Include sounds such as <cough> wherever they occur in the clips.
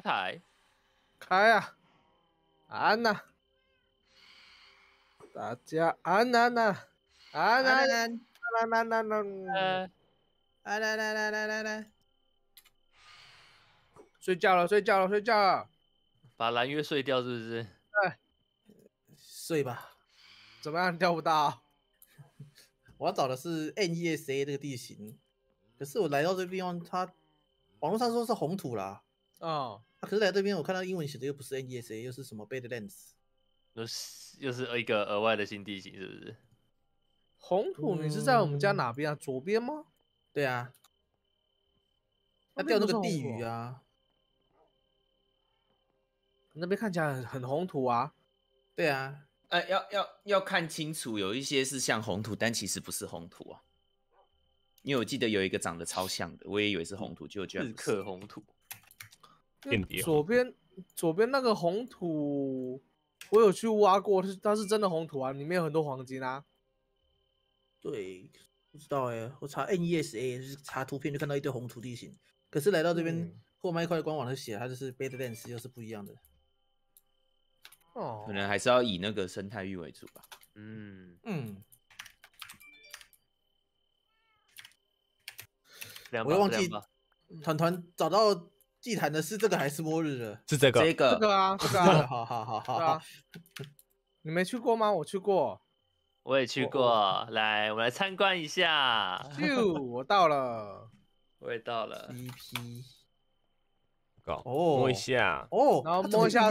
开？开呀！安娜，大家安娜娜，安娜娜，娜娜安安安安来来来来来来，睡觉了，睡觉了，睡觉了，把蓝月睡掉是不是？对，睡吧。怎么样？钓不到？我找的是 NESA 这个地形，可是我来到这地方，它网络上说是红土啦。哦，可是来这边我看到英文写的又不是 N G S A，又是什么 Badlands？又是又是一个额外的新地形，是不是？红土，你是在我们家哪边啊？左边吗？对啊，要钓那个地鱼啊。那边看起来很很红土啊。对啊，哎，要要要看清楚，有一些是像红土，但其实不是红土啊。因为我记得有一个长得超像的，我也以为是红土，结果居然是是红土。左边，左边那个红土，我有去挖过，是它是真的红土啊，里面有很多黄金啊。对，不知道哎，我查 NESA，就是查图片就看到一堆红土地形，可是来到这边，后面一块官网的写，它就是 Badlands 又是不一样的。哦，可能还是要以那个生态域为主吧。嗯嗯。我要忘记，团团找到。祭坛的是这个还是末日的？是这个，这个，这个啊，<laughs> 个啊，<laughs> 好好好好。<laughs> 你没去过吗？我去过，我也去过。来，我们来参观一下。就我到了，我也到了。CP，搞摸一下，哦，然后摸一下，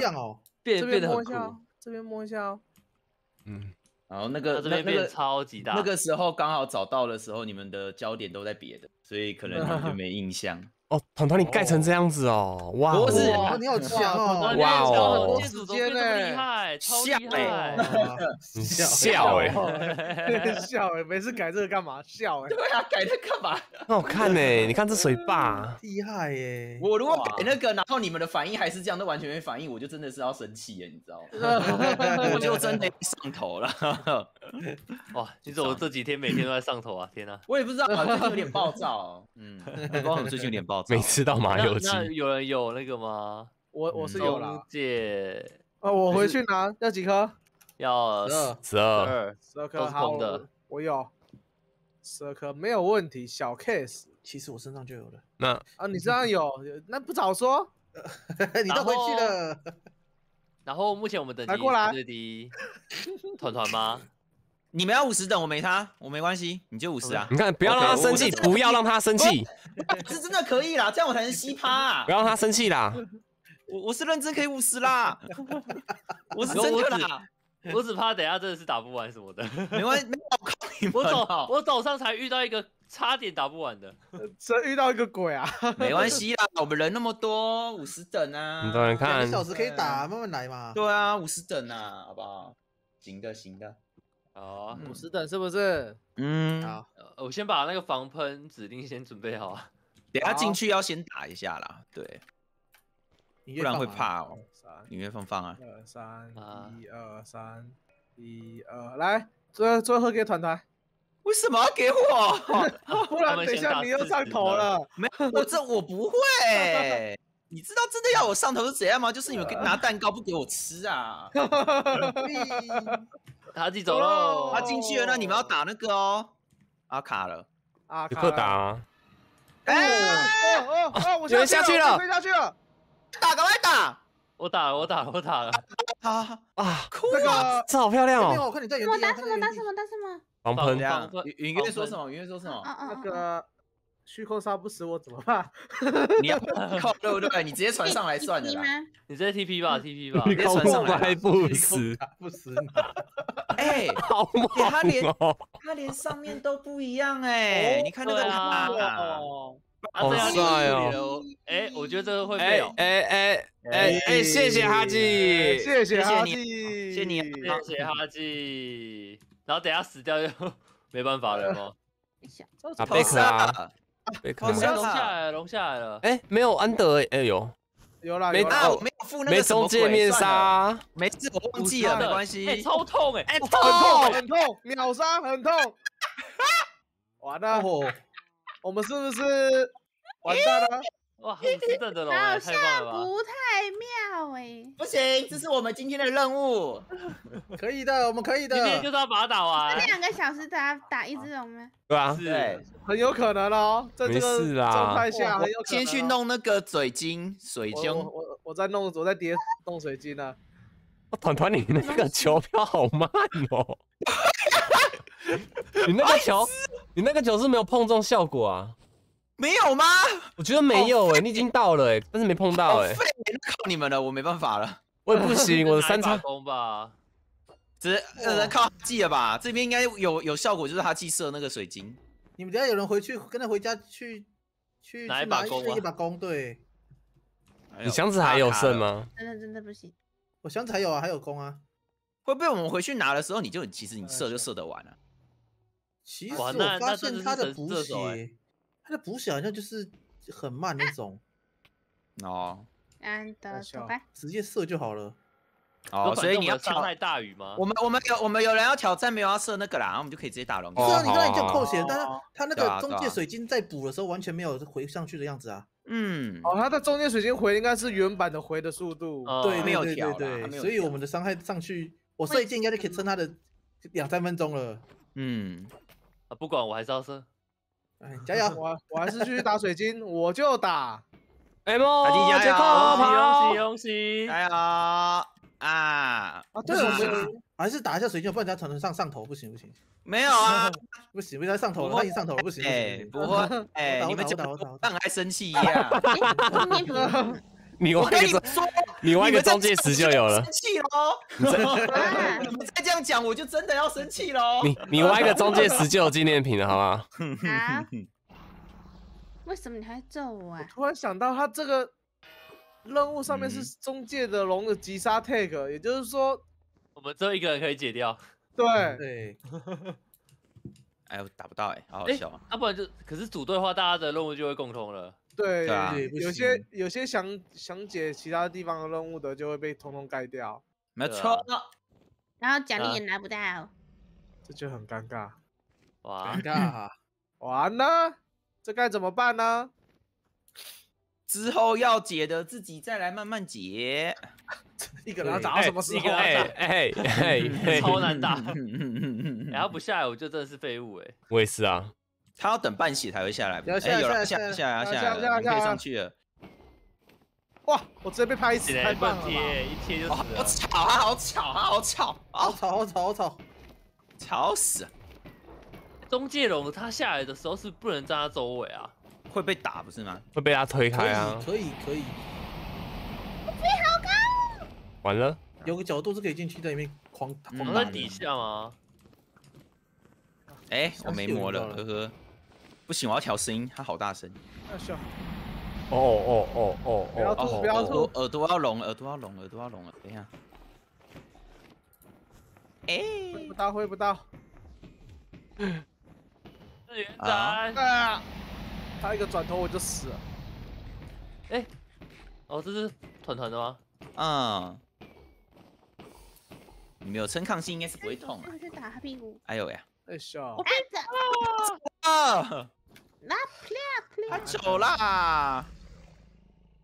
变变得很苦。这边摸一下哦，嗯，然后那个这边变超级大。那个时候刚好找到的时候，你们的焦点都在别的，所以可能你们就没印象。哦，团团你盖成这样子哦，哇！我是，你好强，哦，哇哦，很多时间呢，厉害，超厉 <laughs> 笑哎，笑哎，<laughs> 每次改这个干嘛？笑哎，<laughs> 对啊，改这干嘛？很好看哎，你看这水坝，厉害哎！我如果改那个，然后你们的反应还是这样，都完全没反应，我就真的是要生气哎，你知道吗？我就真的上头了。<laughs> 哇！其实我这几天每天都在上头啊，天啊，<laughs> 我也不知道，好像有点暴躁。<laughs> 嗯，光我最近有点暴躁。没吃到麻油鸡？有人有那个吗？我我是有啦。借啊！我回去拿，要几颗？要十二，十二，十二颗。东的，我有十二颗，没有问题。小 case，其实我身上就有了。那啊，你身上有？那不早说，你都回去了。然后目前我们等级最低，团团吗？你们要五十等，我没他，我没关系，你就五十啊！你看，不要让他生气，不要让他生气，这真的可以啦，这样我才能吸趴啊！不要让他生气啦，我我是认真可以五十啦，<laughs> 我是真的啦，我只怕等下真的是打不完什么的。没关系，没我早我早上才遇到一个差点打不完的，这遇到一个鬼啊！<laughs> 没关系啦，我们人那么多，五十等啊！你看，两个小时可以打，慢慢来嘛。对啊，五十等啊，好不好？行的，行的。哦，五十等是不是？嗯，好，我先把那个防喷指令先准备好，<laughs> 等下进去要先打一下啦，对，不然会怕哦。你月放放啊，二三，一二三，一二，来，最最后给团团，为什么给我？<laughs> 不然等下你又上头了，没，我这我不会。你知道真的要我上头是怎样吗？就是你们拿蛋糕不给我吃啊！<laughs> <laughs> 他自己走喽，他进去了，那你们要打那个哦。啊卡了，啊卡了。哎！哦哦，你们下去了，退下去了。打，来打！我打，了，我打，了，我打了。好啊，哭了，这好漂亮哦。我看你在原地。什么打什么打什么打什么？防喷云云哥在说什么？云哥说什么？那个。虚空杀不死我怎么办？<laughs> 你要 <laughs> 靠肉对？你直接传上来算了，你直接 TP 吧，TP 吧，你传上来不死，不死吗？<laughs> 哎，好猛！他连他连上面都不一样哎，你看那个塔，好帅哦！哎，我觉得这个会背哦！哎哎哎哎，谢谢哈迹，谢谢哈迹，谢你，谢谢哈迹。然后等下死掉就没办法了吗？阿贝克啊！好像龙下来，龙下来了。哎，没有安德，哎呦，有啦，没到没有界那个面杀，没事，我忘记了，没关系。哎，超痛哎，哎，很痛，很痛，秒杀，很痛。<laughs> 完了，我们是不是完蛋了？哇，好 <laughs> 的了！好像不太妙哎，不行，这是我们今天的任务。<laughs> 可以的，我们可以的，今天就是要把倒啊。两个小时打打一只龙吗？对啊，是，很有可能哦。在这啊，状态下，先去弄那个水晶水晶。我我在弄，我在叠弄水晶呢。团团，你那个球票好慢哦。<laughs> 你那个球，你那个球是没有碰撞效果啊。没有吗？我觉得没有哎，你已经到了哎，但是没碰到哎。靠你们了，我没办法了。我也不行，我的 <laughs> 三叉弓吧。只能、人靠计了吧？这边应该有有效果，就是他计射那个水晶。你们等下有人回去跟他回家去去拿一把弓一把弓，对。你箱子还有剩吗？真的真的不行。我箱子还有啊，还有弓啊。会不会我们回去拿的时候，你就其实你射就射得完了？我发现他的补血。他的补血好像就是很慢那种哦安德 d 走直接射就好了。哦，所以你要伤害大鱼吗？我们我们有我们有人要挑战，没有要射那个啦，我们就可以直接打龙。是啊，你刚你已经扣血，但是他那个中介水晶在补的时候完全没有回上去的样子啊。嗯，哦，他的中介水晶回应该是原版的回的速度，对，没有调。对对对，所以我们的伤害上去，我射一箭应该就可以撑他的两三分钟了。嗯，啊，不管我还是要射。哎，加油！<laughs> 我我还是继续打水晶，我就打。M，加油！跑，加油！啊，啊，对，还是打一下水晶，不然人家团团上上头，不行不行。没有啊，<laughs> 不行，不行，上头了，万一上头了不行。哎，不会，<laughs> 哎，你们怎么让人还生气一样？你挖一个，你挖一个中介石就有了。生气喽！你再这样讲，我就真的要生气喽！你你挖一个中介石就有纪念品了，好吗？啊？<laughs> 为什么你还揍我？我突然想到他这个任务上面是中介的龙的击杀 tag，也就是说，我们只有一个人可以解掉。对。对。哎呦，打不到哎，好好笑。啊！要不然就，可是组队的话，大家的任务就会共通了。对对，有些有些想想解其他地方的任务的，就会被通通盖掉。没错，<laughs> 然后奖励也拿不到，这就很尴尬。<laughs> 完尴尬，<laughs> 完了，这该怎么办呢？之后要解的自己再来慢慢解。你敢打到什么时候？哎哎哎，超难打。然后不下来，我就真的是废物哎。我也是啊。他要等半血才会下来，哎，有来，下下来，下来，你可以上去了。哇，我直接被拍死，一蹦贴，一贴就死。我吵啊！好巧，啊！好巧，好巧，好巧，好巧，巧死。中介龙他下来的时候是不能在他周围啊，会被打不是吗？会被他推开啊。可以，可以，我飞好高。完了。有个角度是可以进去在里面狂狂打。在底下吗？哎，我没魔了，呵呵。不行，我要调声音，它好大声。哦哦哦哦哦！不要吐，不要吐，耳朵要聋，耳朵要聋，耳朵要聋了。等一下。哎。挥不到，挥不到。支援者。啊！他一个转头我就死了。哎。哦，这是团团的吗？嗯。你没有撑抗性，应该是不会痛。我去打他屁股。哎呦呀！笑。我被打。啊，他走了，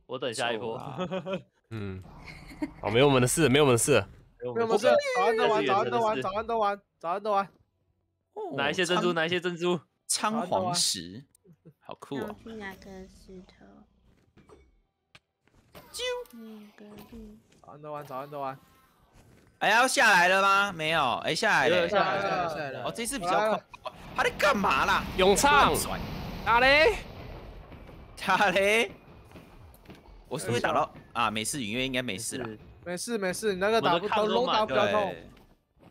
我等下一波。<laughs> 嗯，哦，没有我们的事，没有我们的事，没有我们的事。早安都玩，早安都玩，早安都玩，早安都玩。哪一些珍珠？哪一些珍珠？仓皇石，好酷啊！去哪个石头？啾。早安都玩，早安都玩。哎，要下来了吗？没有，哎，下来了，下来了，下来了。哦，这次比较快。他在干嘛啦？永昌，打雷，哪里？我是会打到啊，没事，隐约应该没事了。没事没事，你那个打不通，龙打不掉通，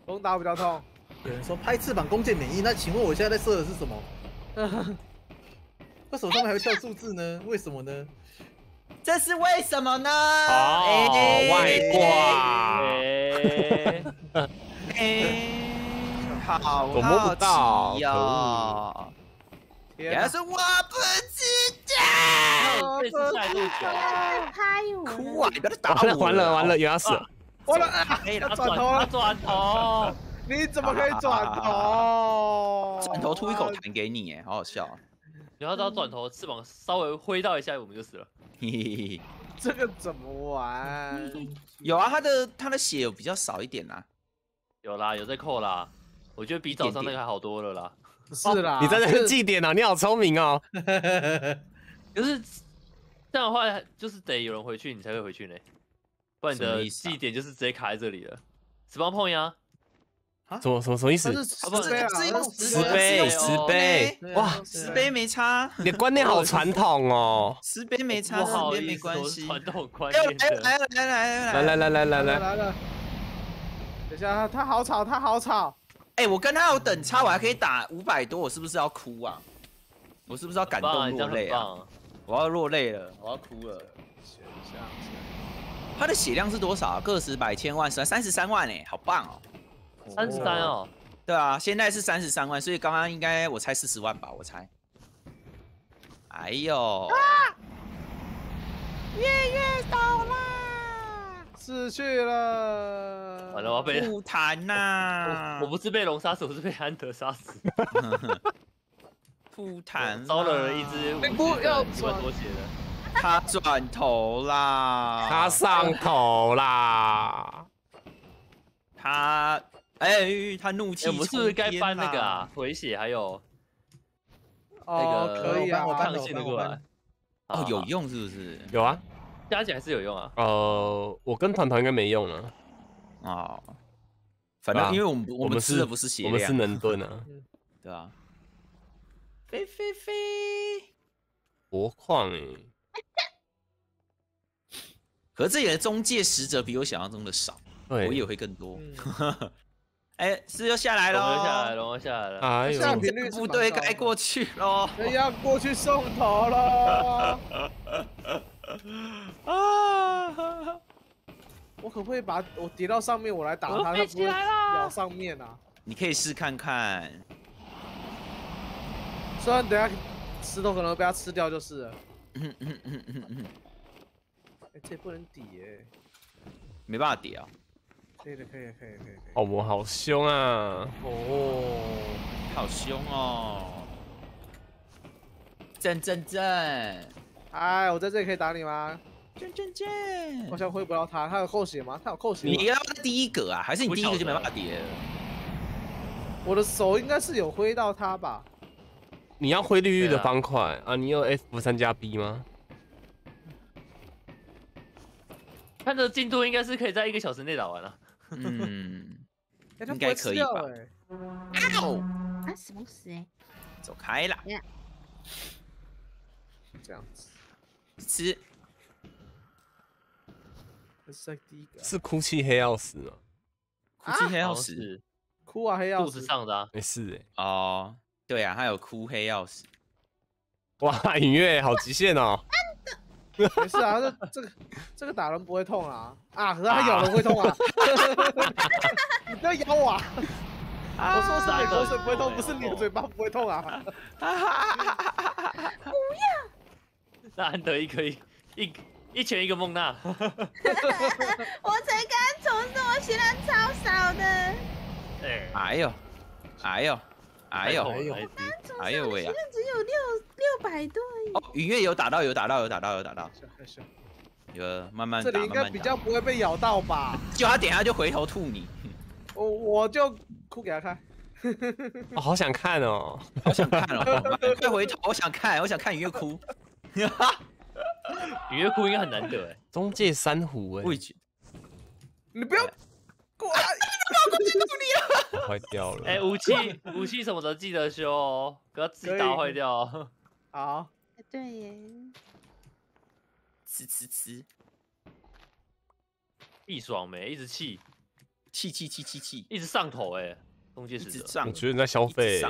龙打不掉痛。有人说拍翅膀弓箭免疫，那请问我现在在射的是什么？我手上还会跳数字呢？为什么呢？这是为什么呢？好哇！嘿。我摸不到，呀、可是我不计较。我被射中了，太无。哭完了完了完了，又要死！完了，了，转头，了，转头！你怎么可以转头？转头吐一口痰给你，哎，好好笑！你要只要转头，翅膀稍微挥到一下，我们就死了。嘿嘿嘿，这个怎么玩？<laughs> 有啊，他的他的血有比较少一点啦，有啦，有在扣啦。我觉得比早上那个还好多了啦。是啦，你在这记点啊，你好聪明哦。<laughs> 可是这样的话，就是得有人回去，你才会回去呢。不然的，你记点就是直接卡在这里了。十方碰呀？啊？什么什么什么意思？啊不，这用石碑，石碑，石碑。哇，石碑没差。你观念好传统哦。石 <laughs> 碑没差，石碑没关系。来来来来来来来来来来来来来了。等一下，他好吵，他好吵。哎，我跟他有等差，我还可以打五百多，我是不是要哭啊？我是不是要感动落泪啊？我要落泪了，我要哭了。他的血量是多少？个十百千万三三十三万嘞，好棒哦，三十三哦。对啊，现在是三十三万，所以刚刚应该我猜四十万吧，我猜。哎呦！啊，月月倒啦。死去了！完了，我要被复弹呐！我不是被龙杀死，我是被安德杀死。复弹招到了一只，不要这么多血的。他转头啦，他上头啦，他哎，他怒气。我们是不是该翻那个啊？回血还有那个翻的过来。哦，有用是不是？有啊。加起来是有用啊。呃，我跟团团应该没用啊。啊，反正因为我们我们吃的不是血，我们是能盾啊，<laughs> 对啊。飞飞飞！国矿哎！可这里的中介使者比我想象中的少，我也会更多。<laughs> 哎，是又下来了，下来了，下来了。哎呦，部队该过去喽，要过去送头了。<laughs> <laughs> 啊！<laughs> 我可不可以把我叠到上面，我来打他？他不是不了上面啊？你可以试看看。虽然等下石头可能被他吃掉，就是。<laughs> 哎，这不能抵耶！没办法抵啊。可以的，可以的，可以，可以，哦，我好凶啊！哦，好凶哦！正正正。哎，我在这里可以打你吗？见见见！好像挥不到他，他有扣血吗？他有扣血？你要第一个啊？还是你第一个就没办法叠？我的手应该是有挥到他吧？你要挥绿绿的方块啊？你有 F 三加 B 吗？看这进度，应该是可以在一个小时内打完了。嗯，应该可以吧？啊？什么？是？走开了。这样子。是，是哭泣黑钥匙吗？哭泣黑钥匙，哭啊黑钥匙上的啊，没事哎。哦，对啊，还有哭黑钥匙。哇，音乐好极限哦。没事啊，这 <laughs> 这个这个打人不会痛啊，啊，可是他咬人会痛啊。<laughs> 你不要咬我！啊！我说是你口水不会痛，不是你的嘴巴不会痛啊。<laughs> 不要。难得一可一，<laughs> 一一拳一个孟娜，<laughs> 我才刚重这我血量超少的。哎，哎呦，哎呦，哎呦，哎呦，哎呦，哎呦喂啊！现在只有六六百多而已。哦，雨月有打到，有打到，有打到，有打到。是是，有慢慢。这里应该比较不会被咬到吧？就他点下就回头吐你。我我就哭给他看。我好想看哦，好想看哦！快回头，我想看，我想看雨月哭。啊！鱼骨应该很难得哎，中介三虎哎，你不要过，你不要过度努力了，快 <laughs> 掉了！哎，武器武器什么的记得修哦，不要自己打坏掉。哦，好，对耶，吃吃吃，一爽没，一直气气气气气气，一直上头哎，中介是上，我觉得你在消费，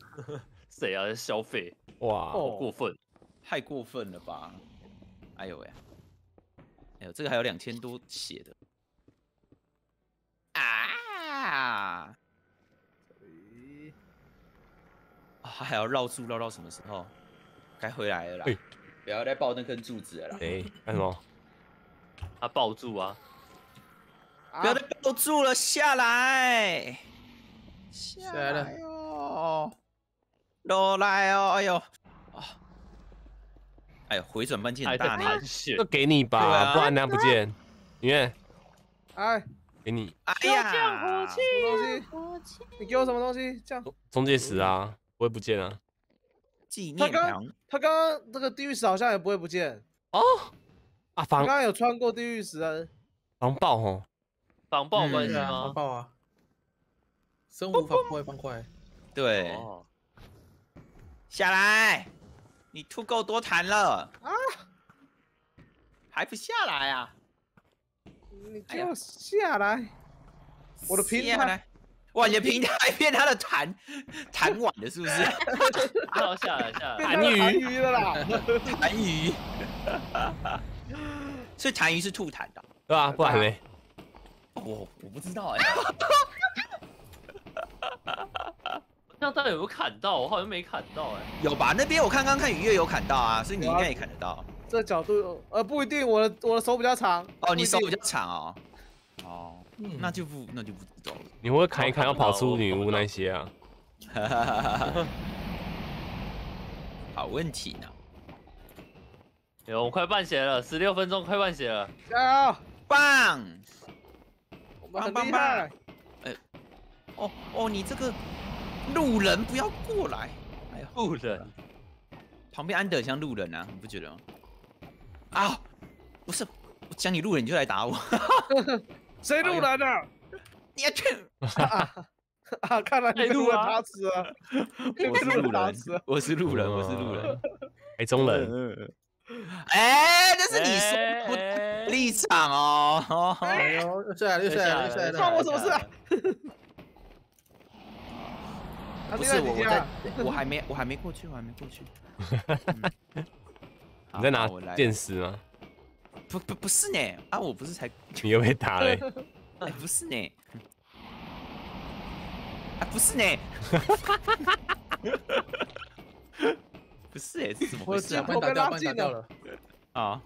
<laughs> 谁啊在消费？哇，好过分！太过分了吧！哎呦喂！哎呦，这个还有两千多血的。啊！咦？啊，还要绕柱绕到什么时候？该回来了啦！不要再抱那根柱子了。哎，干什么？他抱住啊！不要再抱住了，下来！下来了哟！落来哦，哎呦！哎，回转半径大，都给你吧，不然他不见。你看，哎，给你。哎呀，什么东西？你给我什么东西？这样，中介石啊，不会不见啊。纪念墙。他刚，他刚刚那个地狱石好像也不会不见。哦，啊，防。刚刚有穿过地狱石啊。防爆吼。防爆关系啊？防爆啊。生物方块，方块。对。下来。你吐够多痰了啊？还不下来啊？你就要下来！我的平台，哇，你的平台 <laughs> 变他的痰痰碗了，是不是？要下来下来，痰鱼了啦，<laughs> 痰鱼，<laughs> 所以痰鱼是吐痰的，对吧？不然我我不知道哎。那到底有有砍到？我好像没砍到，哎，有吧？那边我看，刚看雨月有砍到啊，所以你应该也砍得到。这角度，呃，不一定，我我的手比较长。哦，你手比较长哦。哦，那就不那就不知道了。你会砍一砍，要跑出女巫那些啊？<laughs> 好问题呢。有，快半血了，十六分钟，快半血了，加油，半，棒棒棒棒！哎，哦哦，你这个。路人不要过来！哎，路人，旁边安德像路人啊，你不觉得吗？啊，不是，想你路人你就来打我，<laughs> 谁路人啊？你去啊！啊，看来你路人打死啊！<laughs> <laughs> 我是路人，我是路人，我是路人。哎，中人，哎，这是你说立场哦！哎呦，又水绿又帅水，关我什么事？不是，我我在，我还没，我还没过去，我还没过去。<laughs> 你在拿电视吗？不不不是呢，啊，我不是才。<laughs> 你又被打了。<laughs> 哎，不是呢。啊，不是呢。不是哎，是怎么？我肩膀被拉进掉了。啊。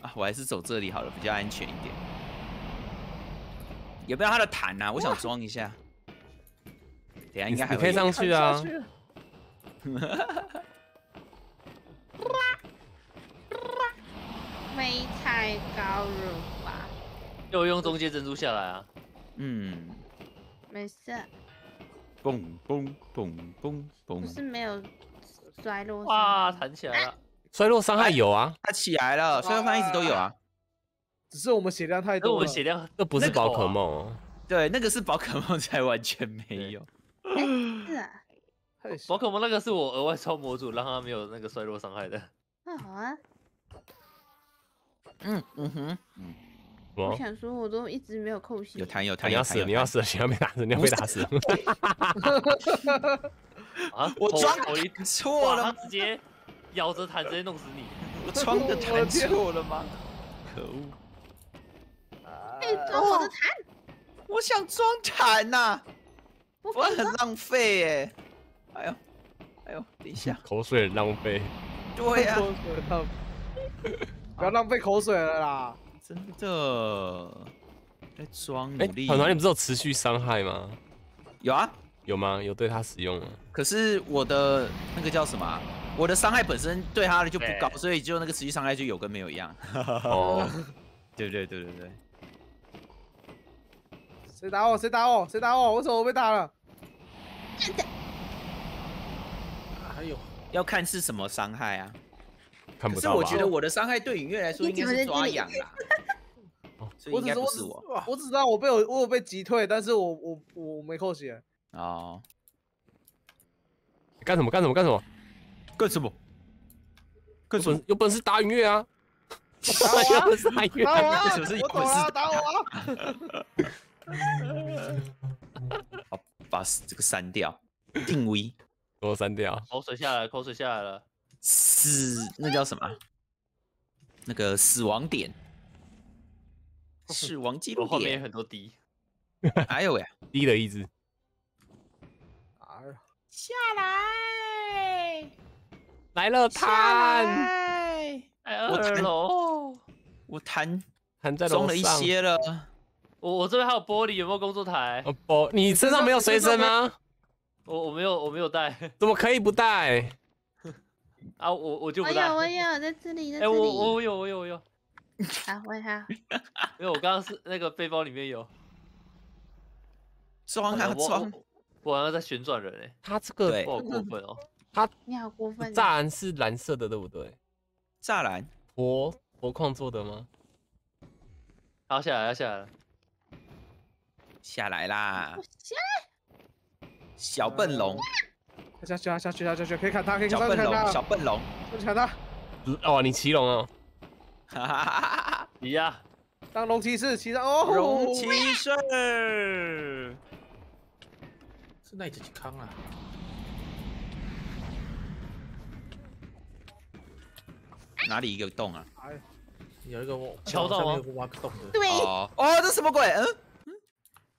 啊，我还是走这里好了，比较安全一点。有不要他的弹啊？我想装一下。等下应该可以上去啊。哈哈哈！没太高了吧？叫用中间珍珠下来啊。嗯。没事。嘣嘣嘣嘣嘣。不是没有衰落。哇！弹起来了。衰落伤害有啊。它起来了。衰落伤害一直都有啊。只是我们血量太多，我们血量那不是宝可梦，对，那个是宝可梦才完全没有。是啊，<laughs> 宝可梦那个是我额外超模组让他没有那个衰弱伤害的。<laughs> 那好啊。嗯嗯哼，我想说我都一直没有扣血。有弹有弹，你要死你要死，你要被打死，你要被打死。<laughs> 啊，我装我错了，直接咬着弹直接弄死你。我穿的弹错了吗？可恶。哎，装我的残，我想装残呐，我很浪费哎。哎呦，哎呦，等一下，口水很浪费。对呀，不要浪费口水了啦。真的，在装努力。粉团，你不是有持续伤害吗？有啊，有吗？有对他使用吗？可是我的那个叫什么？我的伤害本身对他的就不高，所以就那个持续伤害就有跟没有一样。<laughs> 哦，对对对对对。谁打我？谁打我？谁打我？我手我被打了。还有，要看是什么伤害啊，看不到是我觉得我的伤害对影月来说应该是抓痒啦。<laughs> 我只不是我，我只知道我被我我被击退，但是我我我没扣血。啊！你干什么？干什么？干什么？干什么？有本事打影月啊！有本事打隐月，有本事一棍子打我！把 <laughs> 把这个删掉，定位给我删掉。口水下来，口水下来了。死，那叫什么？那个死亡点，死 <laughs> 亡记录点。后面有很多滴。还有哎，滴了一只。啊！下来，来了弹。哎楼，我弹，弹在楼上了。我我这边还有玻璃，有没有工作台？哦，你身上没有随身吗？我我没有，我没有带。怎么可以不带？<laughs> 啊，我我就我有我有在这里在这里。<laughs> 哎，我我有我有我有。啊，问他。没有，我刚刚是那个背包里面有。吃完还我好像在旋转人哎。他这个好过分哦，他 <laughs> 你好过分。栅栏是蓝色的对不对？栅栏，铂铂矿做的吗？好，下来要下来。下来啦！小笨龙，下去下下下下去，可以砍他，可以砍他，砍他！小笨龙，砍他。哦，你骑龙哦！哈哈哈哈哈！你呀，当龙骑士骑上哦！龙骑士，是那一只坑啊？哪里一个洞啊？有一个我敲到哦？挖个洞的。对。哦，这什么鬼？嗯？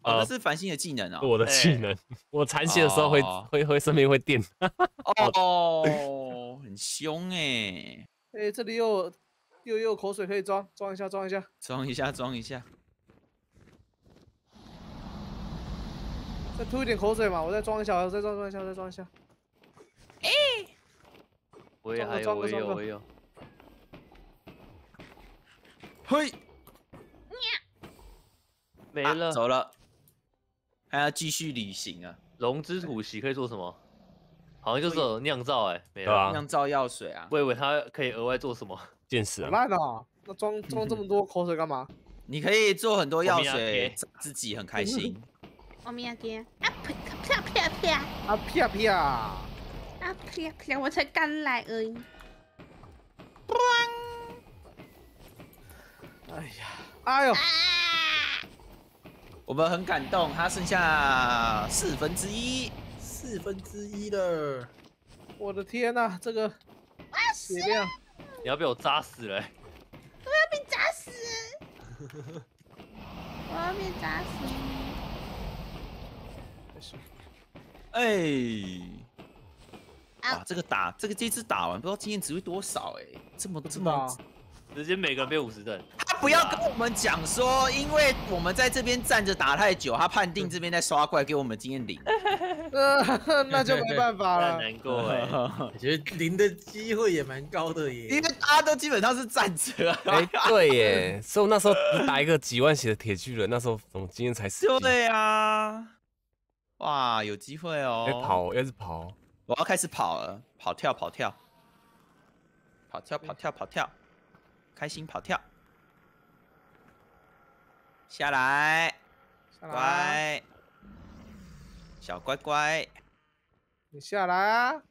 那是繁星的技能哦，我的技能，我残血的时候会会会身边会电，<laughs> 哦，<laughs> 很凶哎哎，这里又又又有口水可以装装一下装一下装一下装一下，再吐一点口水嘛，我再装一下再装装一下再装一下，哎，我也还有我有我有，嘿，没了走了。还要继续旅行啊！龙之吐息可以做什么？好像就是酿造哎，有啊，酿造药水啊。我以为它可以额外做什么？识啊。烂了！那装装这么多口水干嘛？你可以做很多药水，自己很开心。阿米亚杰，阿皮阿啪啊啪啪啊啪啪！我才刚来而已。哎呀！哎呦！我们很感动，它剩下四分之一，四分之一了。我的天哪，这个，啊！不要，你要被我扎死了！我要被扎死！我要被扎死！没 <laughs> 哎，哇！这个打这个这子打完，不知道经验值会多少哎？这么这么。直接每个人变五十盾。他不要跟我们讲说，因为我们在这边站着打太久，他判定这边在刷怪，给我们经验零。<laughs> 那就没办法了。<laughs> 难过哎，其得零的机会也蛮高的耶。因为大家都基本上是站着。哎，对耶，所以那时候打一个几万血的铁巨人，那时候怎们经验才十？就对呀。哇，有机会哦。要跑，要是跑，我要开始跑了。跑跳，跑跳，跑跳，跑跳，跑跳。开心跑跳，下来，乖，小乖乖，你下来，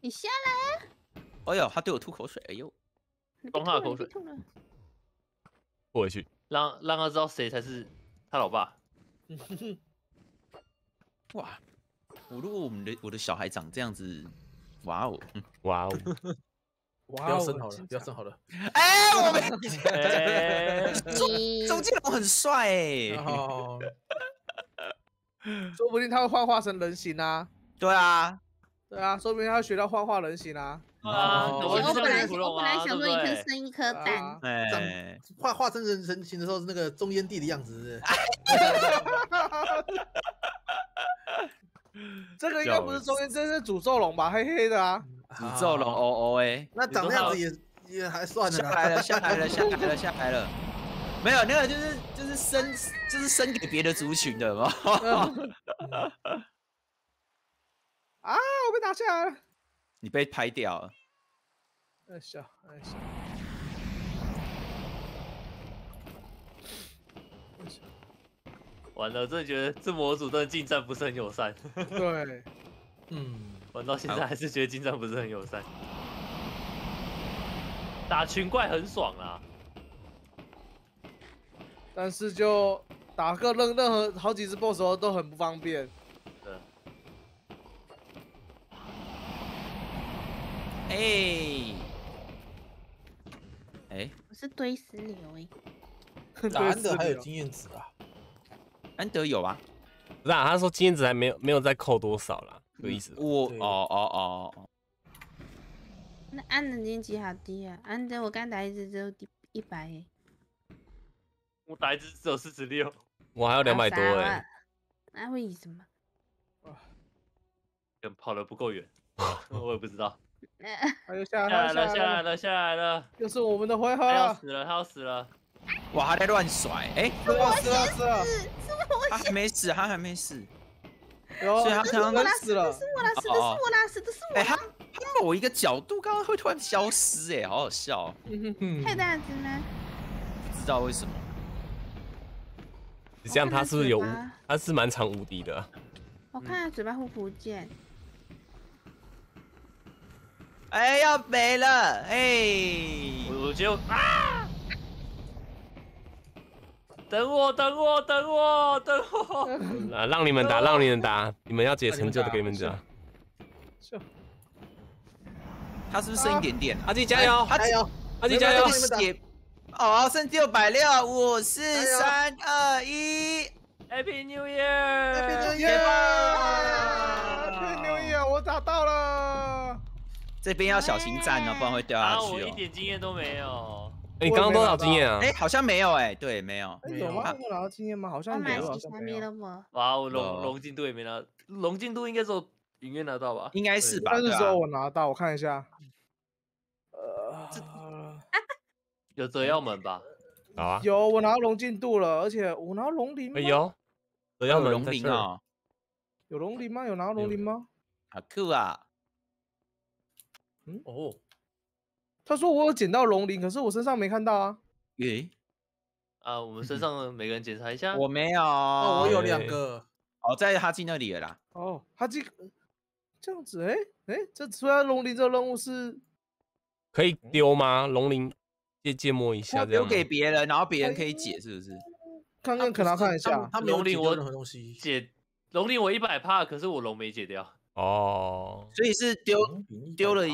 你下来。哎呦，他对我吐口水，哎呦，放下口水，回去，让让他知道谁才是他老爸。哇，我如果我们的我的小孩长这样子，哇哦，哇哦。不要生好了，不要生好了。哎，我们中总金龙很帅哎，<laughs> 说不定他会幻化成人形啊。对啊，对啊，说不定他学到幻化人形啊。啊，我本来我本来想说一天生一颗蛋，长幻化成人人形的时候是那个中烟帝的样子。<laughs> <laughs> 这个应该不是中烟这是诅咒龙吧？黑黑的啊。宇宙龙哦哦哎，那长那样子也也还算了。下牌了下牌了 <laughs> 下牌了下牌了，没有那个就是就是生就是生给别的族群的嘛。<laughs> 啊！我被打下来了，你被拍掉了。哎笑哎笑，哎笑！完了，真的觉得这模组真的近战不是很友善。<laughs> 对，嗯。玩到现在还是觉得金杖不是很友善，打群怪很爽啊，但是就打个任任何好几只 BOSS 都很不方便。对。哎，哎，我是堆石流哎。难 <laughs> 安德还有经验值啊？安德有啊。不啊，他说经验值还没有没有再扣多少了。有意思，我哦哦哦哦哦，那安的年纪好低啊，安的我刚打一只只有第一百，我打一只只有四十六，我还有两百多哎，那为什么？哇，跑的不够远，<laughs> 我也不知道。<laughs> 他又下来了，下来了，下来了，下来了，又是我们的回合了，死了，他要死了，哇，还在乱甩，哎，他要死了，他还没死，他还没死。所以他刚刚死了，都是我了，死都是我了，死都是我。哎，他他某一个角度刚刚会突然消失，哎，好好笑。太大只子呢？知道为什么？这样他是不是有？他是蛮长无敌的。我看他嘴巴会不见。哎，要没了，哎。我就啊。等我，等我，等我，等我！啊，<laughs> 让你们打，让你们打，你们要解成就的给你们讲。他是不是剩一点点？阿弟加油！阿吉，加油！阿吉加油！哦，剩六百六，五四三二一，Happy New Year！Happy New Year！Happy New Year！我找到了。这边要小心站哦，不然会掉下去。我一点经验都没有。你刚刚多少经验啊？哎，好像没有哎，对，没有。有吗？多少经验吗？好像没有，没了哇，龙龙进度也没拿，龙进度应该说影院拿到吧？应该是吧。但是说我拿到，我看一下。呃，有折药门吧？好啊。有，我拿龙进度了，而且我拿龙鳞了。有折药龙鳞啊？有龙鳞吗？有拿龙鳞吗？好酷啊。嗯哦。他说我有捡到龙鳞，可是我身上没看到啊。诶，啊，我们身上每个人检查一下。我没有，我有两个。哦，在哈基那里了。啦。哦，哈基这样子，哎哎，这出来龙鳞这任务是可以丢吗？龙鳞借借摸一下，丢给别人，然后别人可以解是不是？看看，可能看一下，龙鳞我任何解，龙鳞我一百帕，可是我龙没解掉。哦，所以是丢丢了。一。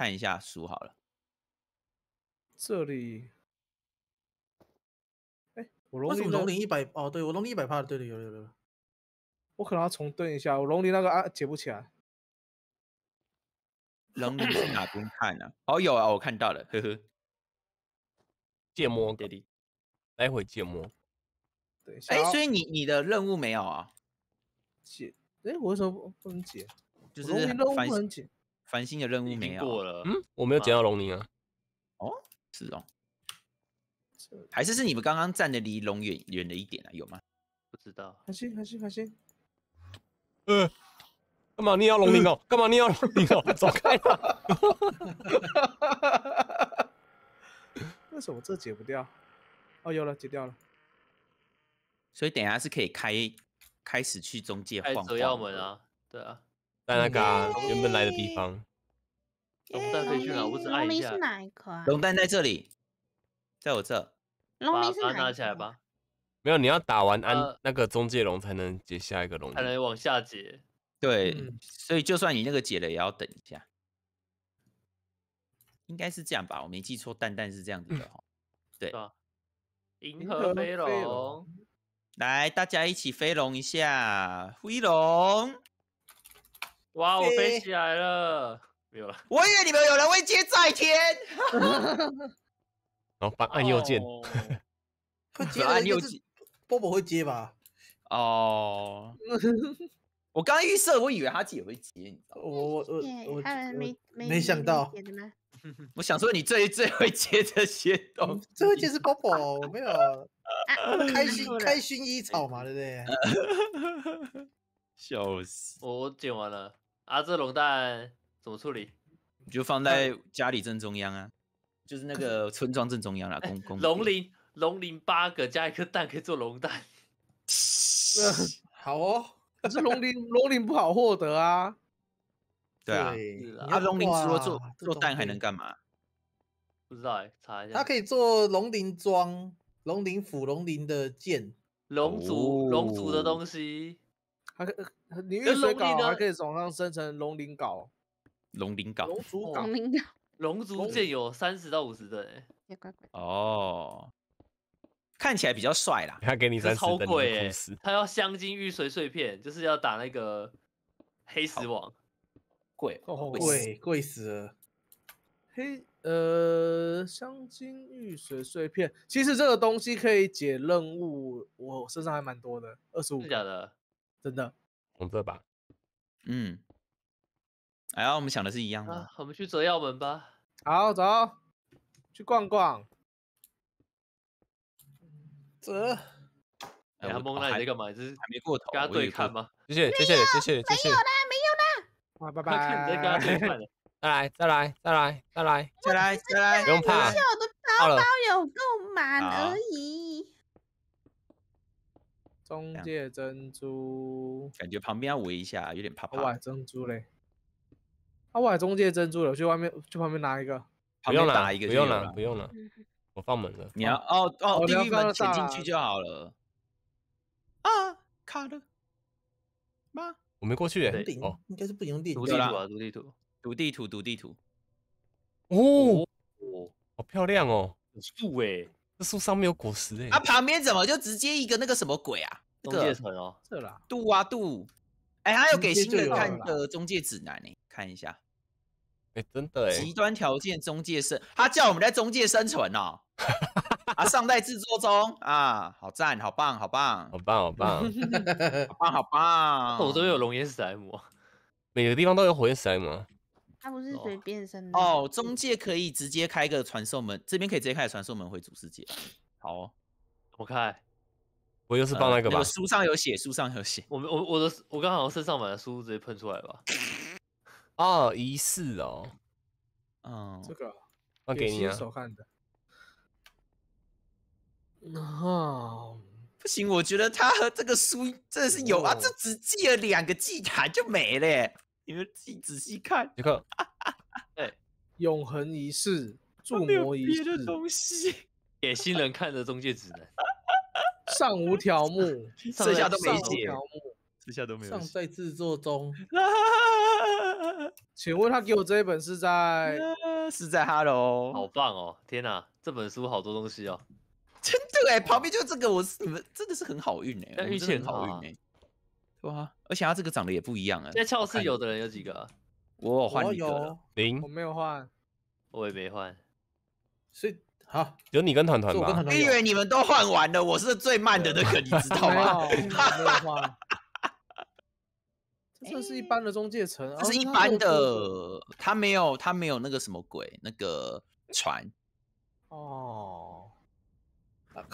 看一下书好了，这里，哎，我龙鳞龙鳞一百哦，对我龙鳞一百帕的，对的有有有，我可能要重蹲一下，我龙鳞那个啊解不起来。龙鳞去哪边看呢？哦有啊，我看到了，呵呵。芥末给你，待会芥末。对，哎，所以你你的任务没有啊？解，哎，我为什么不能解？就是龙鳞任务不能解。繁星的任务没有，嗯，我没有捡到龙鳞啊。哦，是哦，还是是你们刚刚站的离龙远远了一点啊？有吗？不知道。繁星，繁星，繁星，嗯，干嘛你要龙鳞哦？干嘛你要龙鳞哦？走开！<laughs> 为什么这解不掉？哦，有了，解掉了。所以等一下是可以开开始去中介逛逛。要门啊，对啊。在那个原本来的地方，龙蛋可以去哪？我只按一下。龙蛋在这里，在我这。把拿起来吧。没有，你要打完安那个中介龙才能接下一个龙，才能往下接。对，所以就算你那个解了，也要等一下。应该是这样吧，我没记错，蛋蛋是这样子的哈。对。银河飞龙，来，大家一起飞龙一下，飞龙。哇！我飞起来了，没有了。我以为你们有人会接在天，<laughs> 然后按右键，<laughs> 会接按右键，波波会接吧？哦，<laughs> 我刚预设，我以为他自己会接，你知道吗？我我我，没没想到。我想说你最最会接这些东，最会接是波波，没有。开心开心一草嘛，对不对？笑死！我剪完了。啊，这龙蛋怎么处理？就放在家里正中央啊，就是那个村庄正中央啦。公公龙鳞，龙鳞八个加一颗蛋可以做龙蛋。<laughs> <laughs> 好哦，可是龙鳞龙鳞不好获得啊。对啊。啊，龙鳞除了做做蛋还能干嘛？不知道哎，查一下。它可以做龙鳞装、龙鳞斧、龙鳞的剑、龙族龙族的东西。啊，玉髓镐啊，可以往上生成龙鳞镐，龙鳞镐，龙族龙鳞镐，龙族剑有三十到五十对，也乖乖哦，看起来比较帅啦，<laughs> 他给你三十对，他要镶金玉髓碎片，就是要打那个黑死王，贵贵贵死了，黑呃香金玉髓碎片，其实这个东西可以解任务，我身上还蛮多的，二十五，假的。真的，红色吧？嗯，哎呀，我们想的是一样的，我们去折药门吧，好，走，去逛逛，折，哎，他蒙赖在干嘛？这是还没过头，跟他对看吗？继 <laughs> 续，谢谢，继续，没有啦，没有啦，好，拜 <laughs> 拜，<laughs> 再来，再来，再来，再来，再来，再来，不用怕，我的包包有够满而已。中介珍珠，感觉旁边要围一下，有点怕怕。我买珍珠嘞，啊，我中介珍珠了，去外面，去旁边拿一个，不用拿一个，不用了，不用了，我放门了。你要，哦哦，第一关挤进去就好了。啊，卡了，吗？我没过去顶哦，应该是不用地图了，读地图，读地图，读地图。哦，好漂亮哦，树哎。这树上面有果实诶，啊，旁边怎么就直接一个那个什么鬼啊？中介城哦，这啦，度啊度，哎，还有给新人看的中介指南诶，看一下，哎，真的，极端条件中介生，他叫我们在中介生存哦，<laughs> 啊，上代制作中啊，好赞，好棒，好棒，好棒，好棒，好棒，好棒，好棒，我这边有熔岩史莱姆，每个地方都有火焰史莱姆。他不是随便生的哦，中介可以直接开个传送门，这边可以直接开传送门回主世界。好，我看，我又是放那个吧？书上有写，书上有写，我我我的我刚好身上买的书直接喷出来吧？啊，疑似哦，嗯，这个放给你啊。啊，不行，我觉得他和这个书真的是有啊，这只祭了两个祭坛就没了。你们自己仔细看，你看，哎，永恒一世，铸魔一世，的东西，<laughs> 给新人看的中介南。上无条目，<laughs> 剩下都没目，<laughs> 剩下都没有，尚在制作中。请问他给我这一本是在是在 Hello？好棒哦，天哪，这本书好多东西哦，真的哎，旁边就这个，我你们真的是很好运哎，运气很好哎。哇！而且他这个长得也不一样啊。在超市有的人有几个？我换一个，零，我没有换，我也没换。所以好，有你跟团团吧。我以为你们都换完了，我是最慢的那个，你知道吗？有 <laughs> 这是一般的中介层，是一般的，他没有，他没有那个什么鬼，那个船。哦。啊，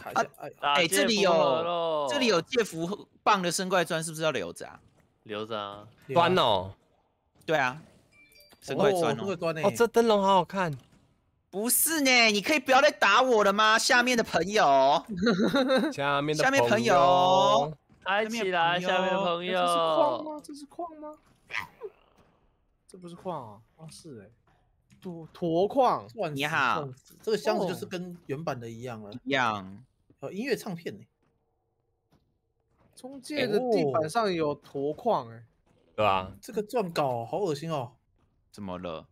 哎，这里有这里有借符棒的生怪砖，是不是要留着啊？留着啊，砖哦。对啊，生怪砖哦。哦，这灯笼好好看。不是呢，你可以不要再打我了吗？下面的朋友，下面的朋友，来起来，下面的朋友。这是矿吗？这是矿吗？这不是矿啊！啊，是哎。驼矿，你好，这个箱子就是跟原版的一样了。一样，哦，音乐唱片呢？中介的地板上有驼矿，哎，对啊。这个钻镐好恶心哦！怎么了？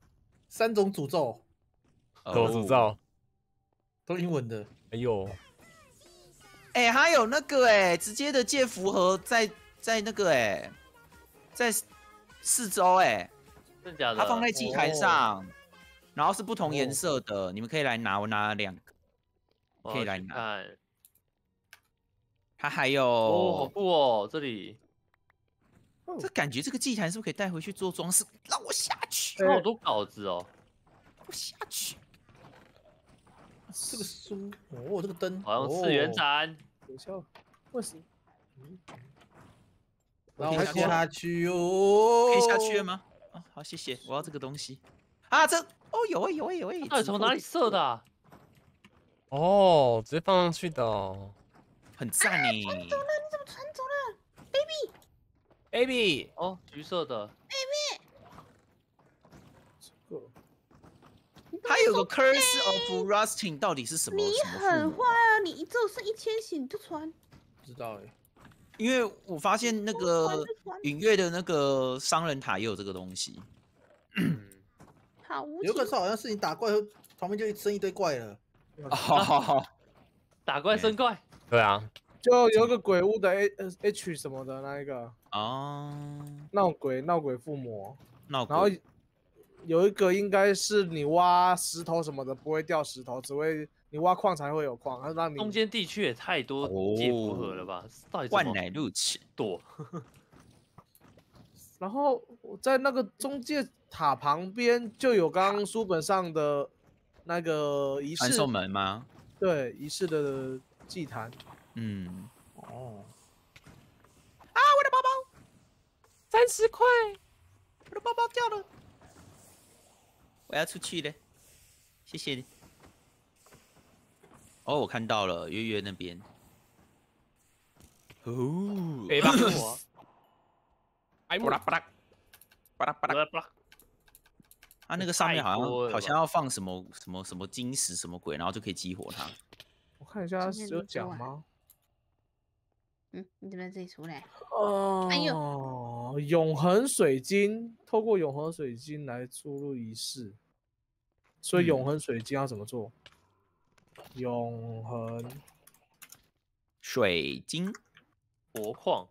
三种诅咒。都诅咒？都英文的。哎呦，哎，还有那个，哎，直接的介符合在在那个，哎，在四周，哎，真假的？他放在祭坛上。然后是不同颜色的，你们可以来拿。我拿了两个，可以来拿。它还有哦，好酷哦！这里，这感觉这个祭坛是不是可以带回去做装饰？让我下去，好多稿子哦！我下去，这个书，哦，这个灯，好像是原斩，有效。为什么？然后下去哦，可以下去了吗？好，谢谢。我要这个东西。啊，这。哦有哎有哎有哎，那从哪里射的？哦，直接放上去的，很赞呢。穿走了，你怎么穿走了 a b b y a b y 哦，橘色的。a b y 这还有个 Curse of Rusting，到底是什么？你很坏啊！你一就剩一千血你就穿。不知道哎，因为我发现那个影月的那个商人塔也有这个东西。有个是好像是你打怪后，旁边就一生一堆怪了。好好好，打怪生怪。对啊，就有个鬼屋的 A H 什么的那一个。啊，闹鬼，闹鬼附魔。然后有一个应该是你挖石头什么的不会掉石头，只会你挖矿才会有矿，让让你。中间地区也太多建合了吧？到底换奶路去躲。然后我在那个中介。塔旁边就有刚刚书本上的那个仪式传送门吗？对，仪式的祭坛。嗯，哦。啊，我的包包三十块，我的包包掉了，我要出去了。谢谢你。哦，我看到了月月那边。呼，哎，木啊，哎木啊，巴拉巴拉，巴拉巴拉。它那个上面好像好像要放什么什么什么晶石什么鬼，然后就可以激活它。<laughs> 我看一下，是有讲吗？嗯，你怎么自己出来？哦，永恒水晶，透过永恒水晶来出入仪式。所以永恒水晶要怎么做？永恒水晶，矿。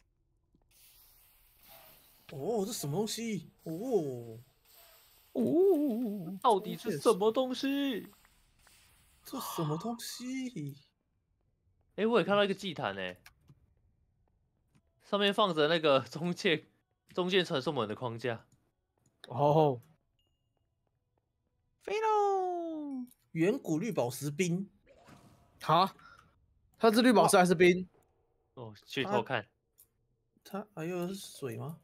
哦，这什么东西？哦。哦，到底是什么东西？这什么东西？哎，我也看到一个祭坛哎，上面放着那个 <laughs> 中介中介传送门的框架。哦，飞喽！远古绿宝石冰，好，它是绿宝石还是冰？哦，去偷看。它还有水吗？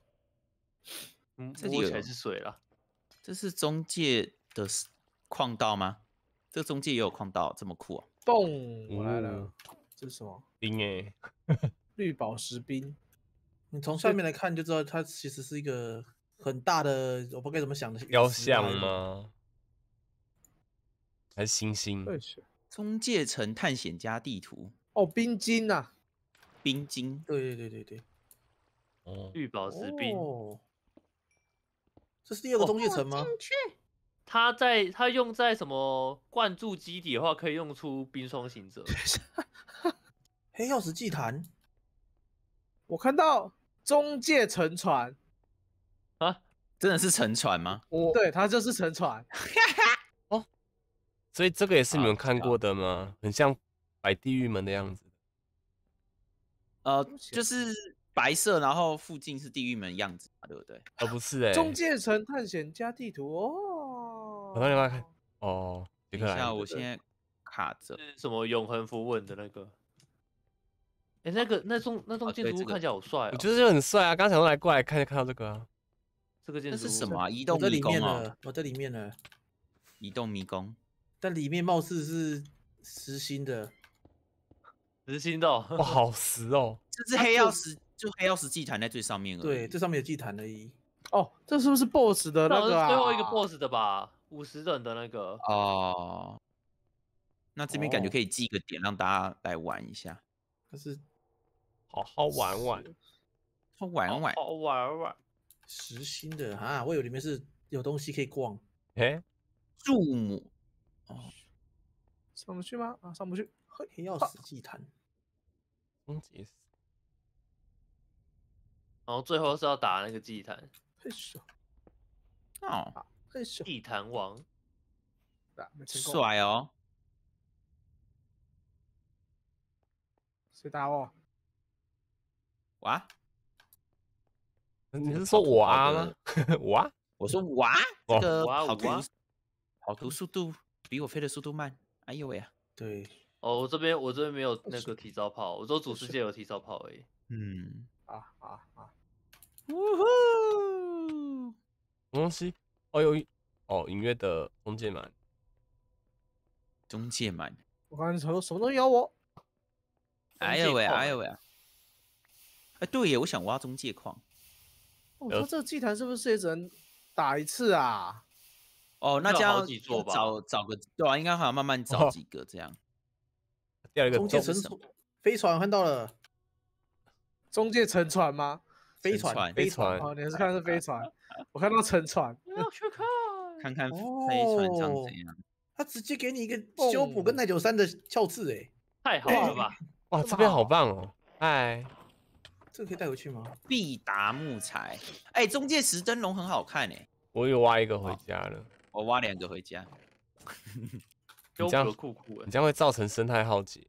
嗯，摸起来是水了。这是中介的矿道吗？这中介也有矿道，这么酷啊！蹦，我来了。这是什么冰诶？绿宝石冰。你从下面来看就知道，它其实是一个很大的。我不该怎么想的。雕像吗？还是星星？中介城探险家地图。哦，冰晶啊，冰晶。对对对对对。哦，绿宝石冰。这是第二个中介层吗？他，在他用在什么灌注基底的话，可以用出冰霜行者。<laughs> 黑曜石祭坛，我看到中介沉船啊，真的是沉船吗？<laughs> 我对他就是沉船。<laughs> 哦，所以这个也是你们看过的吗？很像摆地狱门的样子。呃，就是。白色，然后附近是地狱门样子嘛，对不对？呃，不是哎，中界城探险家地图哦，我帮你打看哦。等一下，我现在卡着。什么永恒符文的那个？哎，那个那栋那栋建筑物看起来好帅，我觉得就很帅啊！刚才想来过来看一看到这个，啊，这个建筑是什么啊？移动迷宫啊！我在里面呢。移动迷宫。但里面貌似是实心的，实心的，哇，好实哦，这是黑曜石。就黑曜石祭坛在最上面而已。对，最上面有祭坛的哦。这是不是 boss 的那个？啊？是最后一个 boss 的吧？五十等的那个。哦。那这边感觉可以记一个点，让大家来玩一下。可是好好玩玩，好玩玩，好玩玩。实心的啊！我以为里面是有东西可以逛。哎，树木。哦。上不去吗？啊，上不去。黑黑曜石祭坛。终结。然后最后是要打那个祭坛，太帅哦！地坛王，帅哦！谁打我？哇！你是说我啊吗？我？啊，我说我啊，这个跑图，跑图速度比我飞的速度慢。哎呦喂啊！对，哦，我这边我这边没有那个提早跑，我说主世界有体操炮哎。嗯，啊啊。呜呼！什么东西？哦呦，哦，隐约的中介满，中介满。我刚才什么什么东西咬我？哎呦喂！哎呦喂！哎，对耶，我想挖中介矿。我说这祭坛是不是也只能打一次啊？哦，那这样找找个对啊，应该还要慢慢找几个这样。掉一个中介沉船，飞船看到了？中介沉船吗？飞船，飞船，哦，你是看的飞 <laughs> 船，我看到沉船。看看看看飞船长怎样？他直接给你一个修补跟耐久三的翘刺，哎，太好了吧？<laughs> 哇，这边好棒哦！哎，这个可以带回去吗？必达木材。哎，中介石灯笼很好看哎。我又挖一个回家了。我挖两个回家。<laughs> 这样酷酷的，你这样会造成生态浩劫。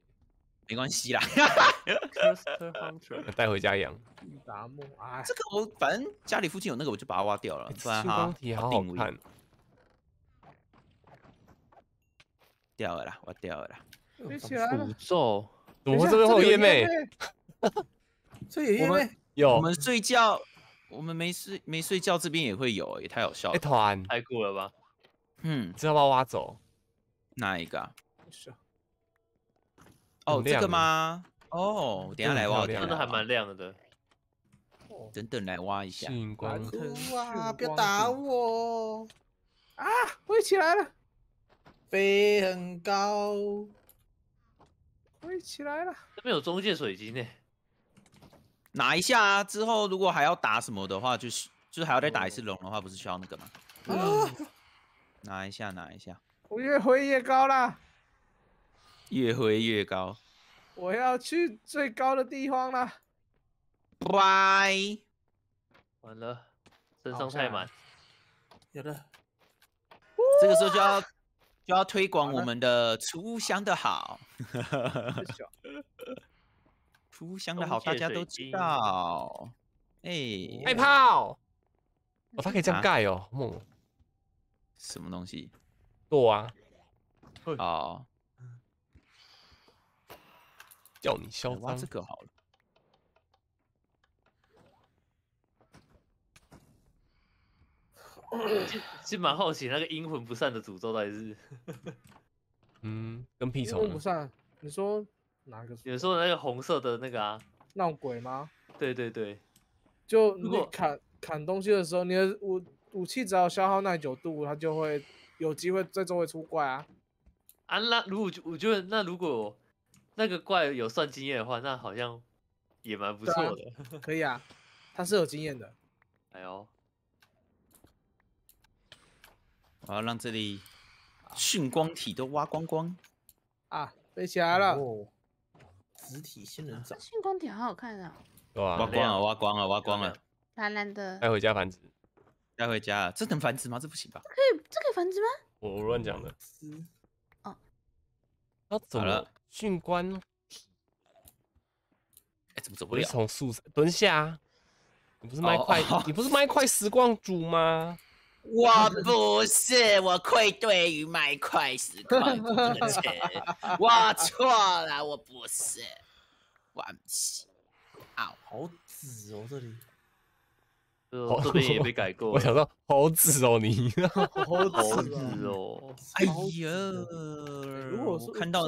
没关系啦，<laughs> 带回家养。这个我反正家里附近有那个，我就把它挖掉了。不然哈，也好好看。掉了啦，我掉了。啦。来。诅咒？我们这边有夜妹？这哈。有夜魅。有。我们睡觉，我们没睡没睡觉，这边也会有，也太搞笑。一团。太酷了吧？嗯，知道把挖走。哪一个？是。哦，这个吗？哦，等下来挖，看的还蛮亮的等等来挖一下。哇，不要打我！啊，飞起来了，飞很高。飞起来了，这边有中介水晶呢，<laughs> 拿一下，之后如果还要打什么的话，就是就是还要再打一次龙的话，不是需要那个吗？拿一下，拿一下。我越飞越高了。越飞越高，我要去最高的地方了。拜，完了，身上太满，有的。这个时候就要就要推广我们的出香的好。出香的好，大家都知道。哎，盖炮，哦，它可以这样盖哦，木木，什么东西？舵啊，哦。叫你嚣张，这个好了。是 <laughs> 蛮好奇那个阴魂不散的诅咒到底是，<laughs> 嗯，跟屁虫不散？你说哪个？你说那个红色的那个啊，闹鬼吗？对对对，就如果砍砍东西的时候，你的武武器只要消耗耐久度，它就会有机会在周围出怪啊。啊，那如果我觉得，那如果。那个怪有算经验的话，那好像也蛮不错的。<laughs> 可以啊，它是有经验的。哎呦！我要让这里训光体都挖光光啊！飞起来了！实体仙人掌，讯光体好好看啊！哇！挖光了，挖光了，挖光了！蓝蓝的，带回家繁殖。带回家？这能繁殖吗？这不行吧？这可以，这可以繁殖吗？我我乱讲的。哦，哦。那怎么了？训官，哎，怎么走不了？从树上蹲下，你不是卖块，你不是卖块时光主吗？我不是，我愧对于卖块时光主的钱，我错了，我不是。完事啊，好紫哦这里，这边也没改过。我想说，好紫哦你，<laughs> 好桃子哦。哎呀，如果说看到。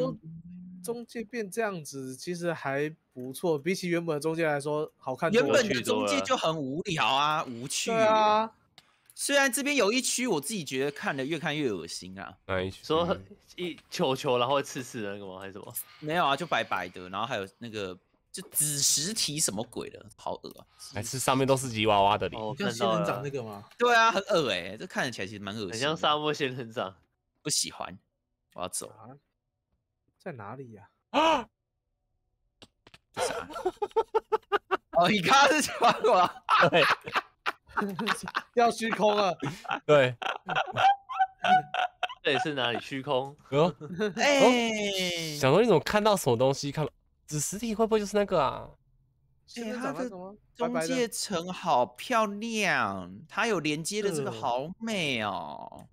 中介变这样子其实还不错，比起原本的中介来说好看原本的中介就很无聊啊，无趣啊。虽然这边有一区我自己觉得看的越看越恶心啊。哪一区？说一球球然后刺刺的那个吗？还是什么？没有啊，就白白的，然后还有那个就紫石体什么鬼的，好恶啊！还是上面都是吉娃娃的脸？哦，像仙人掌那个吗？对啊，很恶哎，这看起来其实蛮恶。很像沙漠仙人掌。不喜欢，我要走。在哪里呀？啊！<laughs> 哦，你刚刚是穿过了，对，掉 <laughs> 虚空了，<laughs> 对，这里是哪里虚空？哦，哎，想说你怎么看到什么东西？看子实体会不会就是那个啊？哎，它的中介层好漂亮，它有连接的，这个好美哦。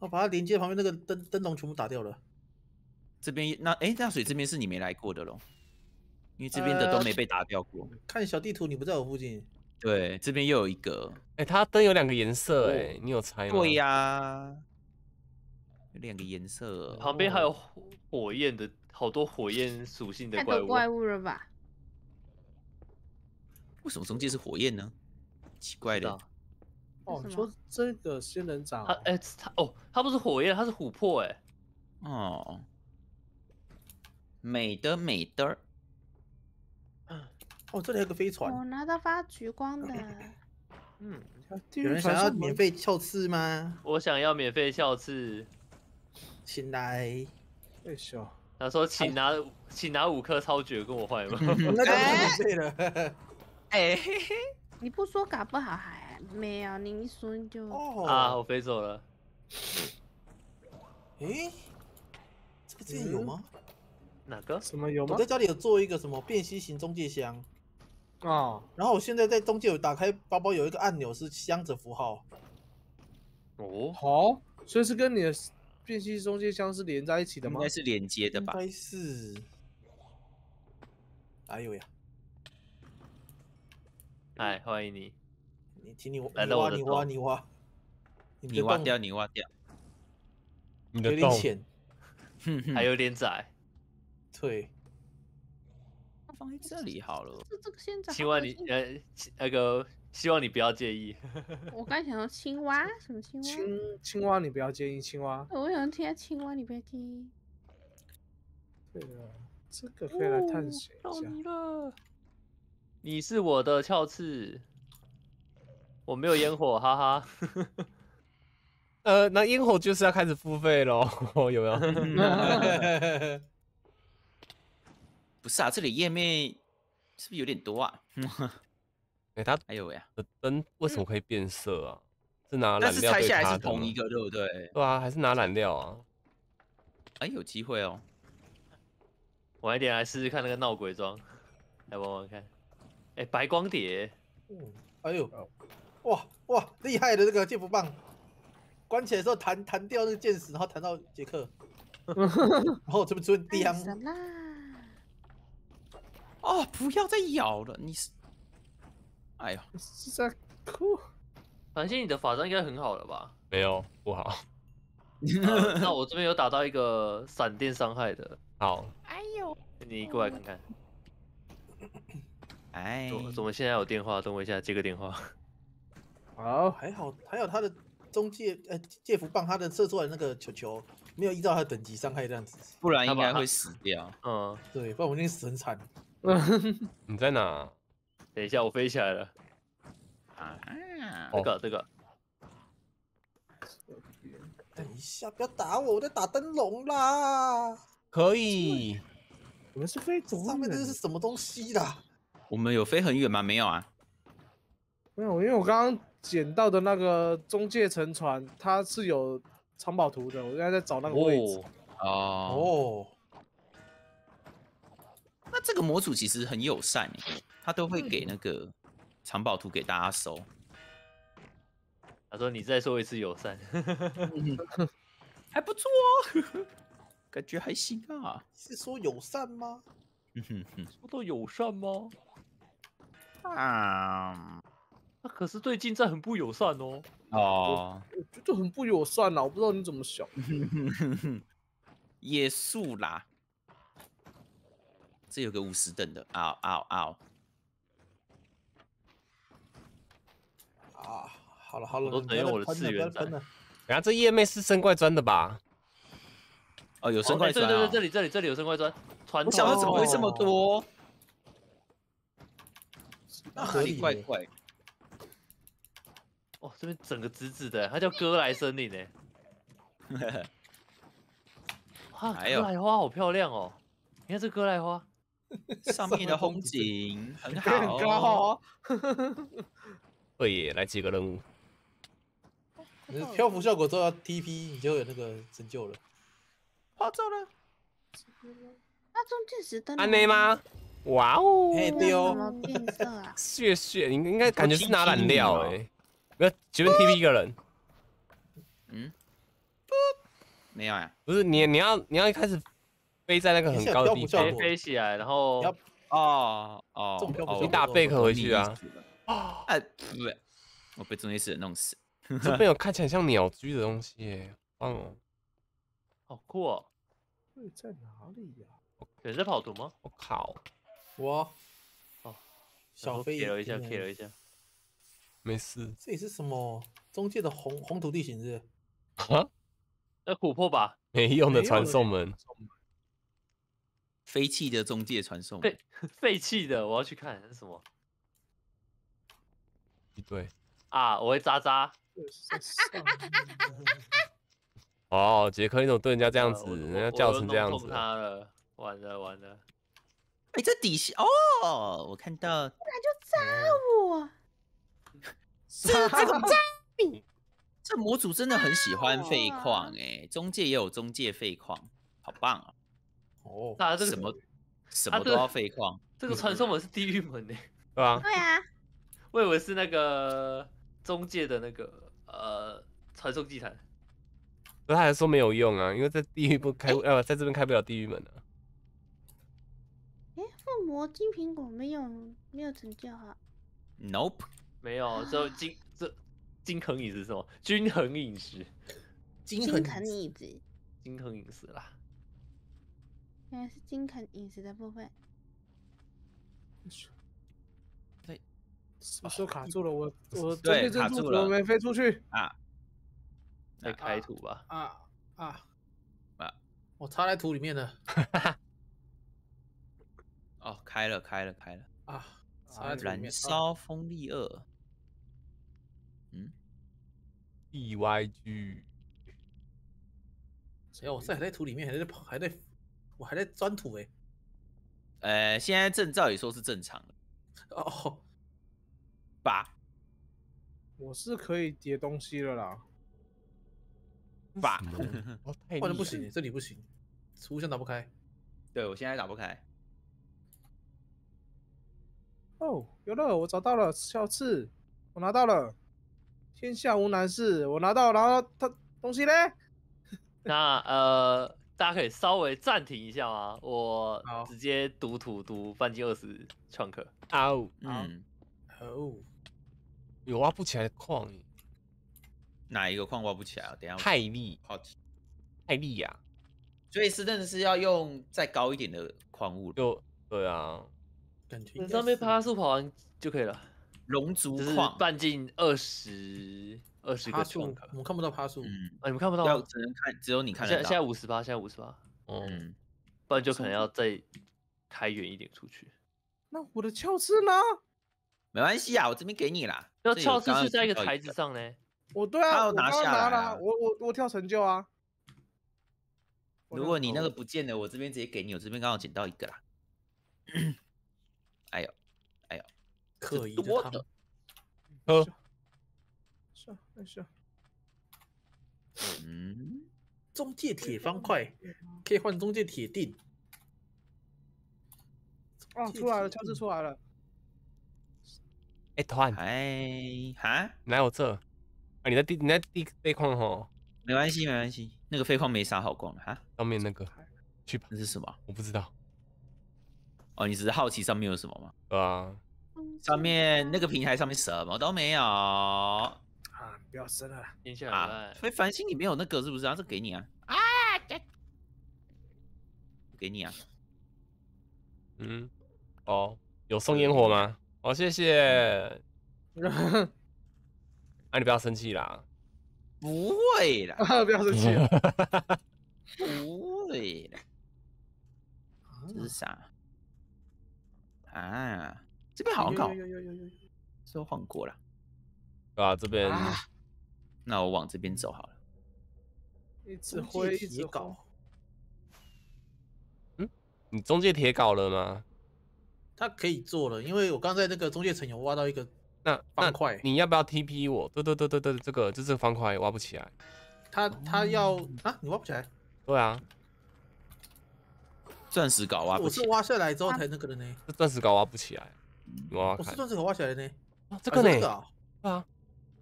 我把它连接旁边那个灯灯笼全部打掉了。这边那哎，大水这边是你没来过的喽，因为这边的都没被打掉过。看小地图，你不在我附近。对，这边又有一个，哎，它灯有两个颜色，哎，你有猜吗？对呀，两个颜色。旁边还有火焰的，好多火焰属性的怪物。太怪物了吧？为什么中间是火焰呢？奇怪的。哦，你说这个仙人掌？它哎，它哦，它不是火焰，它是琥珀，哎，哦。美的美的，哦，这里有个飞船。我拿它发橘光的。<laughs> 嗯，有人想要免费翘刺吗？我想要免费翘刺，请来。哎呦，他说请拿，请拿五颗超绝跟我换吗？<laughs> 那当免费了。<laughs> 哎嘿嘿，你不说搞不好还没有，你一说就啊，我飞走了。哎，这个箭有吗？哪个什么有吗？我在家里有做一个什么变析型中介箱啊，然后我现在在中介有打开包包，有一个按钮是箱子符号。哦，好，所以是跟你的变息中介箱是连在一起的吗？应该是连接的吧，应该是。哎呦呀！嗨，欢迎你！你听你挖，你挖，你挖，你挖，你挖掉，你挖掉。有点浅，<laughs> 还有点窄。对，放在这里好了。这这个希望你呃那个希望你不要介意。<laughs> 我刚想说青蛙，什么青蛙？青青蛙，你不要介意青蛙。我想要听青蛙，你不要介意。对啊，这个可以来探险一下。你是我的翘刺，我没有烟火，哈哈。<laughs> 呃，那烟火就是要开始付费喽，<laughs> 有没有？是啊，这里页面是不是有点多啊？<laughs> 哎，他还有哎，灯为什么可以变色啊？是拿染料但是拆下来是同一个，对不对？对啊，还是拿染料啊？哎，有机会哦，晚一点来试试看那个闹鬼装，来玩玩看。哎，白光碟，哎呦，哇哇，厉害的这个剑斧棒，关起来时候弹弹掉那个剑矢，然后弹到杰克，<laughs> 然后这不准丢。哦，不要再咬了！你是，哎呦，是在哭。反正你的法杖应该很好了吧？没有，不好。<laughs> 那我这边有打到一个闪电伤害的，好。哎呦，你过来看看。哎，怎怎么现在有电话？等我一下接个电话。好，还好，还有他的中介，呃，介符棒，他的射出来的那个球球没有依照他的等级伤害这样子，不然应该会死掉。嗯，对，不然我今天死很惨。<laughs> 你在哪？等一下，我飞起来了。啊，这个这个。等一下，不要打我，我在打灯笼啦。可以。我们是飞走上面。上这是什么东西的？我们有飞很远吗？没有啊。没有，因为我刚刚捡到的那个中介沉船，它是有藏宝图的，我应在在找那个位置。哦。哦。这个模组其实很友善，他都会给那个藏宝图给大家收。他说：“你再说一次友善，<laughs> 还不错，感觉还行啊。”是说友善吗？嗯哼哼，说到友善吗？啊，那可是最近在很不友善哦。哦，我觉得很不友善啊，我不知道你怎么想。也素啦。这有个五十等的嗷嗷嗷！啊，好了好了，我等我的资源砖。然后这叶妹是生怪砖的吧？哦，有生怪砖。对对对，这里这里这里有生怪砖。我想到怎么会这么多？那合理。怪怪。哦，这边整个紫紫的，它叫哥莱森林呢。哈哈。哇，哥莱花好漂亮哦！你看这哥莱花。<laughs> 上面的风景很好。二爷 <laughs> 来几个任务，漂浮效果做到 TP，你就有那个成就了。画走了？那中箭石吗？哇哦！什么变色啊？血 <laughs> 血，应该感觉是拿染料哎。没有，随便 TP 一个人。嗯？没有呀？不是你，你要你要一开始。飞在那个很高的，地飞飞起来，然后啊啊，你打贝壳回去啊啊！哎，对，我被中间死人弄死。这边有 <laughs> 看起来像鸟居的东西，嗯，好酷。会在哪里呀？也是跑图吗？我靠，我哦，小飞也了一下，也了一下，没事。这里是什么中介的红红土地形是？啊？那琥珀吧？没用的传送门。废弃的中介传送。废 <laughs> 废弃的，我要去看是什么？一堆啊！我会扎扎。<laughs> 哦，杰克，你怎么对人家这样子？人家叫成这样子。他了，完了完了。哎，这底下哦，我看到。突然就扎我。是 <laughs> 这个渣比。这模组真的很喜欢废矿哎，中介也有中介废矿，好棒啊。哦，家这个什么什么都要废话，<laughs> 这个传送门是地狱门呢，<laughs> 对啊，对啊，<laughs> 我以为是那个中介的那个呃传送祭坛，不，他还说没有用啊，因为在地狱不开，呃，在这边开不了地狱门的。哎，附魔金苹果没有没有成就哈，Nope，没有，这金这金坑饮食什么？均衡饮食，均衡饮食，均衡饮食啦。应该是金肯饮食的部分。对，我说卡住了，我我对卡住了，没飞出去啊！在开土吧？啊啊啊！我插在土里面了。<laughs> 哦，开了开了开了！啊！燃烧风力二。嗯。b y g。哎要我还在土里面，还在跑，还在。我还在钻土哎，呃，现在证照也说是正常的。哦哦，把，<laughs> 我是可以叠东西的啦。把，<laughs> 哦，的不行，这里不行，储物箱打不开。对，我现在也打不开。哦，有了，我找到了小刺，我拿到了。天下无难事，我拿到，然后他东西嘞？<laughs> 那呃。大家可以稍微暂停一下吗？我直接读图读半径二十创客。啊呜，嗯，哦，有挖不起来的矿？哪一个矿挖不起来啊？等下好奇，太密呀，所以是真的是要用再高一点的矿物就，对啊，感觉上面爬树跑完就可以了。龙族就是半径二十。二十个树，我看不到爬嗯，啊，你们看不到，只能看，只有你看得到。现现在五十八，现在五十八。嗯，不然就可能要再开远一点出去。那我的翘刺呢？没关系啊，我这边给你啦。要翘刺是在一个台子上呢。我，对啊，我拿下了。我我我跳成就啊！如果你那个不见了，我这边直接给你。我这边刚好捡到一个啦。<coughs> 哎呦，哎呦，可以我的。<laughs> 没事。嗯，中介铁方块可以换中介铁锭。哦，出来了，枪支出来了。哎，团，哎，哈，哪有这？啊，你在地，你在地废矿吼？没关系，没关系，那个废矿没啥好逛的哈。上面那个，去吧。那是什么？我不知道。哦，你只是好奇上面有什么吗？对啊。上面那个平台上面什么都没有。不要生了，气啦，啊！所以繁星里面有那个是不是啊？这给你啊，哎，给，你啊。嗯，哦，有送烟火吗？哦，谢谢。哎，<laughs> 你不要生气啦，不会的，<laughs> 不要生气，不会的。这是啥？啊，这边好像搞，有有有有有，说换过了，啊，这边。那我往这边走好了。一直挥，一直搞。嗯，你中介铁搞了吗？他可以做了，因为我刚在那个中介城有挖到一个那方块。你要不要 TP 我？对对对对对，这个就这个方块挖不起来。他他要啊？你挖不起来？对啊。钻石镐挖不起我是挖下来之后才那个的呢。钻石镐挖不起来。我我是钻石镐挖起来的呢。啊，这个呢？啊。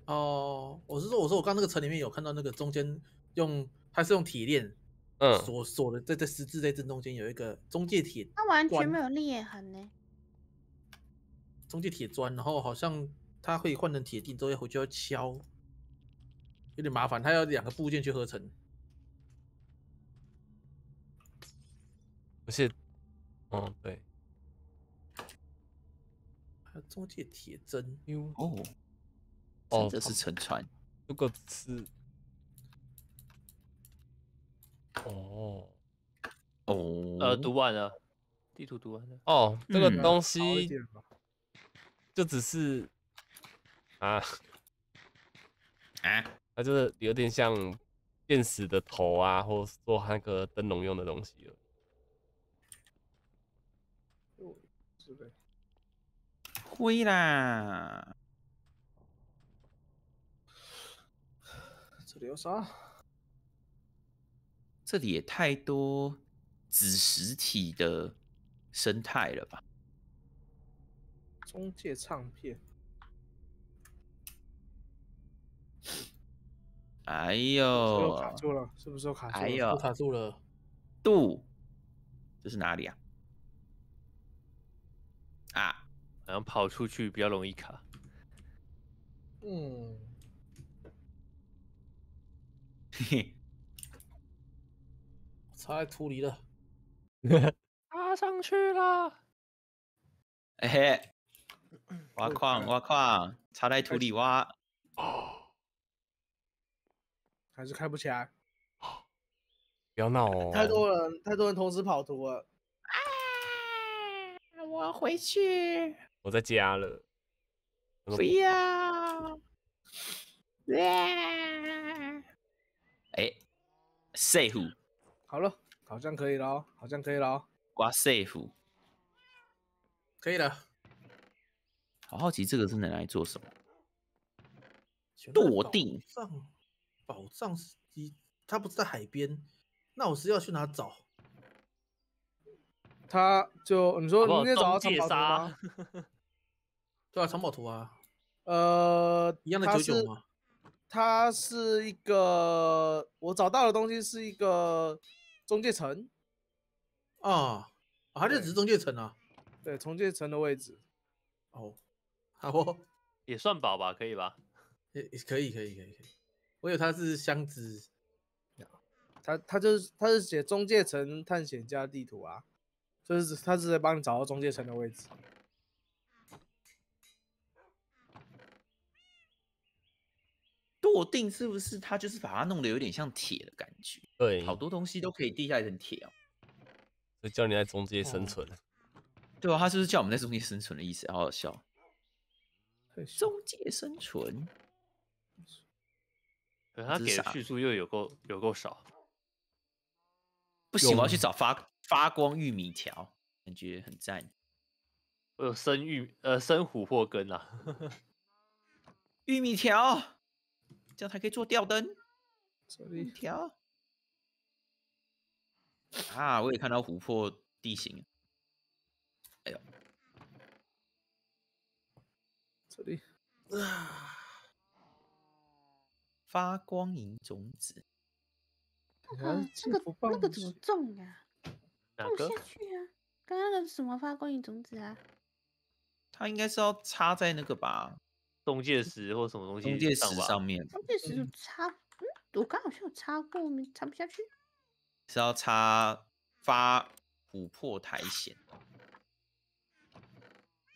哦，我是说，我说我刚那个城里面有看到那个中间用，它是用铁链，嗯，锁锁的，在在十字在正中间有一个中介铁，它完全没有裂痕呢。中介铁砖，然后好像它会换成铁锭，之后要回去要敲，有点麻烦，它要两个部件去合成。不是，哦对，还有中介铁针哦。哦，这是沉船。如果是哦哦，呃，读完了地图，读完了。哦，这个东西就只是啊，啊，那就是有点像电死的头啊，或做那个灯笼用的东西了。灰啦。有啥？这里也太多子实体的生态了吧？中介唱片。哎呦！卡住了，是不是又卡住了？哎呦！卡住了。度，这是哪里啊？啊，好像跑出去比较容易卡。嗯。插在土里了，插 <laughs> 上去了。哎嘿，<coughs> 挖矿挖矿，插在土里挖。哦，还是开不起来。不要闹哦！太多人，太多人同时跑图了。啊！我回去。我在家了。不要。safe。好了，好像可以了，好像可以了，刮 safe，可以了。好好奇这个是拿来做什么？躲定藏宝藏是？他不是在海边，那我是要去哪找？他就你说明天找到藏宝图吗？<laughs> 对啊，藏宝图啊，呃，一样的九九吗？它是一个，我找到的东西是一个中介城，啊，它就只是中介城啊，对，中介城的位置，哦，好，<laughs> 也算宝吧，可以吧？也，可以，可以，可以，可以。我有它是箱子，它，它就是，它是写中介城探险家地图啊，就是它是在帮你找到中介城的位置。我定是不是他就是把它弄得有点像铁的感觉？对，好多东西都可以地下一层铁哦。就叫你在中间生存，<laughs> 对吧？他是不是叫我们在中间生存的意思？好好笑，<laughs> 中介生存。可他给的次数又有够有够少，不行，我要去找发发光玉米条，感觉很赞。我有生玉，呃，生琥珀根啊，<laughs> 玉米条。这样它可以做吊灯，这里条啊！我也看到琥珀地形。哎呦，这里啊，发光银种子，那个那个那个怎么种呀？种不下去啊！刚刚的什么发光萤种子啊？它应该是要插在那个吧？中介石或什么东西？中介石上面。中介石插，嗯，我刚好像有插过，插不下去。是要插发琥珀苔藓。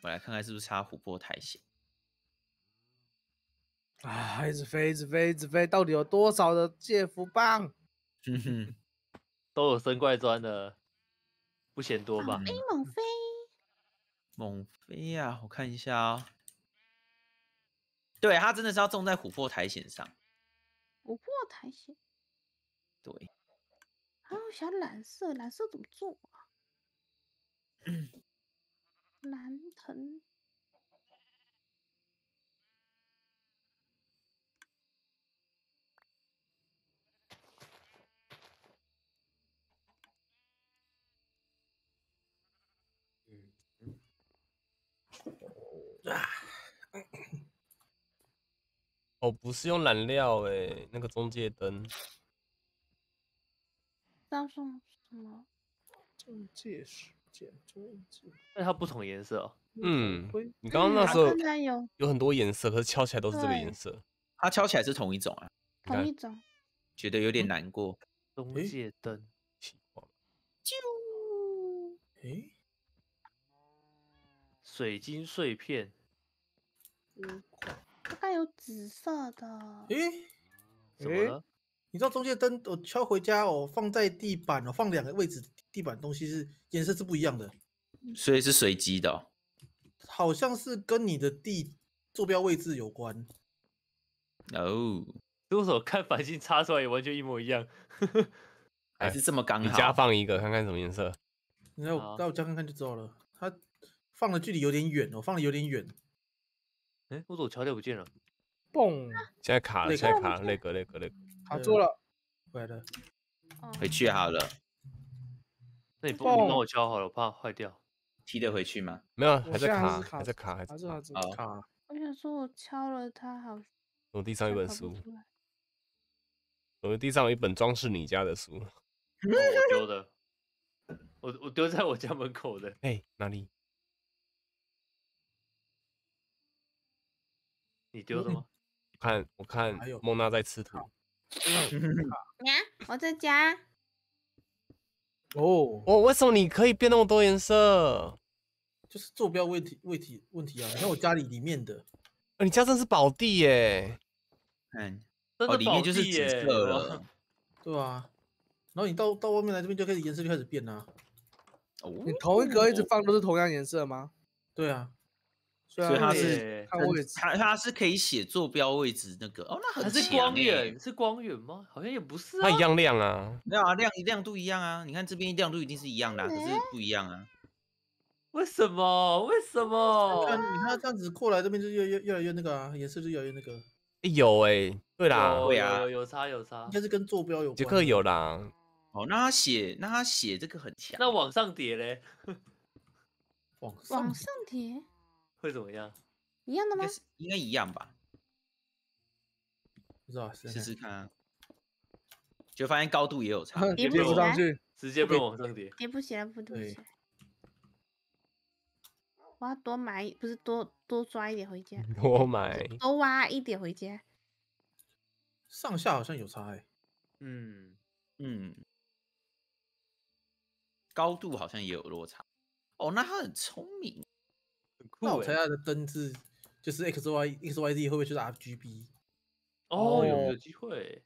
我来看看是不是插琥珀苔藓。啊！一子飞子飞子飞，到底有多少的戒符棒？<laughs> 都有升怪砖的，不嫌多吧？猛飞！猛飞！猛飞呀！我看一下啊。对，它真的是要种在琥珀苔藓上。琥珀苔藓，对。还我想蓝色，蓝色怎么做？蓝藤。哦，不是用染料哎，那个中介灯，当送什么？中介中介，但它不同颜色。嗯，你刚刚那时候有很多颜色，可是敲起来都是这个颜色，它敲起来是同一种啊，同一种，觉得有点难过。中介灯，就，哎，水晶碎片，嗯。大概有紫色的，诶，什么你知道中间灯，我敲回家，我放在地板，我放两个位置，地板东西是颜色是不一样的，所以是随机的，哦。好像是跟你的地坐标位置有关。哦，<laughs> 如果我看反镜插出来也完全一模一样，还是这么刚。你家放一个看看什么颜色，那到我家看看就知道了。它放的距离有点远哦，放的有点远。哎，我怎么敲掉不见了？嘣！现在卡了，现在卡了，那个那个那个，卡住了，坏了，回去好了。那你帮我敲好了，我怕坏掉，提得回去吗？没有，还在卡，还在卡，还在卡。我想说，我敲了它，好。我地上有本书，我地上有一本装饰你家的书，<laughs> 我丢的，我我丢在我家门口的。哎，哪里？你丢了吗？看，我看，还有孟娜在吃土。<laughs> <laughs> 呀，我在家。<laughs> 哦，我为什么你可以变那么多颜色？就是坐标问题，问题问题啊！你看我家里里面的，你家真是宝地耶。嗯，就是宝地耶。对啊。然后你到到外面来这边就开始颜色就开始变啦。你同一格一直放都是同样颜色吗？对啊。所以它是它它它是可以写坐标位置那个哦，那很它是光源是光源吗？好像也不是啊。它一样亮啊。没有啊，亮亮度一样啊。你看这边亮度一定是一样的，可是不一样啊。为什么？为什么？你看这样子过来，这边就越越越来越那个啊，颜色就越来越那个。有哎，对啦，对啊，有差有差，应该是跟坐标有。杰克有啦。哦，那他写那他写这个很强。那往上叠嘞？<laughs> 往往上叠。会怎么样？一样的吗？应该一样吧。不知道，试试看。就发现高度也有差，<laughs> 叠不上去，直接被我往上叠，叠不起来，不堆起来。我要多买，不是多多抓一点回家。<laughs> 多买，多挖一点回家。上下好像有差，嗯嗯，高度好像也有落差。哦，那他很聪明。那我猜他的灯字就是 x y x y Z 会不会就是 r g b？哦，有机会。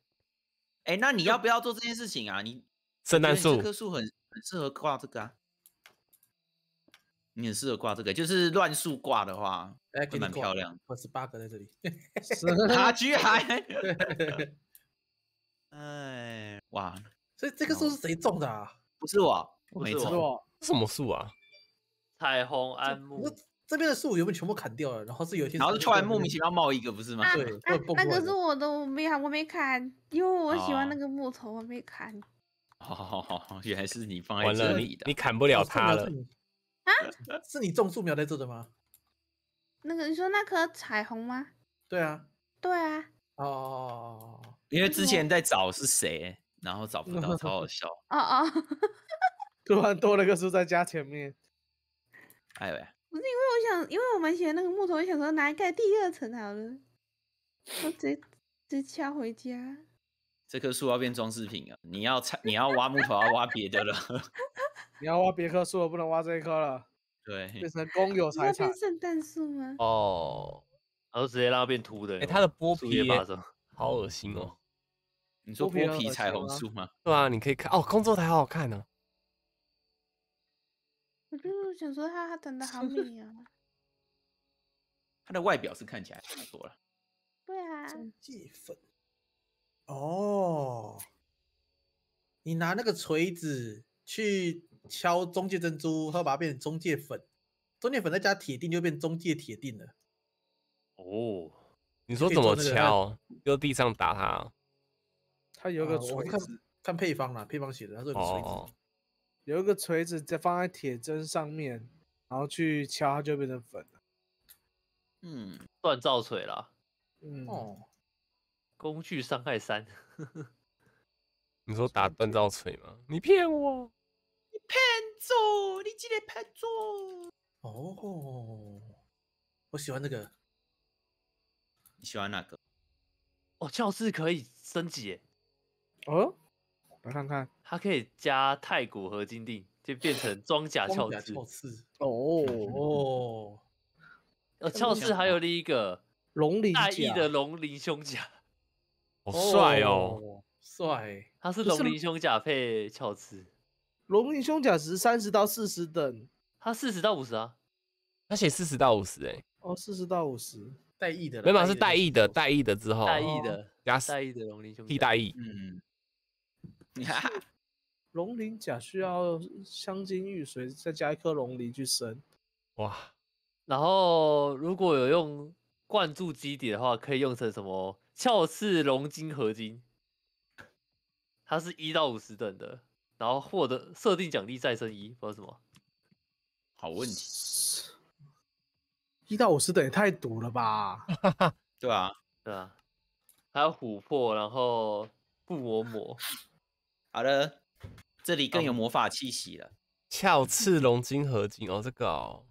哎，那你要不要做这件事情啊？你圣诞树，这棵树很很适合挂这个啊。你很适合挂这个，就是乱树挂的话，会蛮漂亮。我十八个在这里，十八居海。<laughs> 哎，哇！这这棵树是谁种的啊？不是我，没错，什么树啊？彩虹桉木。这边的树原本全部砍掉了，然后是有一天，然后是突然莫名其妙冒一个，不是吗？对。那那可是我都没砍，我没砍，因为我喜欢那个木头，我没砍。好好好好，原来是你放在这里的，你砍不了它了。啊？是你种树苗在这的吗？那个你说那棵彩虹吗？对啊，对啊。哦因为之前在找是谁，然后找不到，超好笑。哦哦，<laughs> 突然多了个树在家前面。哎喂。不是因为我想，因为我们以前那个木头想说拿来盖第二层好了，直接直接敲回家。这棵树要变装饰品啊！你要拆，你要挖木头，要挖别的了。<laughs> 你要挖别棵树，不能挖这一棵了。对，变成公有财产。圣诞树吗？哦，然后直接拉变秃的。哎，它的剥皮好恶心哦。你说剥皮彩虹树吗？对啊，你可以看哦，工作台好好看呢。想说他他长得好 <laughs> 美啊！他的外表是看起来差不多了。对啊。中介粉。哦。你拿那个锤子去敲中介珍珠，它会把它变成中介粉。中介粉再加铁锭就变中介铁锭了。哦。你说怎么敲？用地上打它。它有个锤子。看配方啦，配方写的它是有锤子。有一个锤子在放在铁砧上面，然后去敲它就变成粉了。嗯，锻造锤了。嗯哦，工具伤害三。你说打锻造锤吗？你骗我！你骗桌！你记得拍桌！哦，我喜欢那个。你喜欢哪个？哦，教室可以升级。哦，来看看。它可以加太古合金锭，就变成装甲鞘刺哦哦。<laughs> 呃，鞘刺还有另一个龙鳞大翼的龙鳞胸甲，<laughs> 好帅哦，帅！它是龙鳞胸甲配鞘刺，龙鳞胸甲值三十到四十等，它四十到五十啊？它写四十到五十哎，哦，四十到五十带翼的，没嘛是带翼的，带翼的之后带翼的加带翼的龙鳞胸甲替带翼，嗯。<laughs> 龙鳞甲需要香精玉髓，再加一颗龙鳞去升，哇！然后如果有用灌注基底的话，可以用成什么鞘翅龙晶合金？它是一到五十等的，然后获得设定奖励再生一或什么？好问题，一到五十等也太毒了吧？<laughs> 对啊，对啊，还有琥珀，然后不磨磨，好的。这里更有魔法气息了。鞘翅龙晶合金哦，这个哦，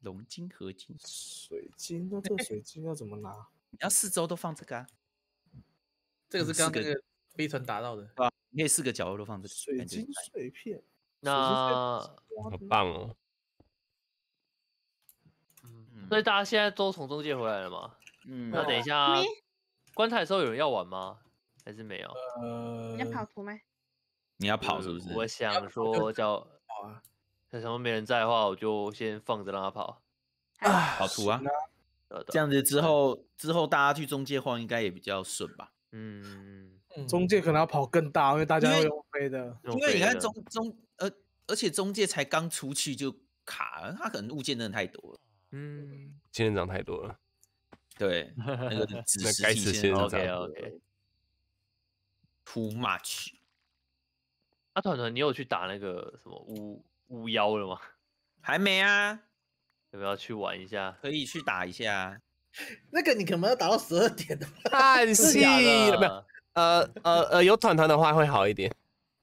龙晶合金水晶，那这水晶要怎么拿？<laughs> 你要四周都放这个啊？这个是刚那个飞船打到的，是吧？你可以四个角落都放这个水晶碎片。那好棒哦！嗯，所以大家现在都从中介回来了嘛？嗯。那等一下棺材的时候有人要玩吗？还是没有？你要跑图吗？你要跑是不是？我想说叫，那什么没人在的话，我就先放着让他跑啊，跑图啊，这样子之后之后大家去中介换应该也比较顺吧？嗯，中介可能要跑更大，因为大家会飞的，因为你看中中，而而且中介才刚出去就卡了，他可能物件真的太多了，嗯，今天涨太多了，对，那个知识提升 OK OK too much。阿团团，你有去打那个什么巫巫妖了吗？<laughs> 还没啊，要不要去玩一下？可以去打一下。<laughs> 那个你可能要打到十二点的暗系，没有？呃呃呃，有团团的话会好一点，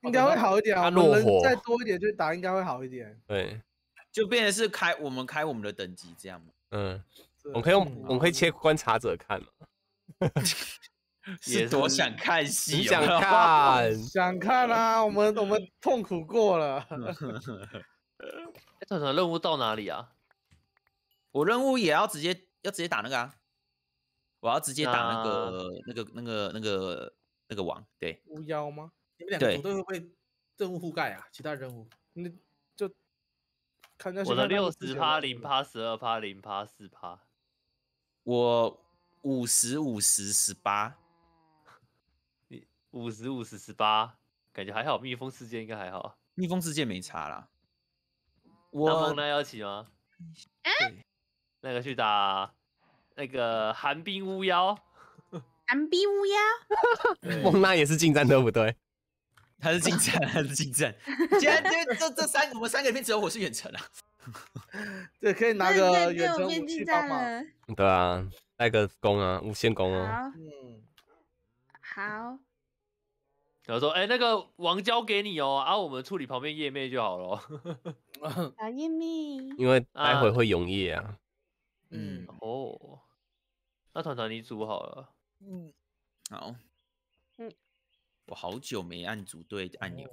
应该会好一点啊。人再多一点就打，应该会好一点。对，<laughs> 就变成是开我们开我们的等级这样嘛。嗯，我们可以我们可以切观察者看。<laughs> 也是多想看戏，想 <laughs> 看，<laughs> 想看啊！我们我们痛苦过了。这什任务到哪里啊？我任务也要直接要直接打那个啊！我要直接打那个那个那个那个那个王，对。巫妖吗？你们两个都会被任务覆盖啊？其他任务那就看看我的六十趴零趴十二趴零趴四趴，我五十五十十八。五十五十十八，感觉还好。蜜蜂事件应该还好。蜜蜂事件没差啦。我那蒙娜要起吗？哎，<laughs> 那个去打那个寒冰巫妖。<laughs> 寒冰巫妖。蒙 <laughs> 娜也是近战，对不对？还是近战？还是近战？今今这这三我们三个里面只有我是远程啊。对，可以拿个远程武器战对啊，带个弓啊，无限弓啊。好。然后说：“哎，那个王交给你哦，啊，我们处理旁边页面就好了。<laughs> ”小页面，因为待会会永夜啊。嗯，哦，那团团你组好了。嗯，好。嗯，我好久没按组队按钮，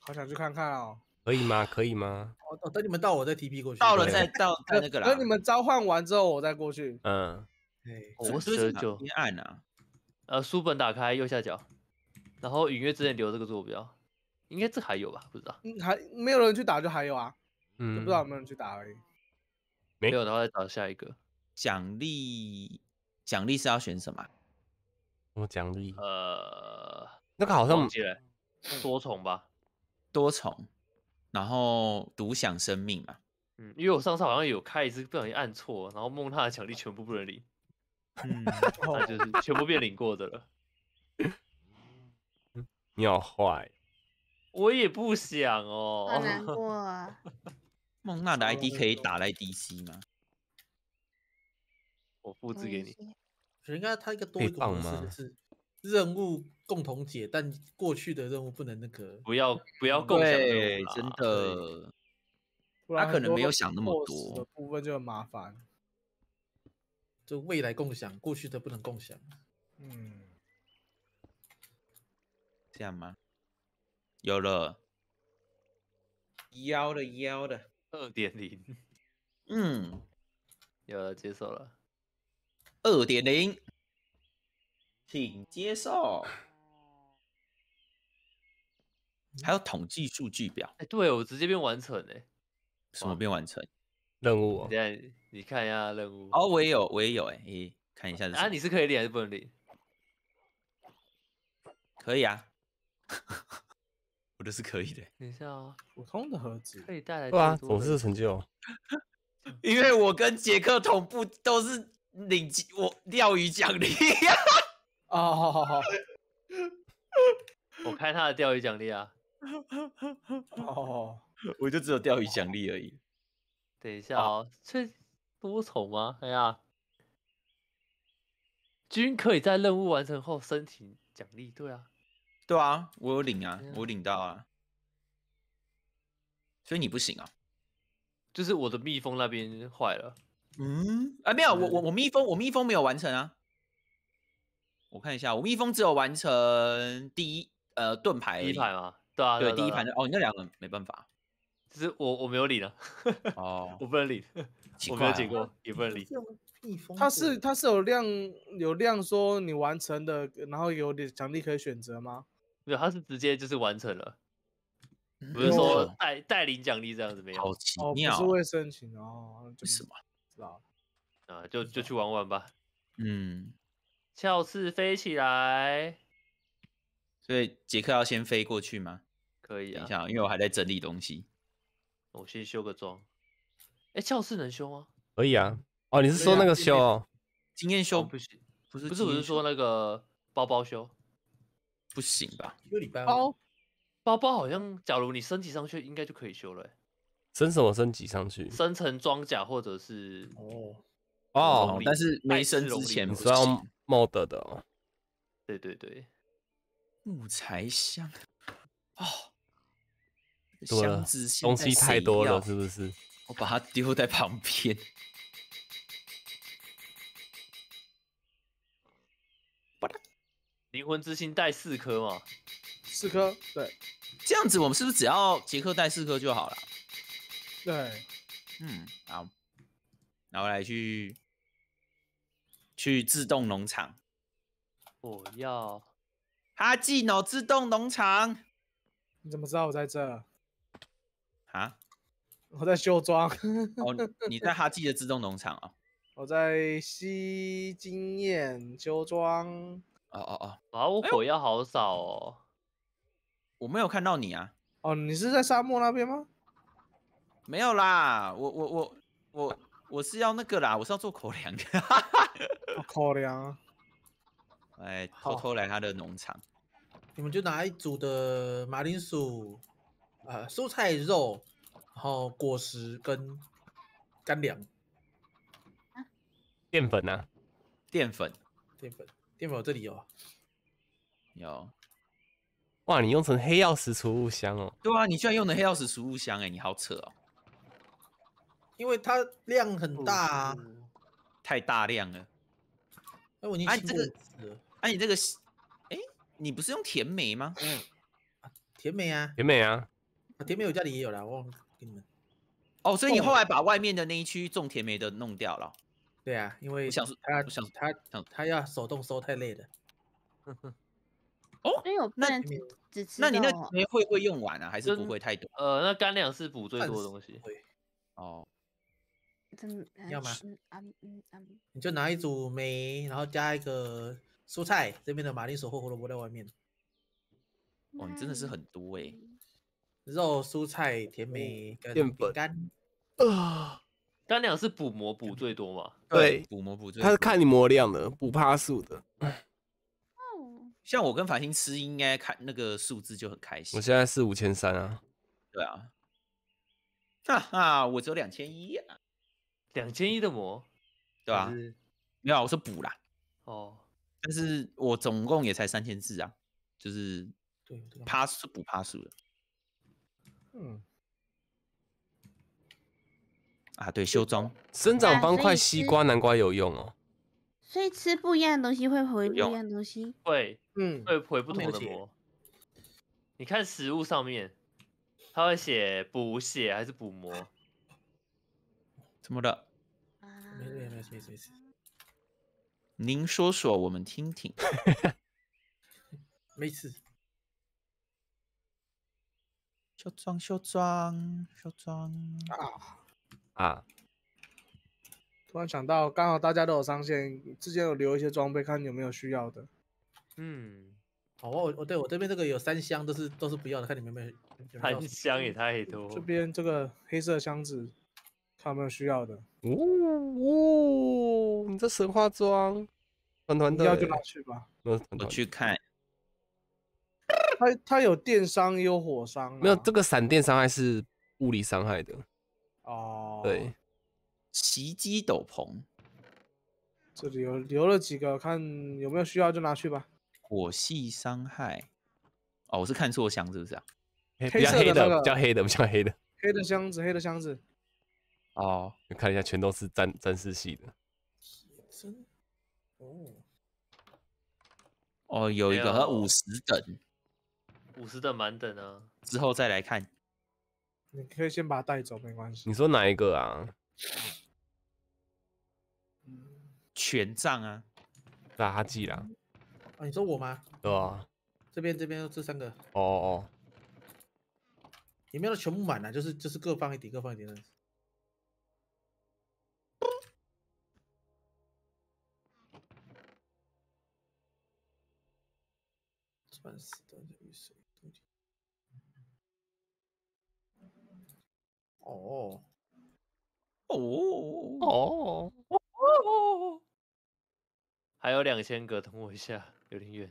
好想去看看哦。可以吗？可以吗？我等你们到我再 TP 过去，到了再到那个啦。等你们召唤完之后我再过去。嗯。我直接就按啊。呃，书本打开右下角。然后隐约之前留这个坐标，应该这还有吧？不知道，还没有人去打就还有啊，嗯，不知道有没有人去打而已。没有，的话再找下一个奖励。奖励是要选什么？什么奖励？呃，那个好像记多重吧？多重，然后独享生命嘛。嗯，因为我上次好像有开一次，不小心按错，然后梦他的奖励全部不能领。嗯，<laughs> 那就是全部变领过的了。要坏，我也不想哦。好难 <laughs> 过。<laughs> 孟娜的 ID 可以打来 d c 吗？我复制给你。应该他一个多一个是任务共同解，但过去的任务不能那个。不要不要共享，真的。他可能没有想那么多。部分就很麻烦。就未来共享，过去的不能共享。嗯。这样吗？有了，要的要的，二点零，嗯，<laughs> 有了，接受了，二点零，请接受，<laughs> 还有统计数据表。哎，对我直接变完成嘞，什么变完成？任务。现在你看一下任务。哦，我也有，我也有，哎，看一下啊，你是可以领还是不能领？可以啊。<laughs> 我的是可以的。等一下啊，普通的盒子可以带来对啊，总是成就。<laughs> 因为我跟杰克同步都是领我钓鱼奖励啊。<laughs> 哦，好好好。我开他的钓鱼奖励啊。哦，我就只有钓鱼奖励而已。等一下哦，这多重吗？哎呀，均可以在任务完成后申请奖励。对啊。对啊，我有领啊，我领到啊，所以你不行啊，就是我的蜜蜂那边坏了。嗯，啊，没有，我我我蜜蜂，我蜜蜂没有完成啊。我看一下，我蜜蜂只有完成第一呃盾牌，第一排吗？对啊，对第一排的哦，你那两个没办法，就是我我没有理了。哦，我不能理，<laughs> 我没有解过，也不能理。他它是它是有量有量说你完成的，然后有奖励可以选择吗？没有，他是直接就是完成了，不是说代带领奖励这样子没有？哦，不是申请哦，就是嘛，是吧？啊，就就去玩玩吧。嗯，翘翅飞起来。所以杰克要先飞过去吗？可以，等一下，因为我还在整理东西，我先修个妆。哎，翘翅能修吗？可以啊。哦，你是说那个修？经验修不行，不是不是，我是说那个包包修。不行吧？一个礼拜？包包好像，假如你升级上去，应该就可以修了。升什么？升级上去？升成装甲，或者是哦哦。但是没升之前，不要冒 m o d 的哦。对对对，木材箱哦，箱子东西太多了，是不是？我把它丢在旁边。灵魂之星带四颗嘛？四颗，对。这样子，我们是不是只要杰克带四颗就好了？对，嗯，好。然后来去去自动农场。我要哈技呢，自动农场。你怎么知道我在这？啊？我在修装。哦，你在哈吉的自动农场啊？<laughs> 我在吸经验修装。哦哦哦，我火要好少哦，我没有看到你啊。哦，你是在沙漠那边吗？没有啦，我我我我我是要那个啦，我是要做口粮的。口粮。哎，偷偷来他的农场。你们就拿一组的马铃薯、呃蔬菜、肉，然后果实跟干粮。淀粉呢？淀粉。淀粉。这里有，有。哇，你用成黑曜石储物箱哦。对啊，你居然用的黑曜石储物箱，哎，你好扯哦。因为它量很大啊。太大量了。哎，我你这个，哎，你这个，哎，你不是用甜梅吗？嗯。甜梅啊，甜美啊，甜美我家里也有了，忘了给你们。哦，所以你后来把外面的那一区种甜梅的弄掉了。对啊，因为想他想他想他要手动收太累了。<laughs> 哦，因为那只那你那会会用完啊，还是不会太多？呃，那干粮是补最多的东西。哦，真要吗？你就拿一组梅，然后加一个蔬菜，这边的马铃薯或胡萝卜在外面。哦，你真的是很多哎，肉、蔬菜、甜梅跟饼干。啊、刚刚是补魔补最多嘛？对，补魔补最多。他是看你魔量的，不帕数的。像我跟法星吃，应该看那个数字就很开心。我现在是五千三啊，对啊，哈哈，我只有两千一啊，两千一的魔，对吧？没有，我是补啦。哦，但是我总共也才三千四啊，就是对，帕数是补帕数的。嗯。啊，对，修装生长方块，西瓜、南瓜有用哦。所以吃不一样的东西会回不一样的东西，会嗯，会回不同的膜。你看食物上面，他会写补血还是补膜？怎么的？啊，事没事没事没事。您说说，我们听听。<laughs> 没事。修装修装修装啊。啊！突然想到，刚好大家都有上线，之前有留一些装备，看有没有需要的。嗯，好，我我对我这边这个有三箱，都是都是不要的，看你们没。有。三箱也太多。这边这个黑色箱子，看有没有需要的。哦哦，你这神话装，团团的。要就拿去吧。我我去看。它它有电伤，也有火伤。没有，这个闪电伤害是物理伤害的。哦，对，袭击斗篷，这里有留了几个，看有没有需要就拿去吧。火系伤害，哦，我是看错箱是不是啊？比较黑的，比较黑的，比较黑的，黑的箱子，黑的箱子。哦，看一下，全都是战战士系的。真，哦，哦，有一个五十等，五十等满等啊。之后再来看。你可以先把他带走，没关系。你说哪一个啊？权杖啊，垃圾啦。啊，你说我吗？对啊。这边这边这三个。哦哦。你没有全部满了？就是就是各放一点，各放一点的。钻石等雨水。哦哦哦哦哦！<laughs> 还有两千个，等我一下，有点远。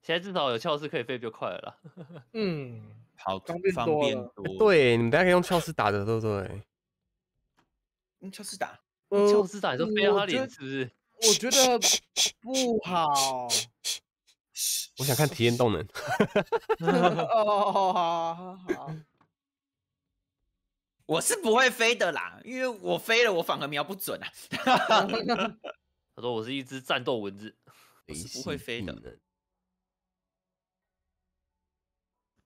现在至少有翘翅可以飞，就快了。<laughs> 嗯，好，方便多。对，你们大家可以用翘翅打的，对不对？用翘翅打，用翘翅打，你就飞他脸，是不是？我觉得不好。我想看体验动能。<laughs> 哦，好，好，好。我是不会飞的啦，因为我飞了，我反而瞄不准啊。<laughs> 他说我是一只战斗蚊子，我是不会飞的。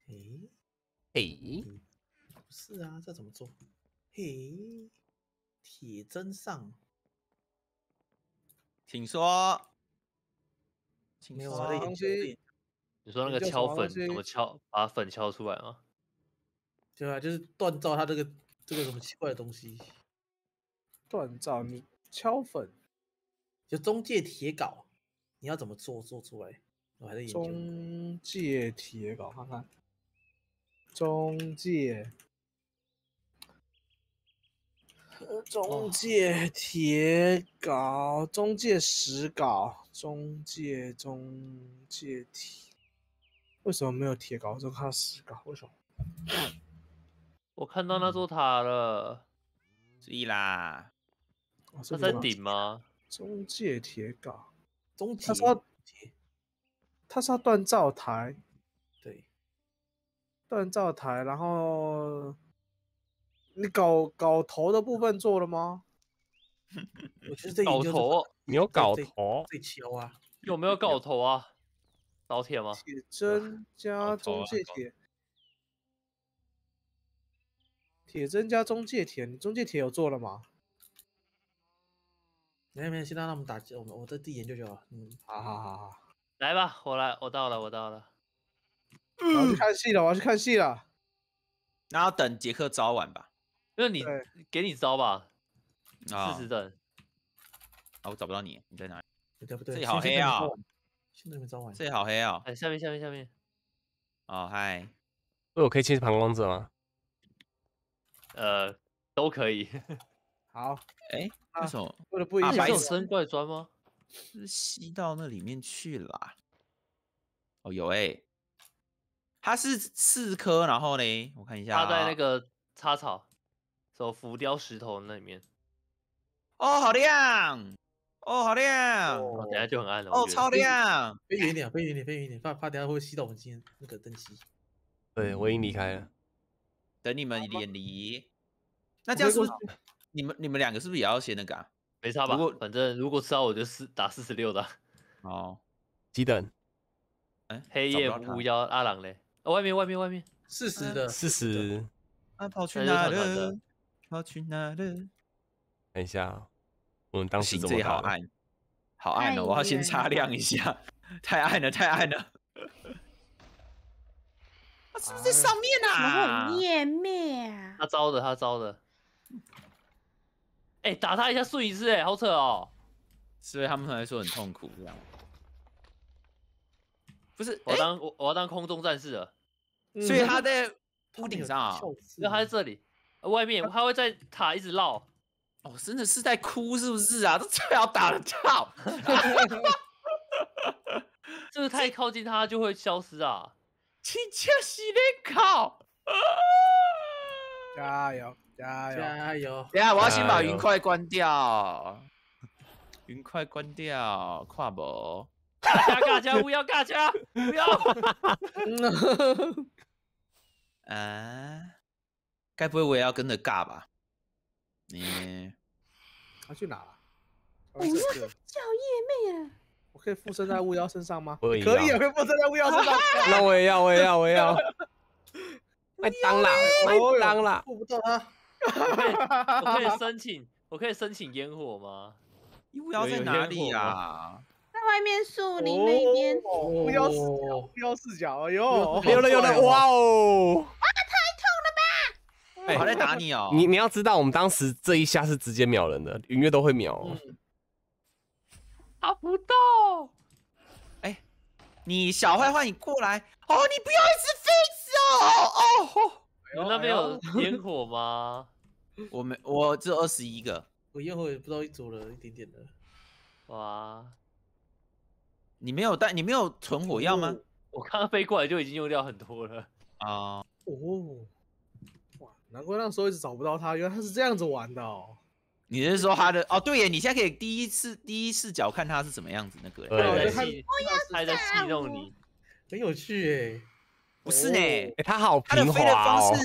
诶诶，不是啊，这怎么做？嘿，铁针上，请说，请说我的东西。你说那个敲粉怎么敲，把粉敲出来吗？对啊，就是锻造它这个。这个什么奇怪的东西？<laughs> 锻造你敲粉，就中介铁镐，你要怎么做做出来？我还在研究中介铁镐，看看中介中介铁镐，中介石镐，中介中介铁，为什么没有铁镐？就看石镐什么？我看到那座塔了，注意啦！他在顶吗？中介铁镐，中介，他是要，他是要锻造台，对，锻造台。然后你搞搞头的部分做了吗？我觉得这已头，你有搞头？最起哦，有没有搞头啊？老铁吗？铁针加中介铁。铁针加中介铁，你中介铁有做了吗？没没，先让他我们打，我们我这地研究就了。嗯，好好好好，来吧，我来，我到了，我到了。我要去看戏了，我要去看戏了。那要等杰克招完吧？那你给你招吧。四十帧。啊，我找不到你，你在哪里？不对不对，这里好黑啊！现在没招完。这里好黑啊！哎，下面下面下面。哦嗨。哦，我可以切旁光者吗？呃，都可以。<laughs> 好，哎，为什么？为了不影响。那种生怪砖吗？是吸到那里面去了。哦，有哎，它是四颗，然后呢，我看一下，它在那个插草，什么浮雕石头那里面。哦，好亮！哦，好亮！哦，等下就很暗了。哦，超亮！飞远点，飞远点，飞远点，怕怕，等下会吸到我们今天那个灯吸。对，我已经离开了。等你们远离。那这样说，你们你们两个是不是也要写那个？没差吧？如果反正如果到我就四打四十六的。哦，几等？哎，黑夜巫妖阿郎嘞？外面外面外面四十的四十。啊，跑去哪了？跑去哪了？等一下，我们当时怎么好暗？好暗了，我要先擦亮一下。太暗了，太暗了。<laughs> 他是不是在上面啊？好暧昧啊！他招的，他招的。哎，打他一下，碎一次，哎，好扯哦。所以他们来说很痛苦，这样。不是，我当我我要当空中战士了。所以他在屋顶上啊，所 <laughs> 他在这里，外面他会在塔一直绕。哦，真的是在哭，是不是啊？这最好打的，掉。这个太靠近他就会消失啊！请吃洗练靠！加油。加油！等下我要先把云块关掉，云块关掉，看无。加架加乌妖架架，不要！<laughs> 啊，该不会我也要跟着尬吧？你他去哪了？我要叫夜妹啊！我可以附身在乌妖身上吗？可以啊，可以附身在乌妖身上。<laughs> 那我也要，我也要，我也要。你 <laughs> 当啦，我当啦，附不到他。我可以 <laughs> 申请，我可以申请烟火吗？烟火在哪里呀？在外面树林那边。不要视，不要视角，哎呦！有了有了，哇哦！哇，太痛了吧！在打你哦。你你要知道，我们当时这一下是直接秒人的，云月都会秒。打不到。哎，你小坏坏，你过来。哦，你不要一直飞走。哦哦，你那边有烟 <laughs> 火吗？<laughs> 我没，我只有二十一个，我烟火也不知道一走了，一点点的。哇，你没有带，你没有存火药吗？<laughs> 我刚刚飞过来就已经用掉很多了啊。哦，哇，难怪那时候一直找不到他，原来他是这样子玩的哦。你是说他的？哦，对耶，你现在可以第一次第一视角看他是怎么样子那个。对，他他在戏弄你，很有趣哎。不是呢，他好平滑哦。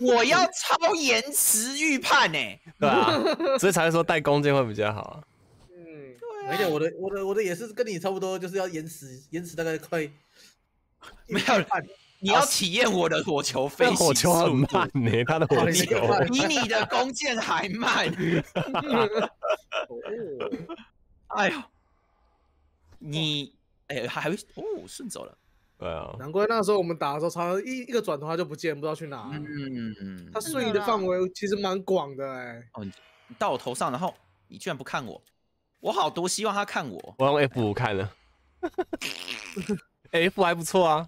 我要超延迟预判呢，<laughs> 对吧？所以才会说带弓箭会比较好啊。嗯，对啊。我的我的我的也是跟你差不多，就是要延迟延迟大概快。<laughs> 没有，你要体验我的火球飞行，火球很慢呢，他的火球比你的弓箭还慢。<laughs> 哎呦，你哎呀，还会哦，顺走了。对啊，难怪那个时候我们打的时候，常常一一个转头他就不见，不知道去哪。嗯，嗯嗯，他瞬移的范围其实蛮广的哎。哦，你到我头上，然后你居然不看我，我好多希望他看我。我用 F 看了，<laughs> F 还不错啊。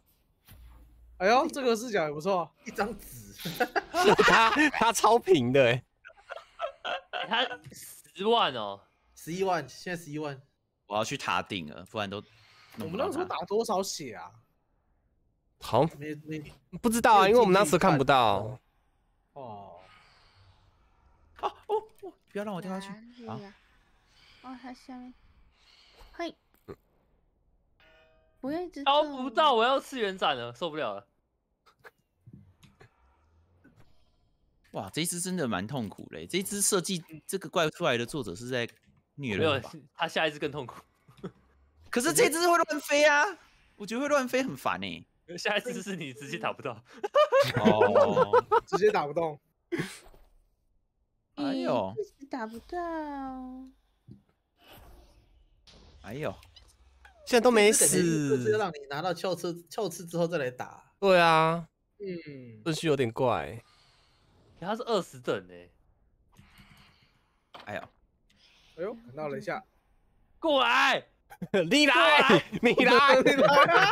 哎呦，这个视角也不错，一张纸。<laughs> 他他超平的哎。他十万哦，十一万，现在十一万。我要去塔顶了，不然都。我们那时候打多少血啊？好不知道啊，因为我们那时候看不到。哦，哦哦！不要让我掉下去啊！哦，它香，嘿，不要一只招不到，我要次元斩了，受不了了。<laughs> 哇，这只真的蛮痛苦嘞！这只设计这个怪出来的作者是在虐人吧？他下一只更痛苦。可是这只会乱飞啊！我觉得会乱飞很烦哎。下一次是你直接打不到，<laughs> 直接打不动。<laughs> 哎呦，打不到！哎呦，现在都没死。这是让你拿到翘刺，翘刺之后再来打。对啊。嗯，顺序有点怪。他是二十等哎。哎呦，哎呦，闹了一下。过来。<laughs> 你来，你来，<laughs> 你来啊！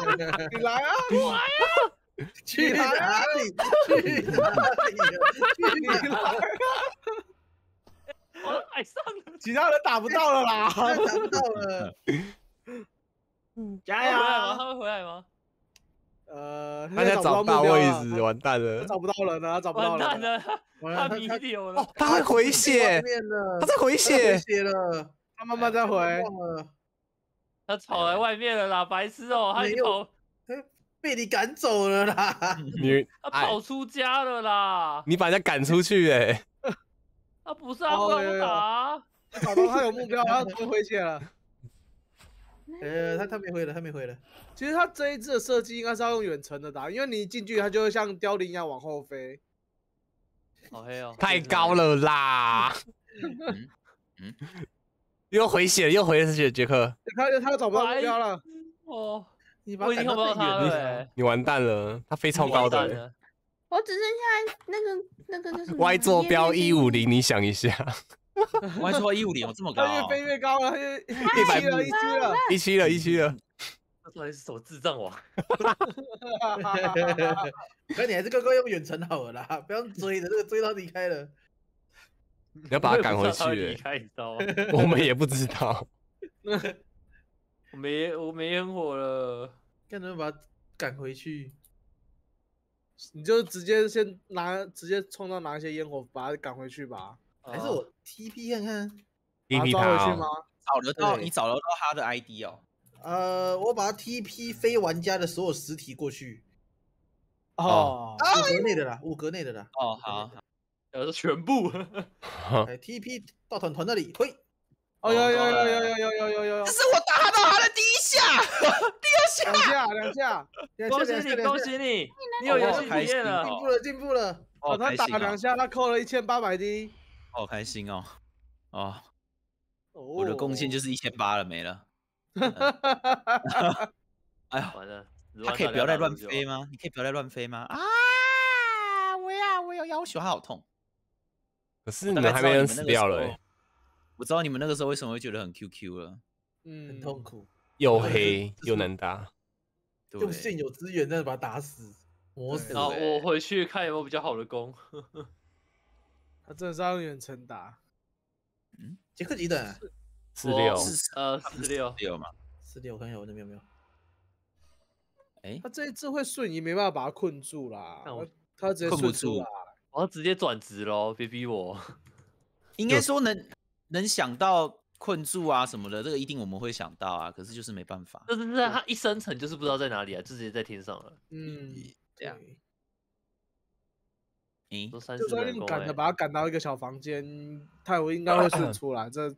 <laughs> 你来啊，我呀，去哪里？去哪里？去哪里？我来上了，其他人打不到了啦，打不到了。嗯，加油！他会回来吗？呃，他在找大到位置，完蛋了，找不到人了，找不到人，完蛋了。他迷有了，他会回血，他在回血，回血了，他慢慢在回。他跑来外面了啦，白痴哦！他跑，被你赶走了啦！<laughs> 你 <laughs> 他跑出家了啦！你把人家赶出去哎！<laughs> 他不是啊，怪我打，打到他有目标，他要追回去了。呃，他他没回了，他没回了。其实他这一次的设计应该是要用远程的打，因为你一近距，他就会像凋零一样往后飞。好黑哦！太高了啦！又回血，又回血，杰克。他他又找不到目标了，哦，你发现他了，你完蛋了，他飞超高的。我只剩下那个那个叫什么？Y 坐标一五零，你想一下，Y 坐标一五零，我这么高？他越飞越高了，一百了，一区了，一区了，一区了。他原来是手智障王。<laughs> <laughs> 可你还是哥哥用远程好了，啦，不要追的，这个追到离开了。你要把他赶回 <laughs> 去，<laughs> 我们也不知道。<laughs> 我没我没烟火了，干脆把他赶回去？你就直接先拿，直接冲到拿一些烟火把他赶回去吧。还是我 TP 看看，TP 回去吗？找得到，你找得到他的 ID 哦。呃，我把他 TP 飞玩家的所有实体过去。哦，五格内的了，五格内的了。哦，好。呃，全部，<laughs> t p 到团团那里推，哎呦呦呦呦呦呦呦呦呦！这是我打到他的第一下，第二下，两下，恭喜你，恭喜你，你有游戏体验了，进步了，进步了。哦，他打两下，他扣了一千八百滴，好开心哦，哦，我的贡献就是一千八了，没了。哎呀，完了，他可以不要再乱飞吗？你可以不要再乱飞吗？啊，我呀，我有腰，我他好痛。可是你们还没人死掉了，我知道你们那个时候为什么会觉得很 QQ 了，嗯，很痛苦，又黑又能打，用现有资源再把他打死，我死。然后我回去看有没有比较好的弓，<laughs> 他真的是用远程打，嗯，杰克几等？四六？呃，四六？四六嘛，四六，我看一下我这边有没有。哎，他这这会瞬移没办法把他困住啦，他直接困不出。我直接转职喽！别逼我。<laughs> 应该说能能想到困住啊什么的，这个一定我们会想到啊。可是就是没办法。是是是，他一生成就是不知道在哪里啊，就直接在天上了。嗯，这样。咦？都三十分钟把他赶到一个小房间，他应该会渗出来。这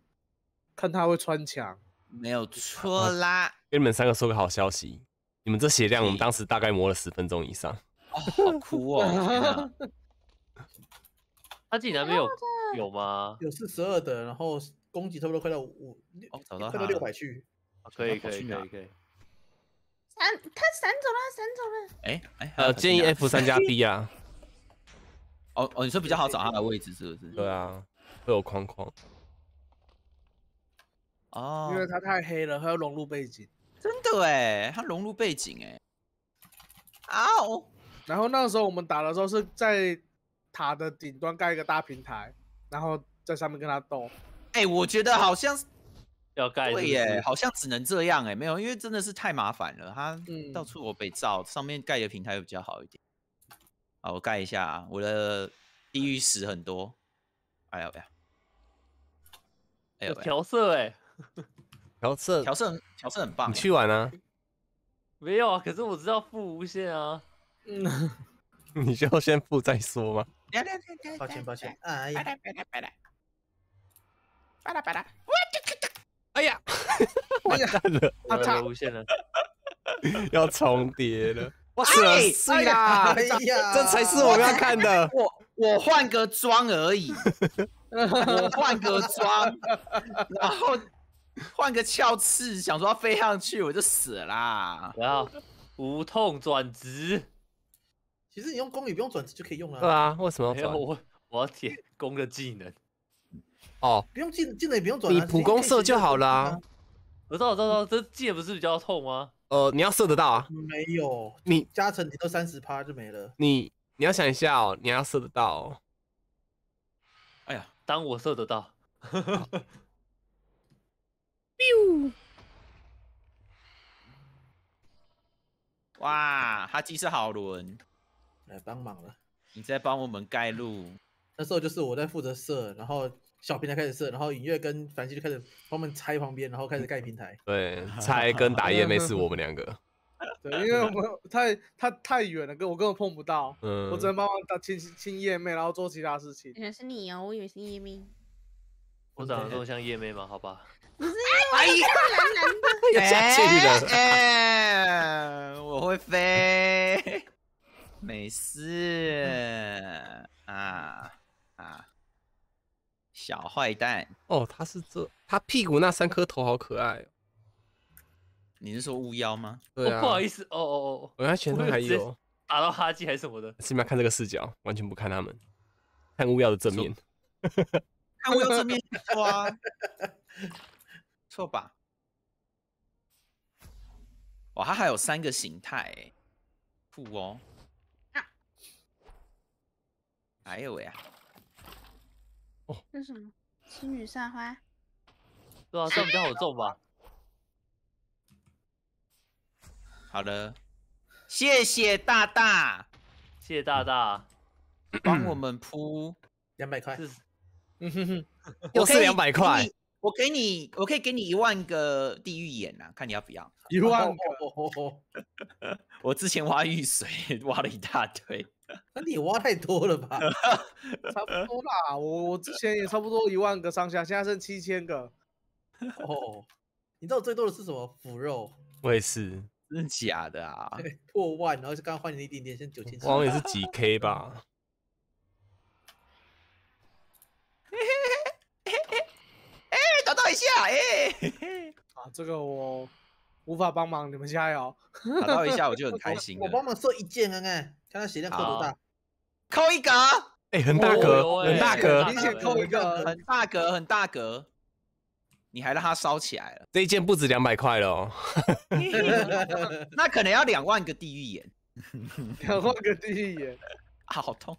看他会穿墙，没有错啦。给你们三个说个好消息，你们这血量我们当时大概磨了十分钟以上。好苦哦！<laughs> <laughs> 他自己能没有有吗？有四十二的，然后攻击差不多快到五，哦，快到六百去。可以可以可以。可以。闪他闪走了，闪走了。哎哎，呃，建议 F 三加 <laughs> B 啊。哦哦，你说比较好找他的位置是不是？对啊，会有框框。哦，因为他太黑了，他要融入背景。真的哎，他融入背景哎。啊哦。然后那时候我们打的时候是在。塔的顶端盖一个大平台，然后在上面跟他斗。哎，我觉得好像要盖对耶，好像只能这样哎，没有，因为真的是太麻烦了。他到处我被造上面盖一个平台，会比较好一点。好，我盖一下。啊，我的地狱石很多。哎呀，哎呀，哎呦，调色哎，调色调色调色很棒。你去玩啊？没有啊，可是我知道负无限啊。嗯，<laughs> 你需要先负再说吗？抱歉，抱歉。哎呀！拜拉拜拉拜拉，巴拉巴拉，哎呀！<laughs> 我死了，我怎无限了？<laughs> 要重叠了，我死了，碎啦！哎呀，这才是我们要看的。我我换个装而已，<laughs> 我换个装，然后换个翘翅，想说要飞上去，我就死啦，然后无痛转职。其实你用弓也不用转职就可以用啊。对啊，为什么？我我要铁弓的技能，哦，不用技能，技能也不用转啊，你普攻射就好了啊。我知道，我知道，这箭不是比较痛吗？呃，你要射得到啊？没有，你加成你都三十趴就没了。你你要想一下哦，你要射得到。哎呀，当我射得到。<laughs> 哇，他技是好轮。来帮忙了。你在帮我们盖路。那时候就是我在负责射，然后小平台开始射，然后影月跟凡希就开始帮们拆旁边，然后开始盖平台。对，拆跟打夜妹是我们两个。<laughs> 对，因为我太他太远了，跟我根本碰不到。嗯，我只能帮忙打清青夜妹，然后做其他事情。原来是你哦，我以为是夜妹。我长得这么像夜妹吗？好吧。不是夜 <laughs> 为。<laughs> 哎呀，男男，要加情侣的。我会飞。没事啊啊，小坏蛋哦，他是这他屁股那三颗头好可爱哦。你是说巫妖吗？对啊，不好意思哦哦哦，我刚才选的还有 <laughs> 打到哈气还是什么的，起码看这个视角，完全不看他们，看巫妖的正面，看巫妖正面错啊，错吧？哇，他还有三个形态，酷哦。还有呀，这什么七女散花？对啊，这比较好揍吧？好的，谢谢大大，谢谢大大，帮我们铺两百块。嗯哼哼，<laughs> 我是两百块，我给你，我可以给你一万个地狱眼呐，看你要不要？一万个，<laughs> 我之前挖玉髓挖了一大堆。那你挖太多了吧？差不 <laughs> 多啦，我我之前也差不多一万个上下，现在剩七千个。哦，你知道最多的是什么腐肉？我也是，是假的啊！破万，然后是刚换了一点点，剩九千。我也是几 K 吧。嘿嘿嘿，哎，等到一下，哎，啊，这个我。无法帮忙，你们加油！打到一下我就很开心我帮忙射一箭看看，看他血量扣多大，扣一格。哎，很大格，很大格，明显扣一个，很大格，很大格。你还让它烧起来了，这一件不止两百块了、哦 <laughs> <laughs> 那可能要两万个地狱眼，<laughs> 两万个地狱眼，好痛！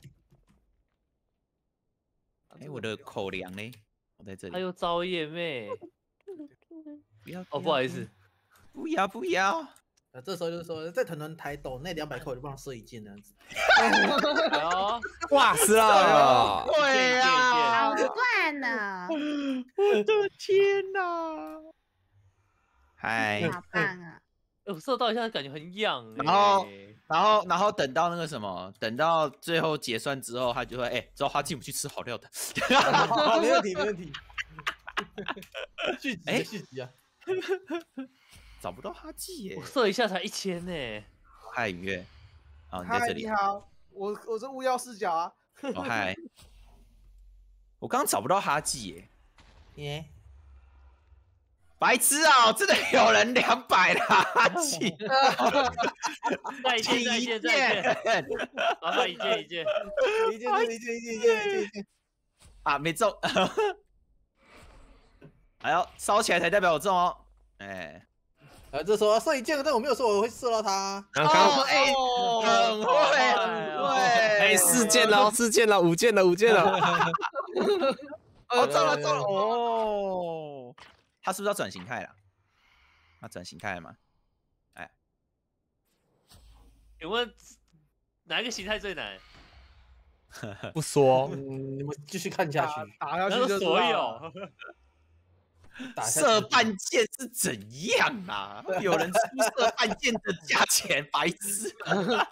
哎，我的口粮呢？我在这里。还有招叶妹，不要哦，不好意思。不要不要！那这时候就是说，在屯屯台斗那两百 <laughs> 块，我就帮他设一件那样子。哇塞！对呀，好怪呢！我的天哪！嗨，好棒啊！我射到一下，感觉很痒。然后，然后，然后等到那个什么，等到最后结算之后，他就会哎，之后他进不去吃好料的。没问题，没问题。<laughs> 续集，续集啊！找不到哈记耶！我设一下才一千呢。嗨，雨悦。嗨，你好。我我是巫妖视角啊。<laughs> 嗨。我刚找不到哈记耶。耶。白痴啊！真的有人两百了。<laughs> <laughs> 再见，再见，再见。啊，再见，一见，一见，一见，一见，一见。啊，没中。哎呦，烧起来才代表我中哦。哎。呃，就说射一箭，但我没有说我会射到他。刚刚说 A 很会，对，哎，四箭了，<laughs> 四箭了，五箭了，五箭了。<laughs> 哦，中了，中了哦。他是不是要转形态了？要转形态吗？哎，有没哪一个形态最难？<laughs> 不说，你们继续看下去，打下去就所有。射 <laughs> 半箭是怎样啊？有人出射半箭的价钱，白痴！<laughs>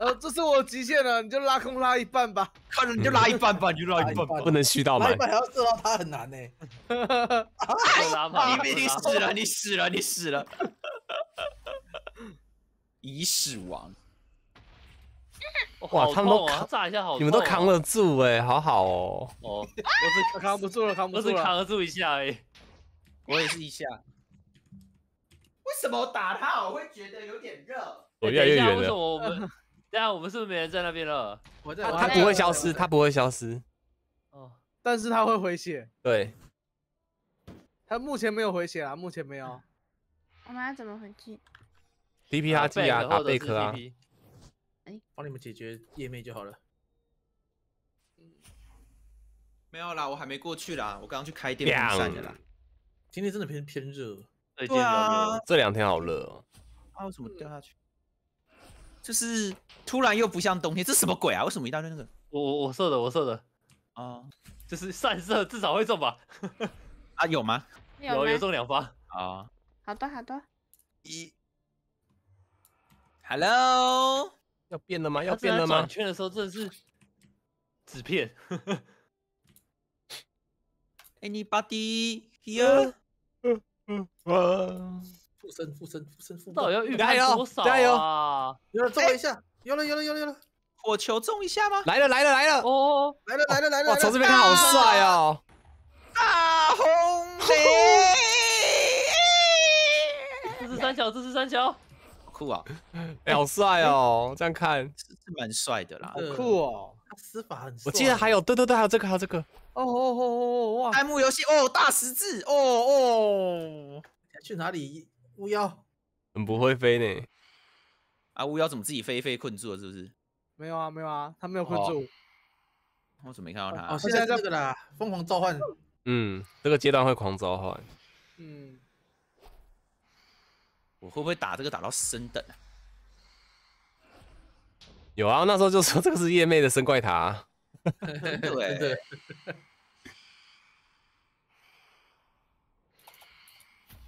呃，这是我极限了，你就拉空拉一半吧。看着你就拉一半吧，你拉一半不能虚到满。拉一半要射到他很难呢。拉一你死了，你死了，你死了，<laughs> 已死亡。哇，他们都炸一下，好，你们都扛得住哎，好好哦。哦，我是扛不住了，扛不住了，扛得住一下哎。我也是一下。为什么打他我会觉得有点热？我越来越热。为我们？对啊，我们是不是没人在那边了？我在。他不会消失，他不会消失。哦，但是他会回血。对。他目前没有回血啊，目前没有。我们要怎么回去？D P R T 啊，打贝壳啊。哎，帮你们解决页面就好了。没有啦，我还没过去啦，我刚刚去开电风扇的啦。今天真的偏偏热，近啊，这两天好热哦。他为什么掉下去？就是突然又不像冬天，这什么鬼啊？为什么一大堆那个？我我我射的，我射的，哦，就是散射，至少会中吧？<laughs> 啊，有吗？有有中两发啊！好的好的。一，Hello，要变了吗？要变了吗？转圈的时候，的是纸片。<laughs> Anybody here？嗯，附身附身附身附身，到底要预判多少啊？加油，加油！有人中我一下，有了有了有了有了，火球中一下吗？来了来了来了，哦，来了来了来了！哇，从这边看好帅哦，大红灯！这是三桥，这是三桥，酷啊！<laughs> 哎，好帅哦，这样看是蛮帅的啦，好酷哦。施法很，我记得还有，对对对，还有这个，还有这个，哦哦哦哦哦，哇，开幕游戏哦，大十字哦哦，去哪里？巫妖，很不会飞呢，啊，巫妖怎么自己飞飞困住了？是不是？没有啊，没有啊，他没有困住，我怎么没看到他？哦，现在这个啦，疯狂召唤，嗯，这个阶段会狂召唤，嗯，我会不会打这个打到升等？有啊，那时候就说这个是叶妹的生怪塔。对对。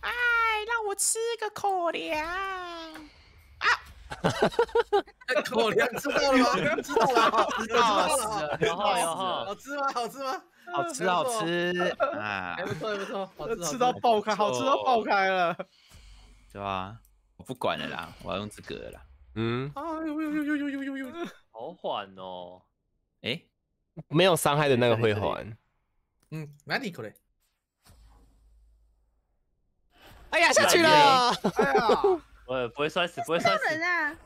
哎，让我吃个口粮啊！哈哈哈！口粮知道吗？知道了，知道了。有哈有哈，好吃吗？好吃吗？好吃好吃。啊！还不错还不错，好吃到爆开，好吃到爆开了。对吧？我不管了啦，我要用这个了。嗯，哎呦呦呦呦呦呦呦，<laughs> 好缓哦，哎，没有伤害的那个会缓。嗯，蛮尼口嘞。哎呀，下去了。哎呀，我 <laughs> 不会摔死，不会摔死。人啊！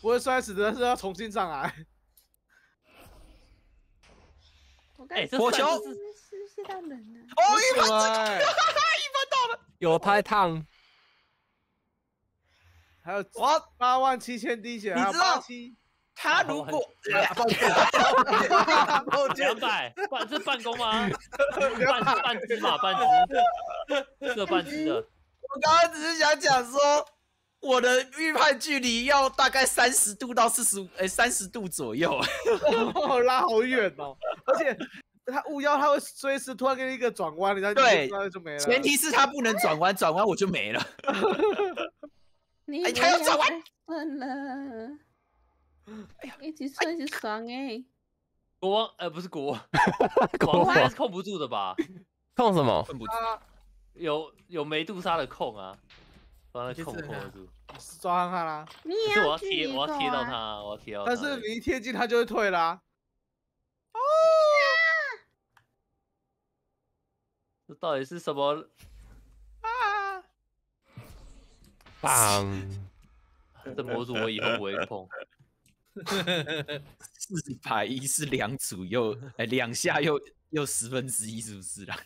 不会摔死，但是要重新上来。我火球。是不是到人了？哦，一万！<laughs> 一万到了。有，拍烫。还有我八万七千滴血，你知道他如果，两百抱歉，抱歉，半是半攻吗？半半骑马，半骑射，半骑的。<laughs> 我刚刚只是想讲说，我的预判距离要大概三十度到四十，哎，三十度左右。我 <laughs> 拉好远哦，而且他雾妖他会随时突然给你一个转弯，然后就没了。前提是他不能转弯，转弯我就没了。<laughs> 你他要再玩？算了，一起算是爽哎。<laughs> 国王，呃，不是国王，<laughs> 国王控不住的吧？<laughs> 控什么？有有梅杜莎的控啊！完了，控控得住，抓他啦！是我贴，我要贴到他，我要贴到他。但是你一贴近他就会退啦。哦！这到底是什么？棒！这模组我以后不会碰。<laughs> 四排一是两组又哎，两下又又十分之一是不是啦？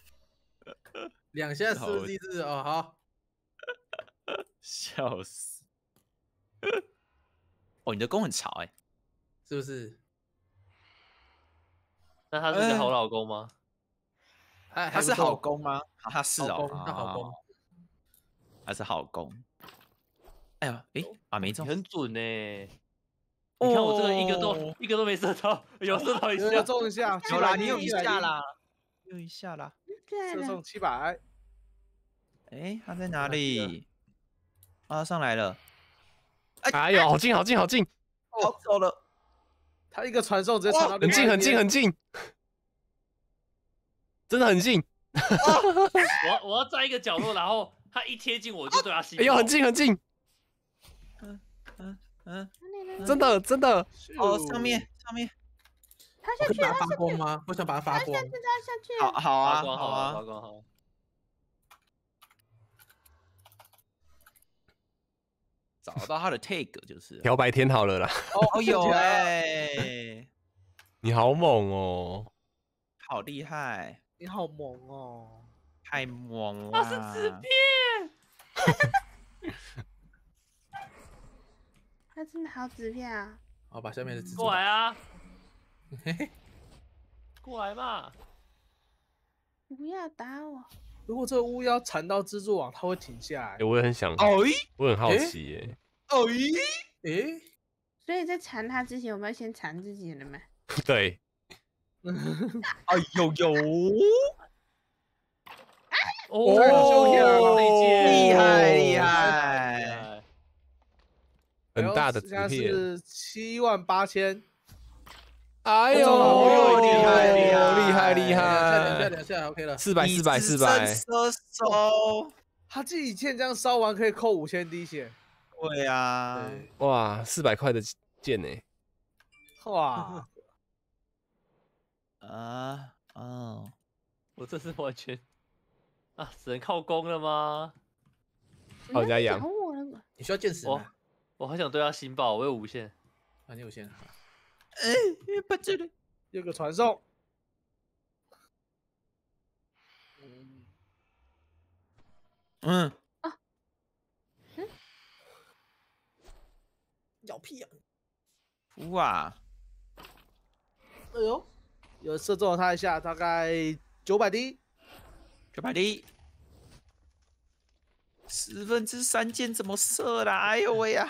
两下十分之一哦，好。笑死！哦，你的弓很潮哎，是不是？那他是个好老公吗？哎，他是好攻吗？他是哦，他好攻，他是好攻。哎呀，诶，啊没中，很准呢。你看我这个一个都一个都没射中，有射中一下，有啦，你有一下啦，又一下啦，射中七百。哎，他在哪里？啊，上来了。哎呦，好近，好近，好近，好走了。他一个传送直接传到很近，很近，很近，真的很近。<laughs> 我我要在一个角落，然后他一贴近我就对他吸。哎呦，很近，很近。嗯，真的真的哦，上面上面，他下去，他下去，我想把他发光，我想把他发光，好好啊，好啊，发光好，找到他的 take 就是漂白天好了啦。哦有哎，你好猛哦，好厉害，你好萌哦，太猛了，他是纸片。<laughs> 他真的好纸片啊！好，把下面的纸过来啊！嘿嘿，过来嘛！不要打我！如果这个巫妖缠到蜘蛛网，它会停下来。我也很想。哦咦！我很好奇耶。哦咦？诶，所以在缠他之前，我们要先缠自己了吗？对。<laughs> 哎呦呦！哦，厉害厉害！很大的一是七万八千，哎呦，厉害厉害厉害，再等一下等一下，OK 了，四百四百四百，他自己剑这样烧完可以扣五千滴血，对啊，哇，四百块的剑呢，<laughs> <laughs> 哇，啊哦，<laughs> 我这是完全啊，只能靠攻了吗？好家养，你需要剑士吗？我好想对他兴爆，我有无限，反正有限。哎，把这里有个传送。嗯。啊。嗯。咬屁啊！哇！哎呦，有射中了他一下，大概九百滴，九百滴。十分之三箭怎么射的？哎呦喂呀！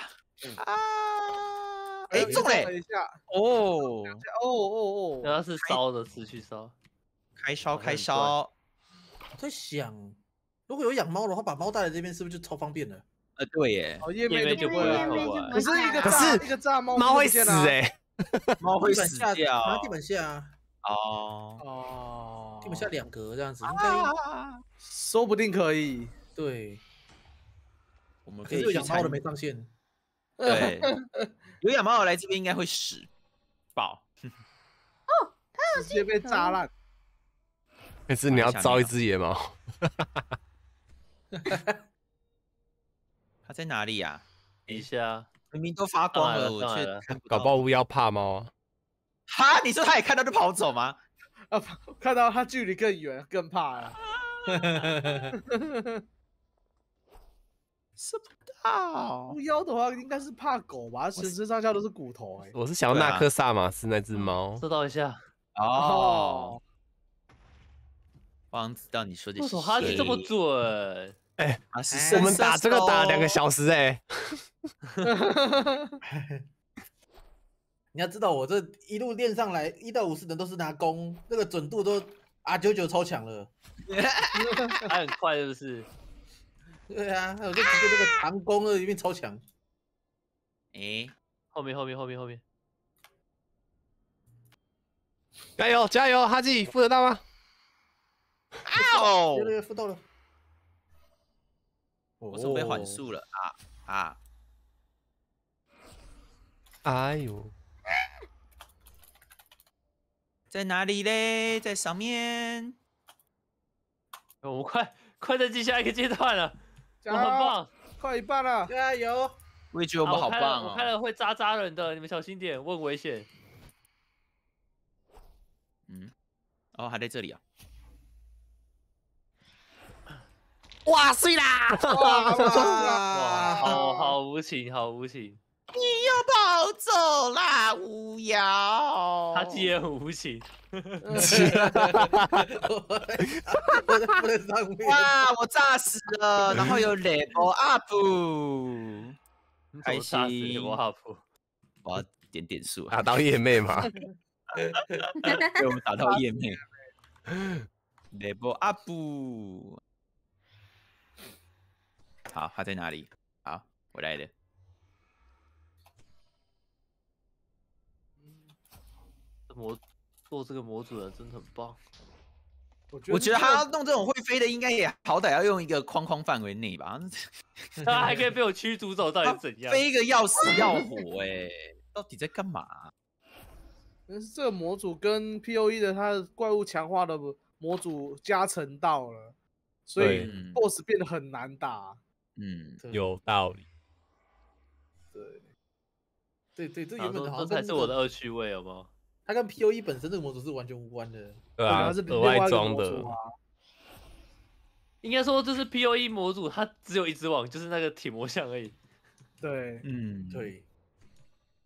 啊！哎，中嘞！一下，哦，哦，哦，哦，来是烧的，持续烧，开烧，开烧。在想，如果有养猫的话，把猫带来这边，是不是就超方便了？呃，对耶，熬夜没多久过来，可是一个炸猫会死哎，猫会死掉，拿地板线啊，哦哦，地板线两格这样子，说不定可以。对，我们可以。可是养猫的没上线。对，<laughs> 有养猫来这边应该会死，爆。哦，它有心。这边炸烂。可是你要招一只野猫。<laughs> 他在哪里呀？一下，明明都发光了，我搞爆乌鸦怕猫？哈？你说他也看到就跑走吗？啊，看到他距离更远，更怕了。哈 <laughs> 哈啊，乌妖的话应该是怕狗吧，全身上下都是骨头哎。我是想要纳克萨马斯那只猫，收到一下哦。刚知道你说的，哇，是这么准！<laughs> 哎，我们打这个打两个小时哎。<laughs> <laughs> 你要知道我这一路练上来，一到五十人都是拿弓，那个准度都啊九九超强了，还很快，是不是？对啊，我就觉得这个唐宫的，一面超强。哎，后面后面后面后面，加油加油！哈基付得到吗？哦，越来越付到了。我准备缓速了啊啊！哎呦，在哪里嘞？在上面。我快快在进下一个阶段了。我很棒，快一半了，加油！觉得我们好棒哦，我开了会扎扎人的，你们小心点，很危险。嗯，哦，还在这里啊！哇碎啦！<laughs> 哇，好无情，好无情。走啦，乌鸦！他竟然很无情！哇，我炸死了，然后有雷波阿布，开心！我好阿布，我点点数，打到夜妹吗？被我们打到夜妹，雷波阿布，好，他在哪里？好，我来了。模做这个模组的真的很棒，我我觉得他弄这种会飞的，应该也好歹要用一个框框范围内吧，<laughs> 他还可以被我驱逐走，到底怎样？飞一个要死要活哎，到底在干嘛？但是这个模组跟 P O E 的他怪物强化的模组加成到了，所以 BOSS 变得很难打。嗯，有道理。对，对对，这原本好才是我的二趣味，好好？它跟 P O E 本身这个模组是完全无关的，对啊，它是额外装的。应该说这是 P O E 模组，它只有一只网，就是那个铁魔像而已。<laughs> 对，嗯，对。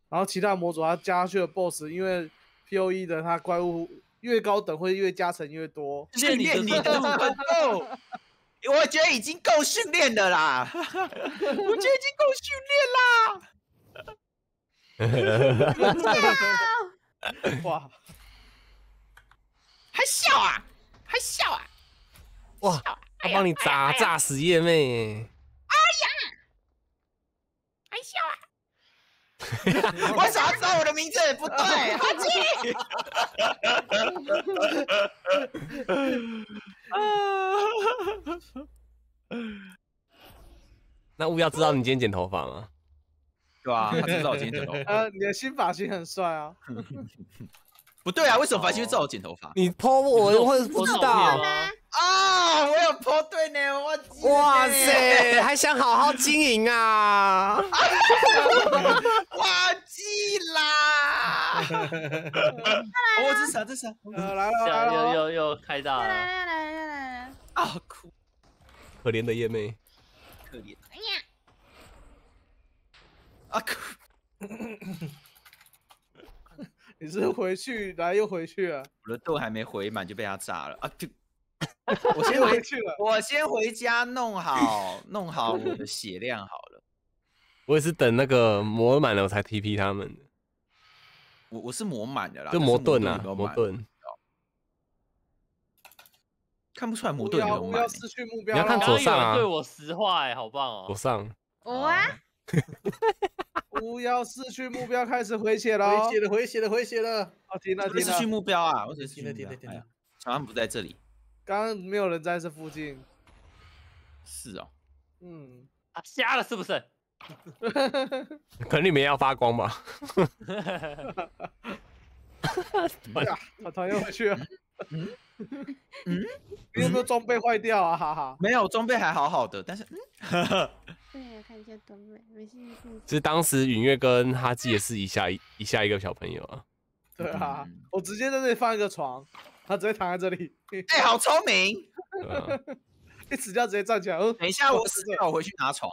然后其他模组它加去了 Boss，因为 P O E 的它怪物越高等会越加成越多。训练你的战斗，<laughs> 我觉得已经够训练的啦，<laughs> 我觉得已经够训练啦。<laughs> 哇！还笑啊？还笑啊？哇！他帮你炸炸死叶妹。哎呀！还笑啊？<laughs> 我啥知道我的名字不对，好机。<laughs> 那乌鸦知道你今天剪头发吗？对吧？他知道我今天剪头。发。呃，你的新发型很帅啊！<laughs> 不对啊，为什么发型知道我剪头发？你剖我，我，会不知道吗？啊，我有剖对呢，我哇塞，还想好好经营啊！<laughs> 忘记啦！我这啥这啥？<laughs> 来了，来了，又又又开大了！来来来来来！啊哭！可怜的叶妹，可怜。阿咳，<laughs> 你是回去，来又回去啊？我的盾还没回满就被他炸了。阿就 <laughs> 我先回去了。我先回家弄好，弄好我的血量好了。<laughs> 我也是等那个磨满了我才 TP 他们的。我我是磨满的啦，就磨盾啊，磨盾。看不出来磨盾的吗？失去目标。你要看左上啊！对我石化，哎，好棒哦！左上，我啊。不 <laughs> 要失去目标，开始回血了！回血了，回血了，回血了！好了，停了。失去目标啊！我只是停了，停了，停了。听安不在这里，刚刚没有人在这附近。是哦。嗯。瞎了是不是？<laughs> 可能里面要发光吧。哈哈哈哈哈！讨厌回去啊。嗯？<laughs> 嗯？你有没有装备坏掉啊？哈哈。没有，装备还好好的，但是。哈哈。对，看一下多美，没事。其实当时允月跟哈基也是一下一一下一个小朋友啊。对啊，我直接在这里放一个床，他直接躺在这里。<laughs> 哎，好聪明！<laughs> 你死掉直接站起来。等一下我死，掉我回去拿床。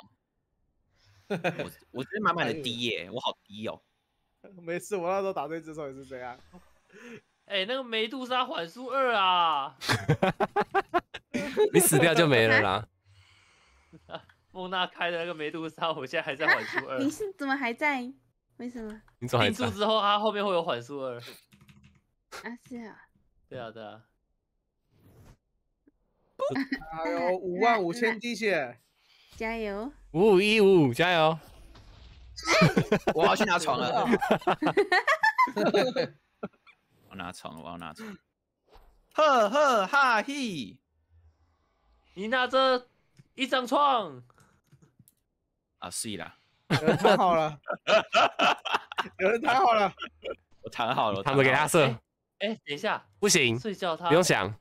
<laughs> 我我直接满满的低耶，我好低哦。没事，我那时候打对子手也是这样。哎，那个梅杜莎缓速二啊！你死掉就没了啦。孟娜开的那个梅杜莎，我现在还在缓速二。你是怎么还在？为什么？定住之后，它后面会有缓速二。<laughs> 啊是啊。对啊啊。还有五万五千滴血。加油！五五一五五，加油！<laughs> 我要去拿床了。我拿床，我要拿床。呵呵哈嘿！你拿着一张床。啊，是啦，弹好了，有人弹 <laughs> 好了，我躺好了，他们给他射。哎，等一下，不行，他，不用想，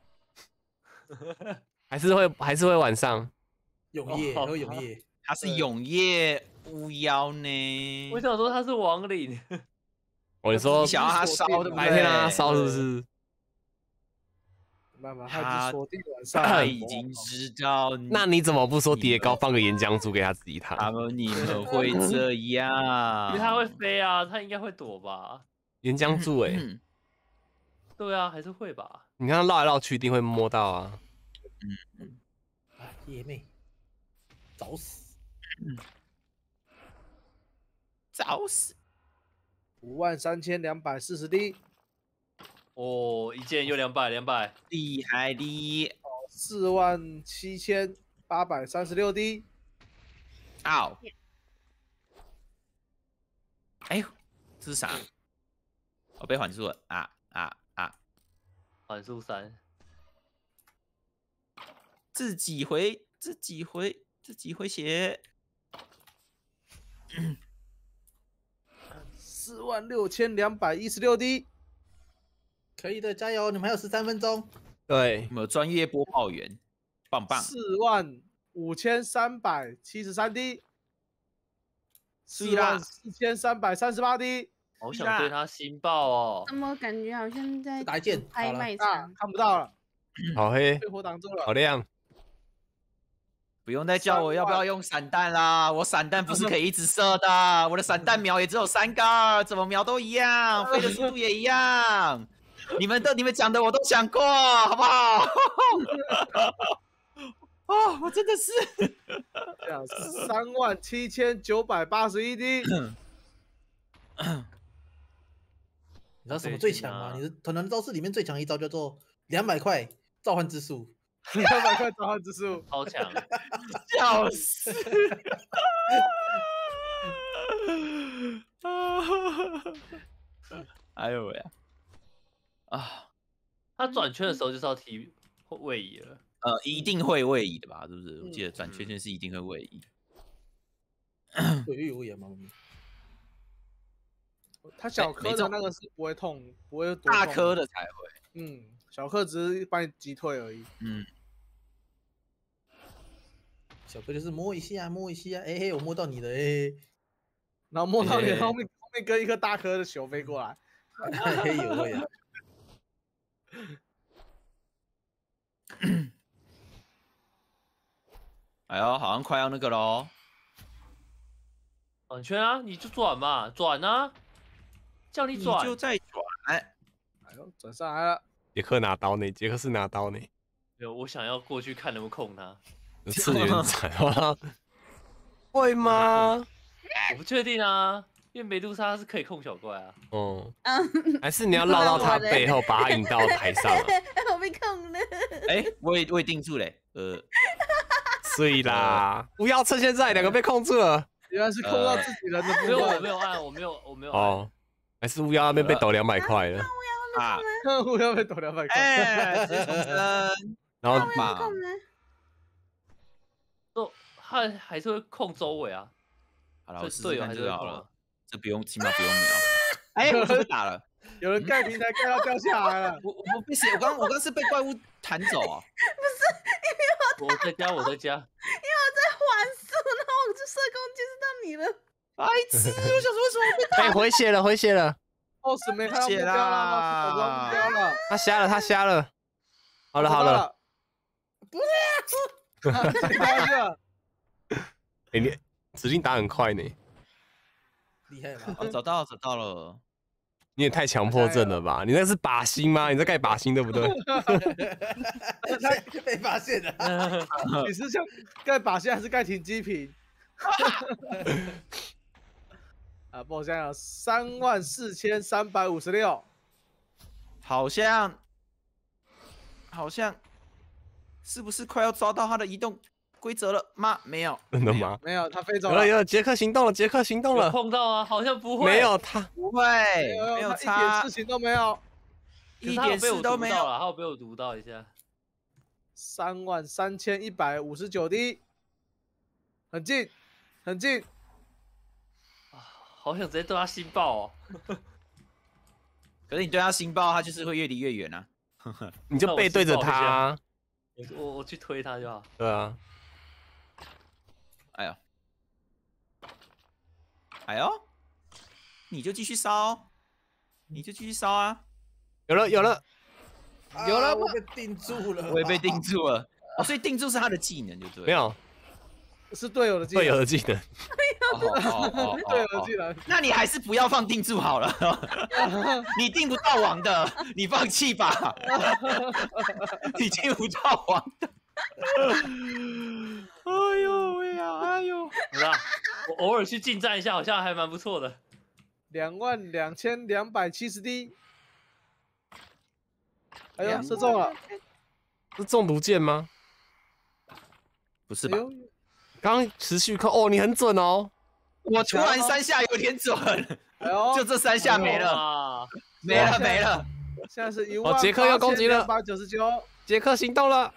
<laughs> 还是会还是会晚上，<laughs> 永夜还有永夜，他是永夜巫妖呢，我想说他是亡灵，我说小阿烧，白天阿烧是不是？他已经知道，那你怎么不说叠高放个岩浆柱给他自己塔？你 <laughs> 们会这样？因为他会飞啊，他应该会躲吧？岩浆柱哎，<laughs> 对啊，还是会吧？你看他绕来绕去，一定会摸到啊。嗯嗯，啊，叶妹，找死！找死！五万三千两百四十滴。哦，一件又两百，两百，厉害的！四万七千八百三十六滴，啊！哎呦，这是啥？我被缓住了啊啊啊！缓速三，自己回，自己回，自己回血。四万六千两百一十六滴。可以的，加油！你们还有十三分钟。对，我们专业播报员，棒棒。四万五千三百七十三滴，四万四千三百三十八滴。好想对他心爆哦！怎么感觉好像在拍卖场？看不到了，好黑，被火挡住了。好亮，不用再叫我要不要用散弹啦！我散弹不是可以一直射的，我的散弹瞄也只有三个，怎么瞄都一样，飞的速度也一样。你们都你们讲的我都想过，好不好？啊，<laughs> 我真的是，三万七千九百八十一滴。<coughs> 你知道什么最强吗？你的团团招式里面最强一招叫做两百块召唤之术，<laughs> 两百块召唤之术，超强。<laughs> 笑死！哎呦喂！啊，他转圈的时候就是要踢位移了，呃，一定会位移的吧？是不是？我记得转圈圈是一定会位移。水玉无言吗？他小颗的那个是不会痛，不会大颗的才会。嗯，小颗只是把你击退而已。嗯，小颗就是摸一下，摸一下，哎，我摸到你了，哎，然后摸到你后面后面跟一颗大颗的球飞过来，水玉味言。<coughs> 哎呦，好像快要那个喽。转圈啊，你就转嘛，转啊，叫你转就再转。哎呦，转上来了。杰克拿刀呢？杰克是拿刀呢。有，我想要过去看能不能控他。次元斩吗？会吗？我不确定啊。因为美杜莎是可以控小怪啊，嗯，还是你要绕到他背后，把他引到台上。<laughs> 我被控了，哎，我也我也定住嘞，呃，所以啦，不要趁现在两个被控住了，原来是控到自己了，没有我没有按，我没有我没有。哦，还是乌鸦那边被抖两百块了，乌鸦 <laughs> 被抖两百块，哎，是然后嘛，都还还是会控周围啊，好了，队友还是好了。这不用，起码不用你啊！<laughs> 哎，我怎打了？有人盖平台盖到掉下来了。<laughs> 我我不行，我刚我刚是被怪物弹走啊。<laughs> 不是，因为我我在家，我在家，因为我在缓速，然后我就射攻击是到你了。白痴！我想说为什么不打？他回血了，回血了。哦，什么呀？没看到目标了吗？目标了。他瞎了，他瞎了。好了好了。不是。哈哈哈哈哈！哎，你指令打很快呢。厉害吧？哦，<laughs> 找到找到了。你也太强迫症了吧？你那是靶心吗？你在盖靶心对不对？<laughs> 被发现了。<laughs> 你是想盖靶心还是盖停机坪？啊，哈好讲。三万四千三百五十六，好像，好像，是不是快要抓到他的移动？规则了吗？没有，真的吗？没有，他飞走了。有有，杰克行动了，杰克行动了。碰到啊，好像不会。没有他，不会。没有他，一点事情都没有。一点事情都读有。了，他被我读到一下。三万三千一百五十九滴，很近，很近。啊，好想直接对他心爆哦。<laughs> 可是你对他心爆，他就是会越离越远啊。<laughs> 你就背对着他，我我去推他就好。对啊。哎呦，你就继续烧，你就继续烧啊！有了有了，有了，我被定住了，我也被定住了。<laughs> 哦，所以定住是他的技能，就对。没有，是队友的技能。队友的技能。队友的技能。那你还是不要放定住好了，<laughs> 你定不到王的，你放弃吧。<laughs> 你定不到王。的。哎呦喂呀！哎呦。我偶尔去近战一下，好像还蛮不错的。两万两千两百七十滴。哎呀，射中了！是中毒箭吗？不是吧？刚持续扣，哦，你很准哦。我突然三下有点准。哎呦，<laughs> 就这三下没了，没了没了。现在是一万八千六百九十九。杰克行动了。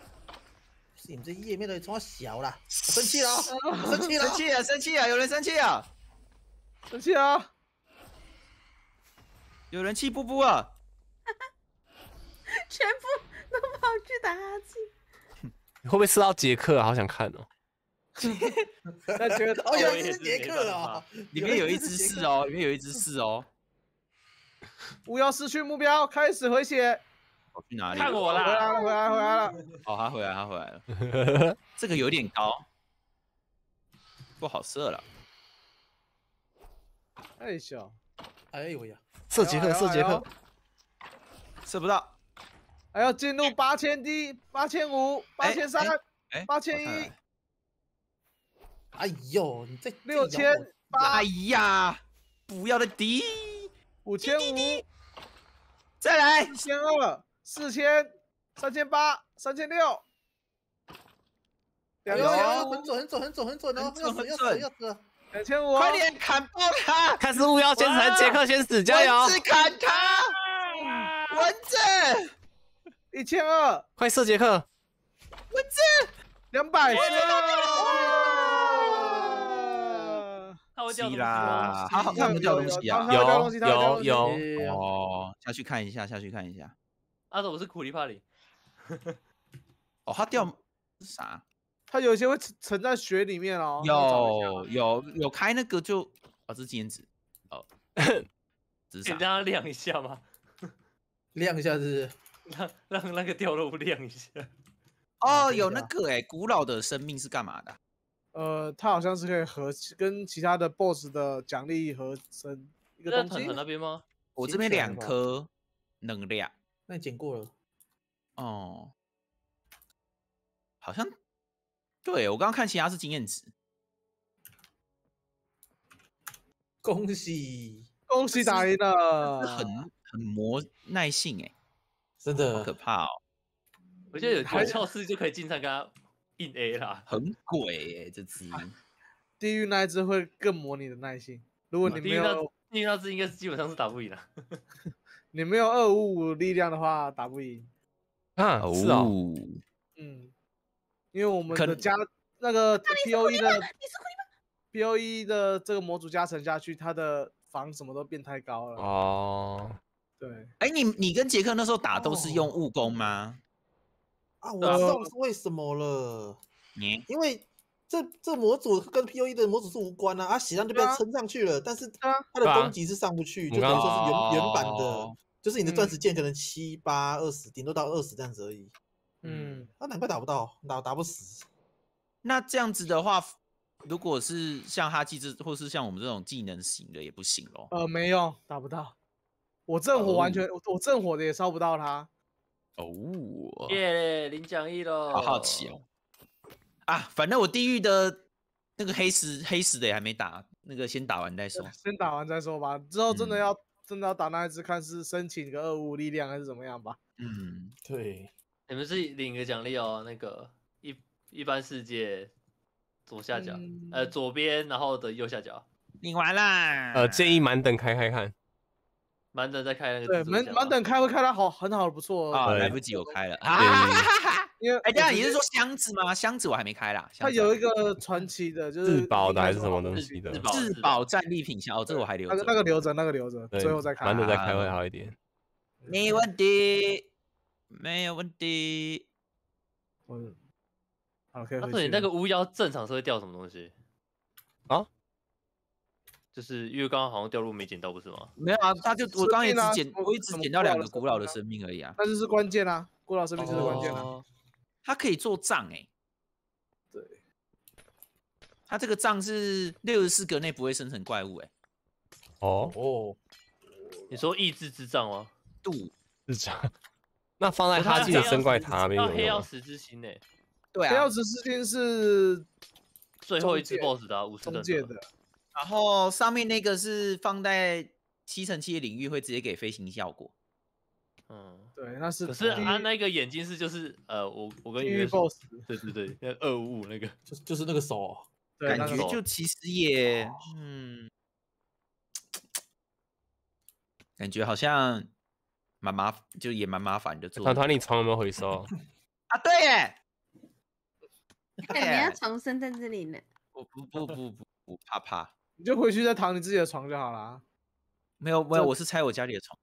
你们这页面都么小了，<laughs> 生气了，生气了，生气啊，生气啊，有人生气啊，生气啊，有人气布布啊，<laughs> 全部都跑去打哈气，<laughs> 会不会吃到杰克？好想看哦。那杰克，哦，原来是杰克啊，里面有一只是哦，里面有一只是哦。乌要失去目标，开始回血。跑去哪里？看我啦！回来了，回来，回来了！哦，他回来，他回来了。<laughs> 这个有点高，不好射了。太小！哎呦我呀！四节课，四节课，射不到。还要进入八千滴，八千五，八千三，八千一。哎呦，你这六千八呀！不要的低，五千五。再来，千二。四千，三千八，三千六，有有有，很准很准很准很准的，要死，要要死！两千五，快点砍爆他！开始巫妖先沉，杰克先死，加油！蚊子砍他，蚊子，一千二，快射杰克，蚊子，两百，蚊子掉东西了，掉东西了，他掉东西了，有掉东西了，有有有，哦，下去看一下，下去看一下。啊！我是苦力怕里。哦，它掉啥？它有些会沉沉在水里面哦。有有有开那个就啊是兼职哦。你 <laughs> 让他亮一下吗？亮一下是 <laughs> 让让那个掉落亮一下。哦，有那个哎，古老的生命是干嘛的？呃，它好像是可以和跟其他的 boss 的奖励合成一个东西。在那边吗？我这边两颗能量。那你捡过了，哦，好像对我刚刚看其他是经验值，恭喜 <laughs> 恭喜打赢了，很很磨耐性哎，真的可怕哦，我觉得有绝超是就可以经常跟他硬 A 了，很鬼哎，这只 <laughs> 地狱那一只会更磨你的耐性，如果你地狱那那只应该是基本上是打不赢的。<laughs> 你没有二五五力量的话，打不赢。啊，是哦。嗯，因为我们的加那个 B O E 的 B O E 的这个模组加成下去，它的防什么都变太高了。哦，对。哎，你你跟杰克那时候打都是用物攻吗？啊，我知道是为什么了。你因为。这这模组跟 P O E 的模组是无关啊，啊，血量就被撑上去了，但是它的攻击是上不去，就等于说是原原版的，就是你的钻石剑可能七八二十，顶多到二十这样子而已。嗯，那难怪打不到，打打不死。那这样子的话，如果是像哈机这，或是像我们这种技能型的也不行哦。呃，没有，打不到。我正火完全，我正火的也烧不到他。哦，耶，领奖意喽。好好奇哦。啊，反正我地狱的那个黑石黑石的还没打，那个先打完再说。先打完再说吧，之后真的要真的要打那一只，看是申请个二五力量还是怎么样吧。嗯，对，你们是领个奖励哦，那个一一般世界左下角，呃，左边然后的右下角领完啦。呃，建议满等开开看，满等再开那个。对，满满等开会开的好很好的，不错。啊，来不及我开了啊。因为哎，当然你是说箱子吗？箱子我还没开啦。它有一个传奇的，就是自保的还是什么东西的？自保战利品箱哦，这个我还留着。那个留着，那个留着，最后再开。难点再开会好一点。没问题，没有问题。嗯，OK。那你那个巫妖正常是会掉什么东西啊？就是因为刚刚好像掉路没捡到不是吗？没有啊，他就我刚也只捡，我只捡到两个古老的生命而已啊。那就是关键啊，古老生命就是关键啊。它可以做杖哎，对，它这个杖是六十四格内不会生成怪物哎，哦哦，你说意志之杖吗？度之账，那放在它自己生怪塔没有？黑曜石之心欸？对啊，黑曜石之心是最后一只 BOSS 的五十等的，然后上面那个是放在乘七的领域会直接给飞行效果。嗯，对，那是可是啊，那个眼睛是就是呃，我我跟鱼对对对，二五五那个就就是那个手，感觉就其实也嗯，感觉好像蛮麻就也蛮麻烦的。团团，你床有没有回收？<laughs> 啊，对耶，你要床生在这里呢？我不不不不不怕怕，你就回去再躺你自己的床就好了。没有没有，我是拆我家里的床。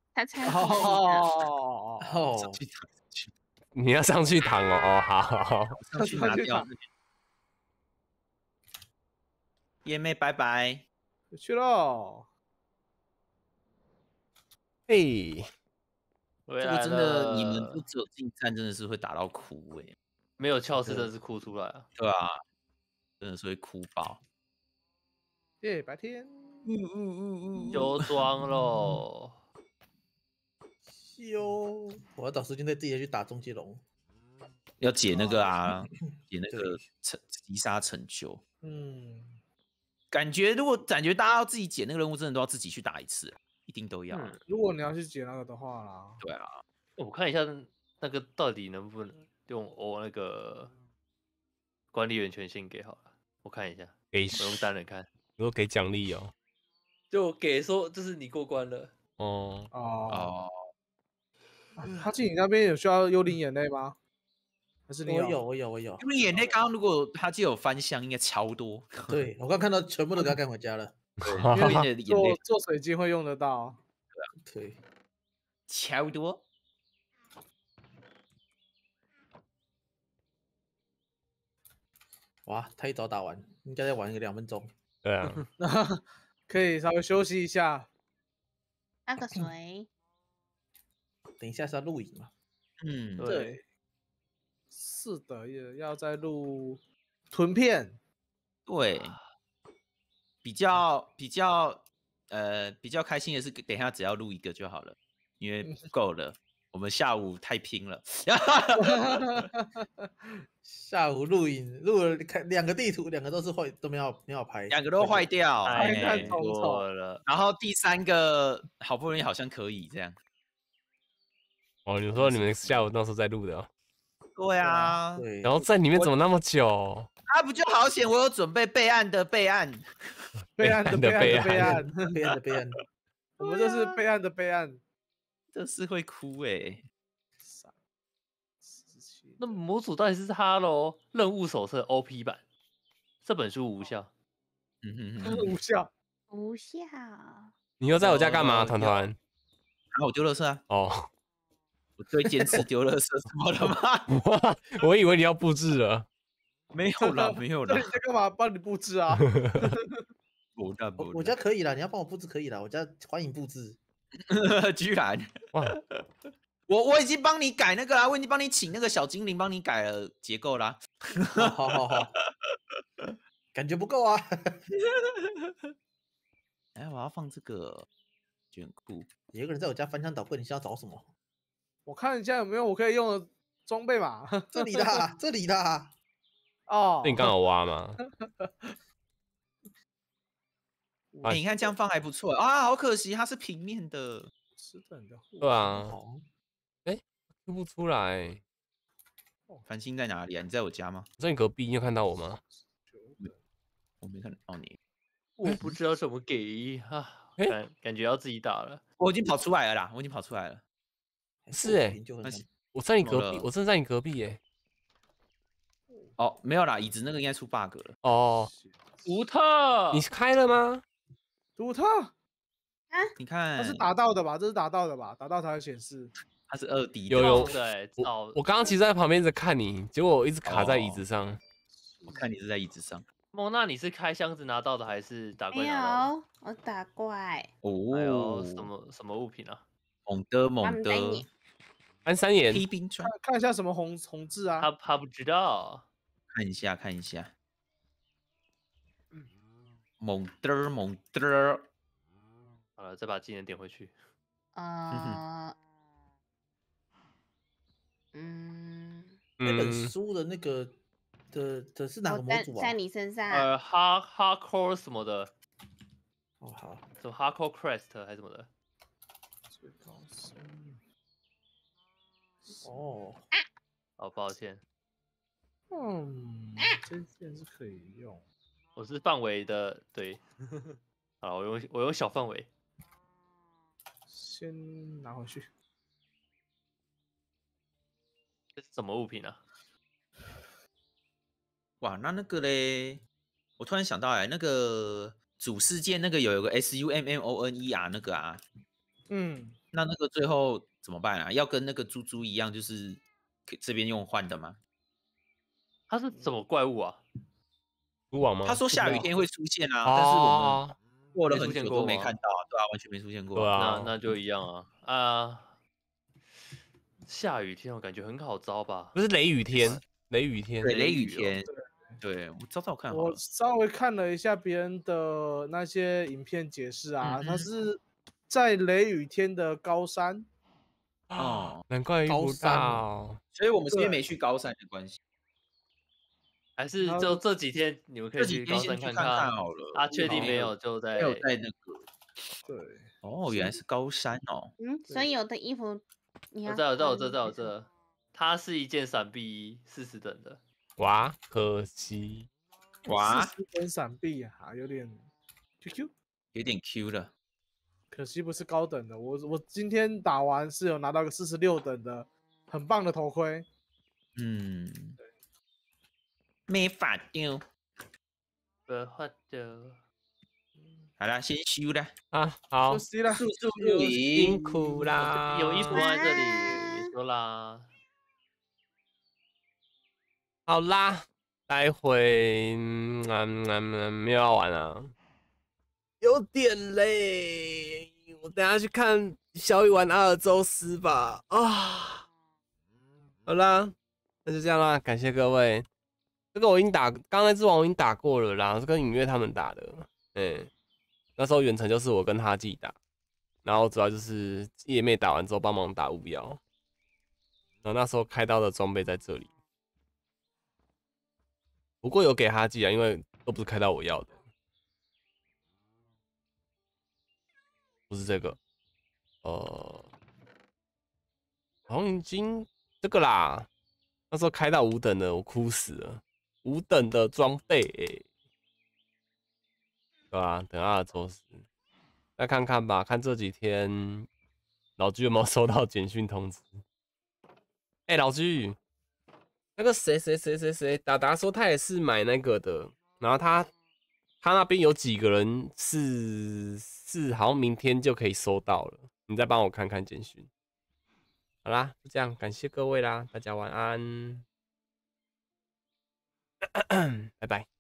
哦哦哦哦！你要上去躺哦哦，好好好，上去拿掉。叶妹拜拜，去喽。嘿，这个真的，你们不走进战，真的是会打到哭哎，没有翘是真的是哭出来啊，对啊，真的是会哭爆。对，白天，嗯嗯嗯嗯，休装喽。哦，我要找时间在自己去打终极龙，要解那个啊，解那个成击杀成就。嗯，感觉如果感觉大家要自己解那个任务，真的都要自己去打一次，一定都要。如果你要去解那个的话啦，对啊，我看一下那个到底能不能用我那个管理员权限给好了，我看一下，给我用单人看，如果给奖励哦，就给说这是你过关了哦哦。他自你那边有需要幽灵眼泪吗？还是你？我有，我有，我有。因为眼泪刚刚如果他就有翻箱，应该超多。对我刚看到全部都给他 <laughs> 干回家了。幽 <laughs> <laughs> 眼做做水晶会用得到。对，超多。哇，他一早打完，应该再玩个两分钟。对啊，可以稍微休息一下。那个谁？等一下是要录影嘛？嗯，对，是的，要要再录臀片。对，比较比较呃比较开心的是，等一下只要录一个就好了，因为够了。我们下午太拼了，<laughs> 下午录影录了开两个地图，两个都是坏，都没有没有拍，两个都坏掉，太苦了。然后第三个好不容易好像可以这样。哦，你说你们下午到时候再录的，哦？对啊，对。然后在里面怎么那么久？啊，不就好险？我有准备备案的备案，<laughs> 备案的备案，备案的备案，备案的备案。我们这是备案的备案，这是会哭哎。傻，那模组到底是 h 喽？任务手册 OP 版？这本书无效，嗯哼哼，无效，无效。你又在我家干嘛，团团？然后我了是啊。哦。我最近持丢垃圾什么了吗？<laughs> 我我以为你要布置了，<laughs> 没有了，<laughs> 没有了。那你在干嘛？帮你布置啊！我家我家可以了。你要帮我布置可以了，我家欢迎布置。居然哇！我我已经帮你改那个啦，我已经帮你请那个小精灵帮你改了结构啦。好好好，感觉不够啊。哎，我要放这个卷库。有个人在我家翻箱倒柜，你是要找什么？我看一下有没有我可以用的装备嘛？这里的，这里的，哦，<laughs> 那你刚好挖吗？<laughs> 哎，你看这样放还不错啊，好可惜，它是平面的。是的，对啊。哎，出不出来？繁星在哪里啊？你在我家吗？在你隔壁，你有看到我吗？我没看到你。我不知道怎么给啊，感感觉要自己打了。我已经跑出来了啦，我已经跑出来了。是哎，我在你隔壁，我正在在你隔壁哎。哦，没有啦，椅子那个应该出 bug 了。哦，独特，你是开了吗？独特，啊？你看，这是打到的吧？这是打到的吧？打到才会显示。它是二 D 的。有有对，哦，我刚刚其实在旁边在看你，结果我一直卡在椅子上。我看你是在椅子上。梦娜，你是开箱子拿到的还是打怪？没有，我打怪。哦，还有什么什么物品啊？猛的猛的。看三看一下什么红红字啊？他他不知道，看一下看一下。猛嘚儿，猛嘚儿。好了，再把技能点回去。啊。<laughs> 嗯。那本书的那个的的是哪个模组啊？在你身上。呃哈哈 r a r d core 什么的。哦好。什么 hard core crest 还是什么的？哦，好抱歉。嗯，针线是可以用。我是范围的，对。<laughs> 好，我用我用小范围。先拿回去。这是什么物品呢？哇，那那个嘞，我突然想到哎，那个主世界那个有一个 S U M M O N E R 那个啊。嗯，那那个最后。怎么办啊？要跟那个猪猪一样，就是这边用换的吗？他是什么怪物啊？蛛网吗？他说下雨天会出现啊，但是我们过了很久都没看到，对啊，完全没出现过。对啊，那就一样啊啊！下雨天我感觉很好招吧？不是雷雨天，雷雨天，雷雨天。对，我找找看，我稍微看了一下别人的那些影片解释啊，它是在雷雨天的高山。哦，难怪高不所以我们因为没去高山的关系，还是就这几天你们可以去高山看看好了啊，确定没有就在在那个对，哦，原来是高山哦，嗯，所以有的衣服，我在我在我在我这，它是一件闪避四十等的，哇，可惜，哇，有点闪避啊，有点 Q，q 有点 Q 了。可惜不是高等的，我我今天打完是有拿到个四十六等的，很棒的头盔。嗯，对，没法丢，不发的。好了，先休了啊，好，休息了，辛苦啦，有衣服在这里，说啦。好啦，待会嗯嗯嗯，没有要玩了。有点累，我等下去看小雨玩阿尔宙斯吧。啊，好啦，那就这样啦，感谢各位。这个我已经打，刚才之王我已经打过了啦，是跟影月他们打的。嗯，那时候远程就是我跟哈记打，然后主要就是叶妹打完之后帮忙打巫妖。然后那时候开刀的装备在这里，不过有给哈记啊，因为都不是开刀我要的。不是这个，呃，黄金这个啦，那时候开到五等的，我哭死了，五等的装备，对吧？等下抽死，再看看吧，看这几天老巨有没有收到简讯通知。哎，老巨，那个谁谁谁谁谁，达达说他也是买那个的，然后他他那边有几个人是。是，好像明天就可以收到了。你再帮我看看简讯。好啦，就这样，感谢各位啦，大家晚安，<coughs> 拜拜。